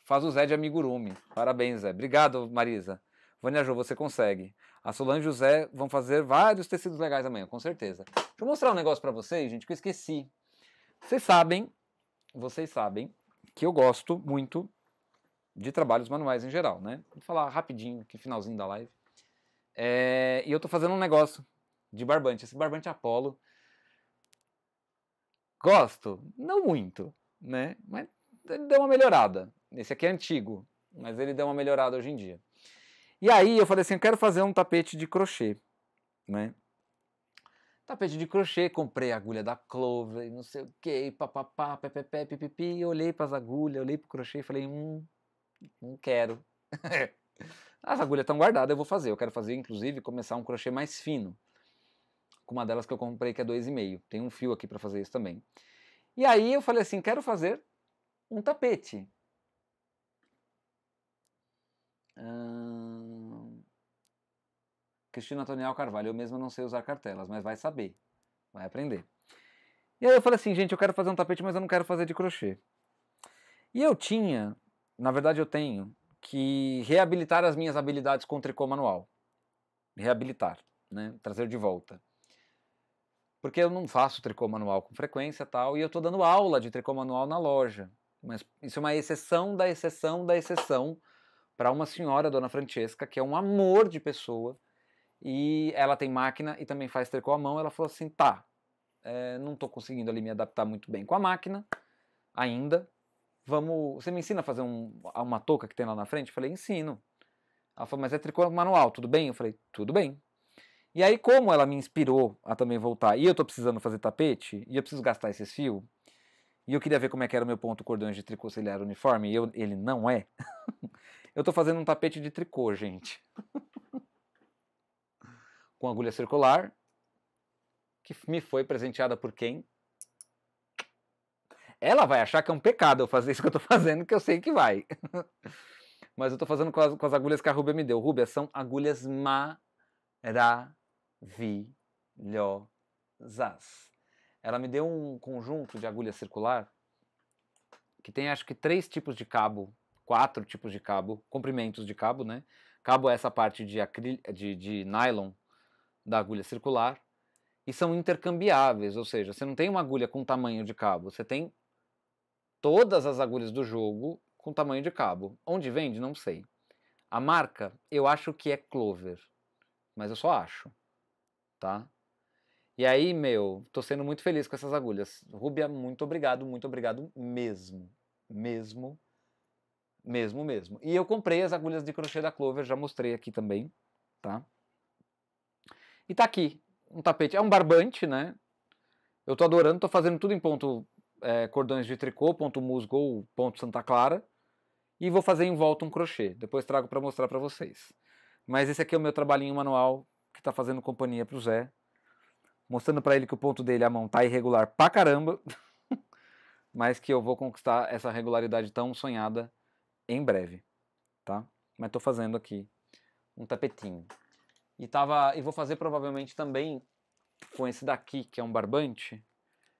A: faz o Zé de amigurumi. Parabéns, Zé. Obrigado, Marisa. Vânia Jo, você consegue. A Solange e o Zé vão fazer vários tecidos legais amanhã, com certeza. Deixa eu mostrar um negócio para vocês, gente, que eu esqueci. Vocês sabem, vocês sabem que eu gosto muito de trabalhos manuais em geral, né? Vou falar rapidinho, que finalzinho da live. É... e eu tô fazendo um negócio de barbante. Esse barbante Apollo Gosto? Não muito, né? Mas ele deu uma melhorada. Esse aqui é antigo, mas ele deu uma melhorada hoje em dia. E aí eu falei assim, eu quero fazer um tapete de crochê, né? Tapete de crochê, comprei a agulha da Clover, não sei o que, papapá, pepepé, pipipi, olhei para as agulhas, olhei para o crochê e falei, hum, não quero. as agulhas estão guardadas, eu vou fazer. Eu quero fazer, inclusive, começar um crochê mais fino com uma delas que eu comprei que é 2,5. Tem um fio aqui para fazer isso também. E aí eu falei assim, quero fazer um tapete. Hum... Cristina Tonial Carvalho, eu mesma não sei usar cartelas, mas vai saber, vai aprender. E aí eu falei assim, gente, eu quero fazer um tapete, mas eu não quero fazer de crochê. E eu tinha, na verdade eu tenho, que reabilitar as minhas habilidades com tricô manual. Reabilitar, né? Trazer de volta porque eu não faço tricô manual com frequência tal, e eu estou dando aula de tricô manual na loja. Mas isso é uma exceção da exceção da exceção para uma senhora, dona Francesca, que é um amor de pessoa, e ela tem máquina e também faz tricô à mão. Ela falou assim: tá, é, não estou conseguindo ali me adaptar muito bem com a máquina ainda. Vamos, você me ensina a fazer um, uma touca que tem lá na frente? Eu falei: ensino. Ela falou: mas é tricô manual, tudo bem? Eu falei: tudo bem. E aí, como ela me inspirou a também voltar, e eu tô precisando fazer tapete, e eu preciso gastar esse fio, e eu queria ver como é que era o meu ponto cordões de tricô, se ele era uniforme, e eu, ele não é, eu tô fazendo um tapete de tricô, gente. Com agulha circular, que me foi presenteada por quem? Ela vai achar que é um pecado eu fazer isso que eu tô fazendo, que eu sei que vai. Mas eu tô fazendo com as, com as agulhas que a Rúbia me deu. Rúbia, são agulhas maravilhosas maravilhosas. Ela me deu um conjunto de agulha circular que tem acho que três tipos de cabo, quatro tipos de cabo, comprimentos de cabo, né? Cabo é essa parte de, acril... de, de nylon da agulha circular e são intercambiáveis, ou seja, você não tem uma agulha com tamanho de cabo, você tem todas as agulhas do jogo com tamanho de cabo. Onde vende, não sei. A marca, eu acho que é Clover, mas eu só acho tá? E aí, meu, tô sendo muito feliz com essas agulhas. Rubia, muito obrigado, muito obrigado mesmo. Mesmo, mesmo, mesmo. E eu comprei as agulhas de crochê da Clover, já mostrei aqui também, tá? E tá aqui, um tapete. É um barbante, né? Eu tô adorando, tô fazendo tudo em ponto é, cordões de tricô, ponto musgo, ponto Santa Clara. E vou fazer em volta um crochê. Depois trago para mostrar para vocês. Mas esse aqui é o meu trabalhinho manual que está fazendo companhia para o Zé, mostrando para ele que o ponto dele, a mão, tá irregular pra caramba, mas que eu vou conquistar essa regularidade tão sonhada em breve, tá? Mas estou fazendo aqui um tapetinho. E tava, e vou fazer provavelmente também com esse daqui, que é um barbante.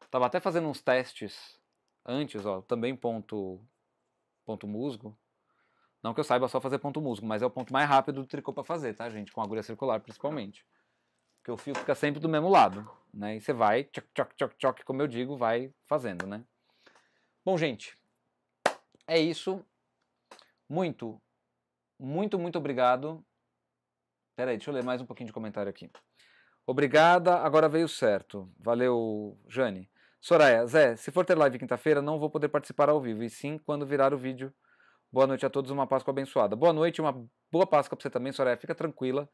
A: Tava até fazendo uns testes antes, ó, também ponto ponto musgo, não que eu saiba só fazer ponto musgo, mas é o ponto mais rápido do tricô para fazer, tá, gente? Com agulha circular, principalmente. Porque o fio fica sempre do mesmo lado, né? E você vai, tchoc, tchoc, tchoc, tchoc, como eu digo, vai fazendo, né? Bom, gente, é isso. Muito, muito, muito obrigado. Pera aí, deixa eu ler mais um pouquinho de comentário aqui. Obrigada, agora veio certo. Valeu, Jane. Soraya, Zé, se for ter live quinta-feira, não vou poder participar ao vivo, e sim quando virar o vídeo Boa noite a todos, uma Páscoa abençoada. Boa noite, uma boa Páscoa para você também, Soraya. Fica tranquila.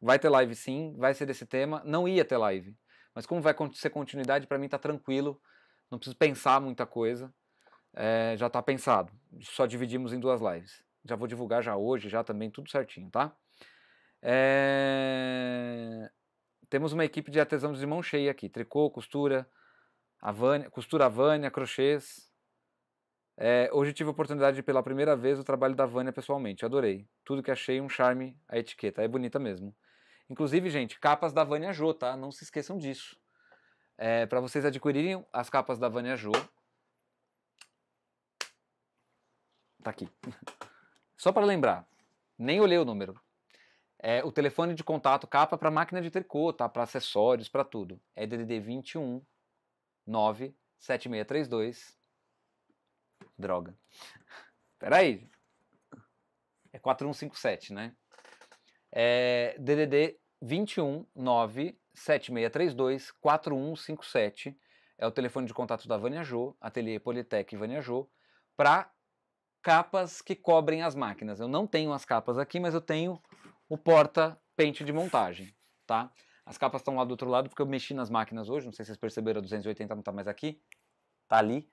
A: Vai ter live sim, vai ser desse tema. Não ia ter live, mas como vai ser continuidade, para mim tá tranquilo. Não preciso pensar muita coisa. É, já tá pensado. Só dividimos em duas lives. Já vou divulgar já hoje, já também, tudo certinho, tá? É... Temos uma equipe de artesãos de mão cheia aqui. Tricô, costura, a Vânia, costura a Vânia, crochês, é, hoje tive a oportunidade de, pela primeira vez, o trabalho da Vânia pessoalmente. Adorei. Tudo que achei um charme, a etiqueta. É bonita mesmo. Inclusive, gente, capas da Vânia Jô, tá? Não se esqueçam disso. É, para vocês adquirirem as capas da Vânia Jô. Tá aqui. Só para lembrar, nem olhei o número. É, o telefone de contato capa para máquina de tricô, tá? Para acessórios, para tudo. É DDD 21 97632 Droga. Peraí. É 4157, né? É DDD 21 7632 4157 é o telefone de contato da Vânia Jô, Ateliê Politec Vânia Jô, para capas que cobrem as máquinas. Eu não tenho as capas aqui, mas eu tenho o porta pente de montagem, tá? As capas estão lá do outro lado porque eu mexi nas máquinas hoje, não sei se vocês perceberam, a 280 não está mais aqui, tá ali.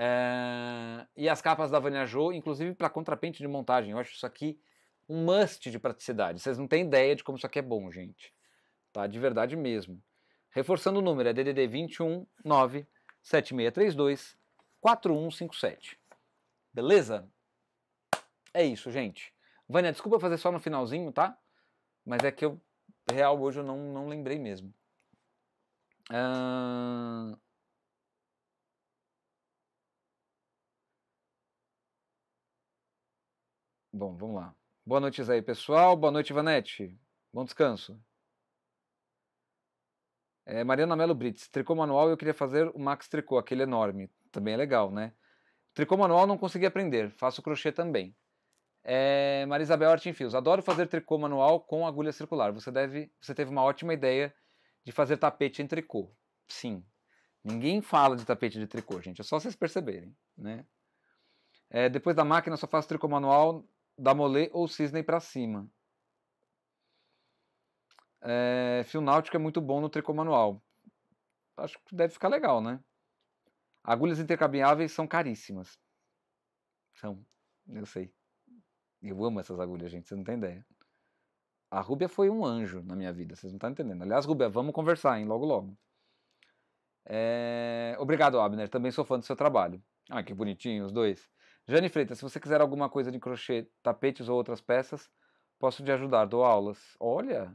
A: É, e as capas da Vania Jo, inclusive para contrapente de montagem. Eu acho isso aqui um must de praticidade. Vocês não têm ideia de como isso aqui é bom, gente. Tá? De verdade mesmo. Reforçando o número, é DDD 21 7632 4157. Beleza? É isso, gente. Vânia, desculpa fazer só no finalzinho, tá? Mas é que eu, real, hoje eu não, não lembrei mesmo. Uh... Bom, vamos lá. Boa noite aí, pessoal. Boa noite, Ivanete. Bom descanso. É, Mariana Melo Brits. Tricô manual eu queria fazer o Max Tricô, aquele enorme. Também é legal, né? Tricô manual não consegui aprender. Faço crochê também. É, Marisabel Artinfios. Adoro fazer tricô manual com agulha circular. Você, deve, você teve uma ótima ideia de fazer tapete em tricô. Sim. Ninguém fala de tapete de tricô, gente. É só vocês perceberem, né? É, depois da máquina, só faço tricô manual da Molê ou Cisney para cima. É, fio náutico é muito bom no tricô manual. Acho que deve ficar legal, né? Agulhas intercambiáveis são caríssimas. São, eu sei. Eu amo essas agulhas, gente, vocês não têm ideia. A Rúbia foi um anjo na minha vida, vocês não estão entendendo. Aliás, Rúbia, vamos conversar, hein, logo logo. É... Obrigado, Abner, também sou fã do seu trabalho. Ah, que bonitinho os dois. Jane Freitas, se você quiser alguma coisa de crochê, tapetes ou outras peças, posso te ajudar, dou aulas. Olha!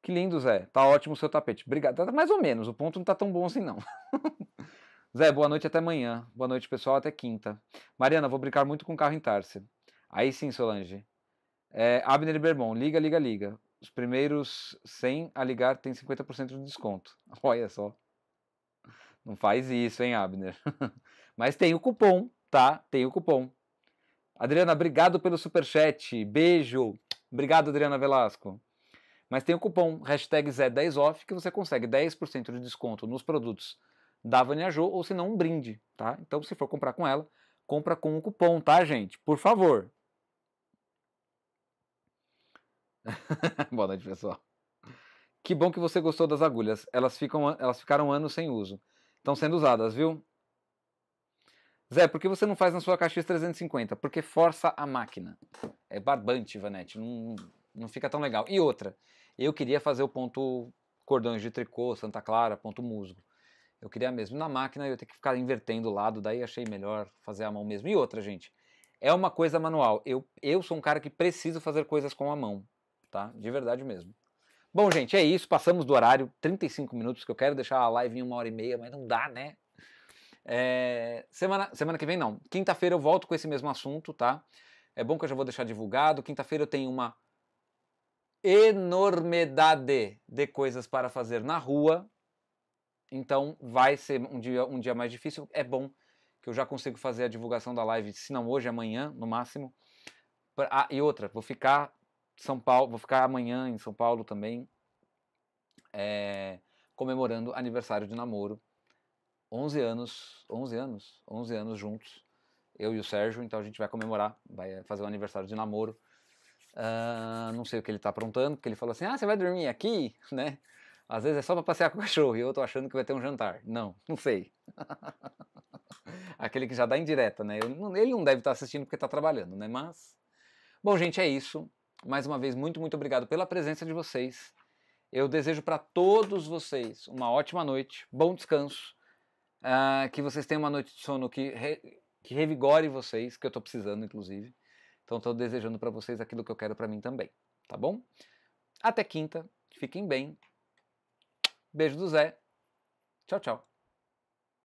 A: Que lindo, Zé. Tá ótimo o seu tapete. Obrigado. Tá mais ou menos, o ponto não tá tão bom assim, não. Zé, boa noite até amanhã. Boa noite, pessoal, até quinta. Mariana, vou brincar muito com o carro em Tarse. Aí sim, Solange. É, Abner Bermon, liga, liga, liga. Os primeiros 100 a ligar tem 50% de desconto. Olha só. Não faz isso, hein, Abner? Mas tem o cupom, tá? Tem o cupom. Adriana, obrigado pelo superchat. Beijo. Obrigado, Adriana Velasco. Mas tem o cupom hashtag Zé10off que você consegue 10% de desconto nos produtos da Vaniajô ou se não um brinde, tá? Então se for comprar com ela, compra com o cupom, tá, gente? Por favor. Boa noite, pessoal. Que bom que você gostou das agulhas. Elas, ficam, elas ficaram anos sem uso. Estão sendo usadas, viu? Zé, por que você não faz na sua caixa 350? Porque força a máquina. É barbante, Ivanete. não, não fica tão legal. E outra, eu queria fazer o ponto cordões de tricô, Santa Clara, ponto musgo. Eu queria mesmo na máquina, eu ia ter que ficar invertendo o lado, daí achei melhor fazer a mão mesmo. E outra, gente, é uma coisa manual. Eu, eu sou um cara que preciso fazer coisas com a mão, tá? De verdade mesmo. Bom, gente, é isso. Passamos do horário, 35 minutos, que eu quero deixar a live em uma hora e meia, mas não dá, né? É, semana, semana que vem não. Quinta-feira eu volto com esse mesmo assunto, tá? É bom que eu já vou deixar divulgado. Quinta-feira eu tenho uma enormidade de coisas para fazer na rua. Então vai ser um dia, um dia mais difícil. É bom que eu já consigo fazer a divulgação da live, se não hoje, amanhã, no máximo. Ah, e outra, vou ficar São Paulo, vou ficar amanhã em São Paulo também, é, comemorando aniversário de namoro 11 anos, 11 anos, 11 anos juntos, eu e o Sérgio, então a gente vai comemorar, vai fazer o um aniversário de namoro. Uh, não sei o que ele tá aprontando, porque ele falou assim: ah, você vai dormir aqui, né? Às vezes é só para passear com o cachorro e eu tô achando que vai ter um jantar. Não, não sei. Aquele que já dá indireta, né? Ele não deve estar tá assistindo porque tá trabalhando, né? Mas. Bom, gente, é isso. Mais uma vez, muito, muito obrigado pela presença de vocês. Eu desejo para todos vocês uma ótima noite, bom descanso Uh, que vocês tenham uma noite de sono que, re, que revigore vocês, que eu estou precisando, inclusive. Então, estou desejando para vocês aquilo que eu quero para mim também, tá bom? Até quinta, fiquem bem. Beijo do Zé. Tchau, tchau.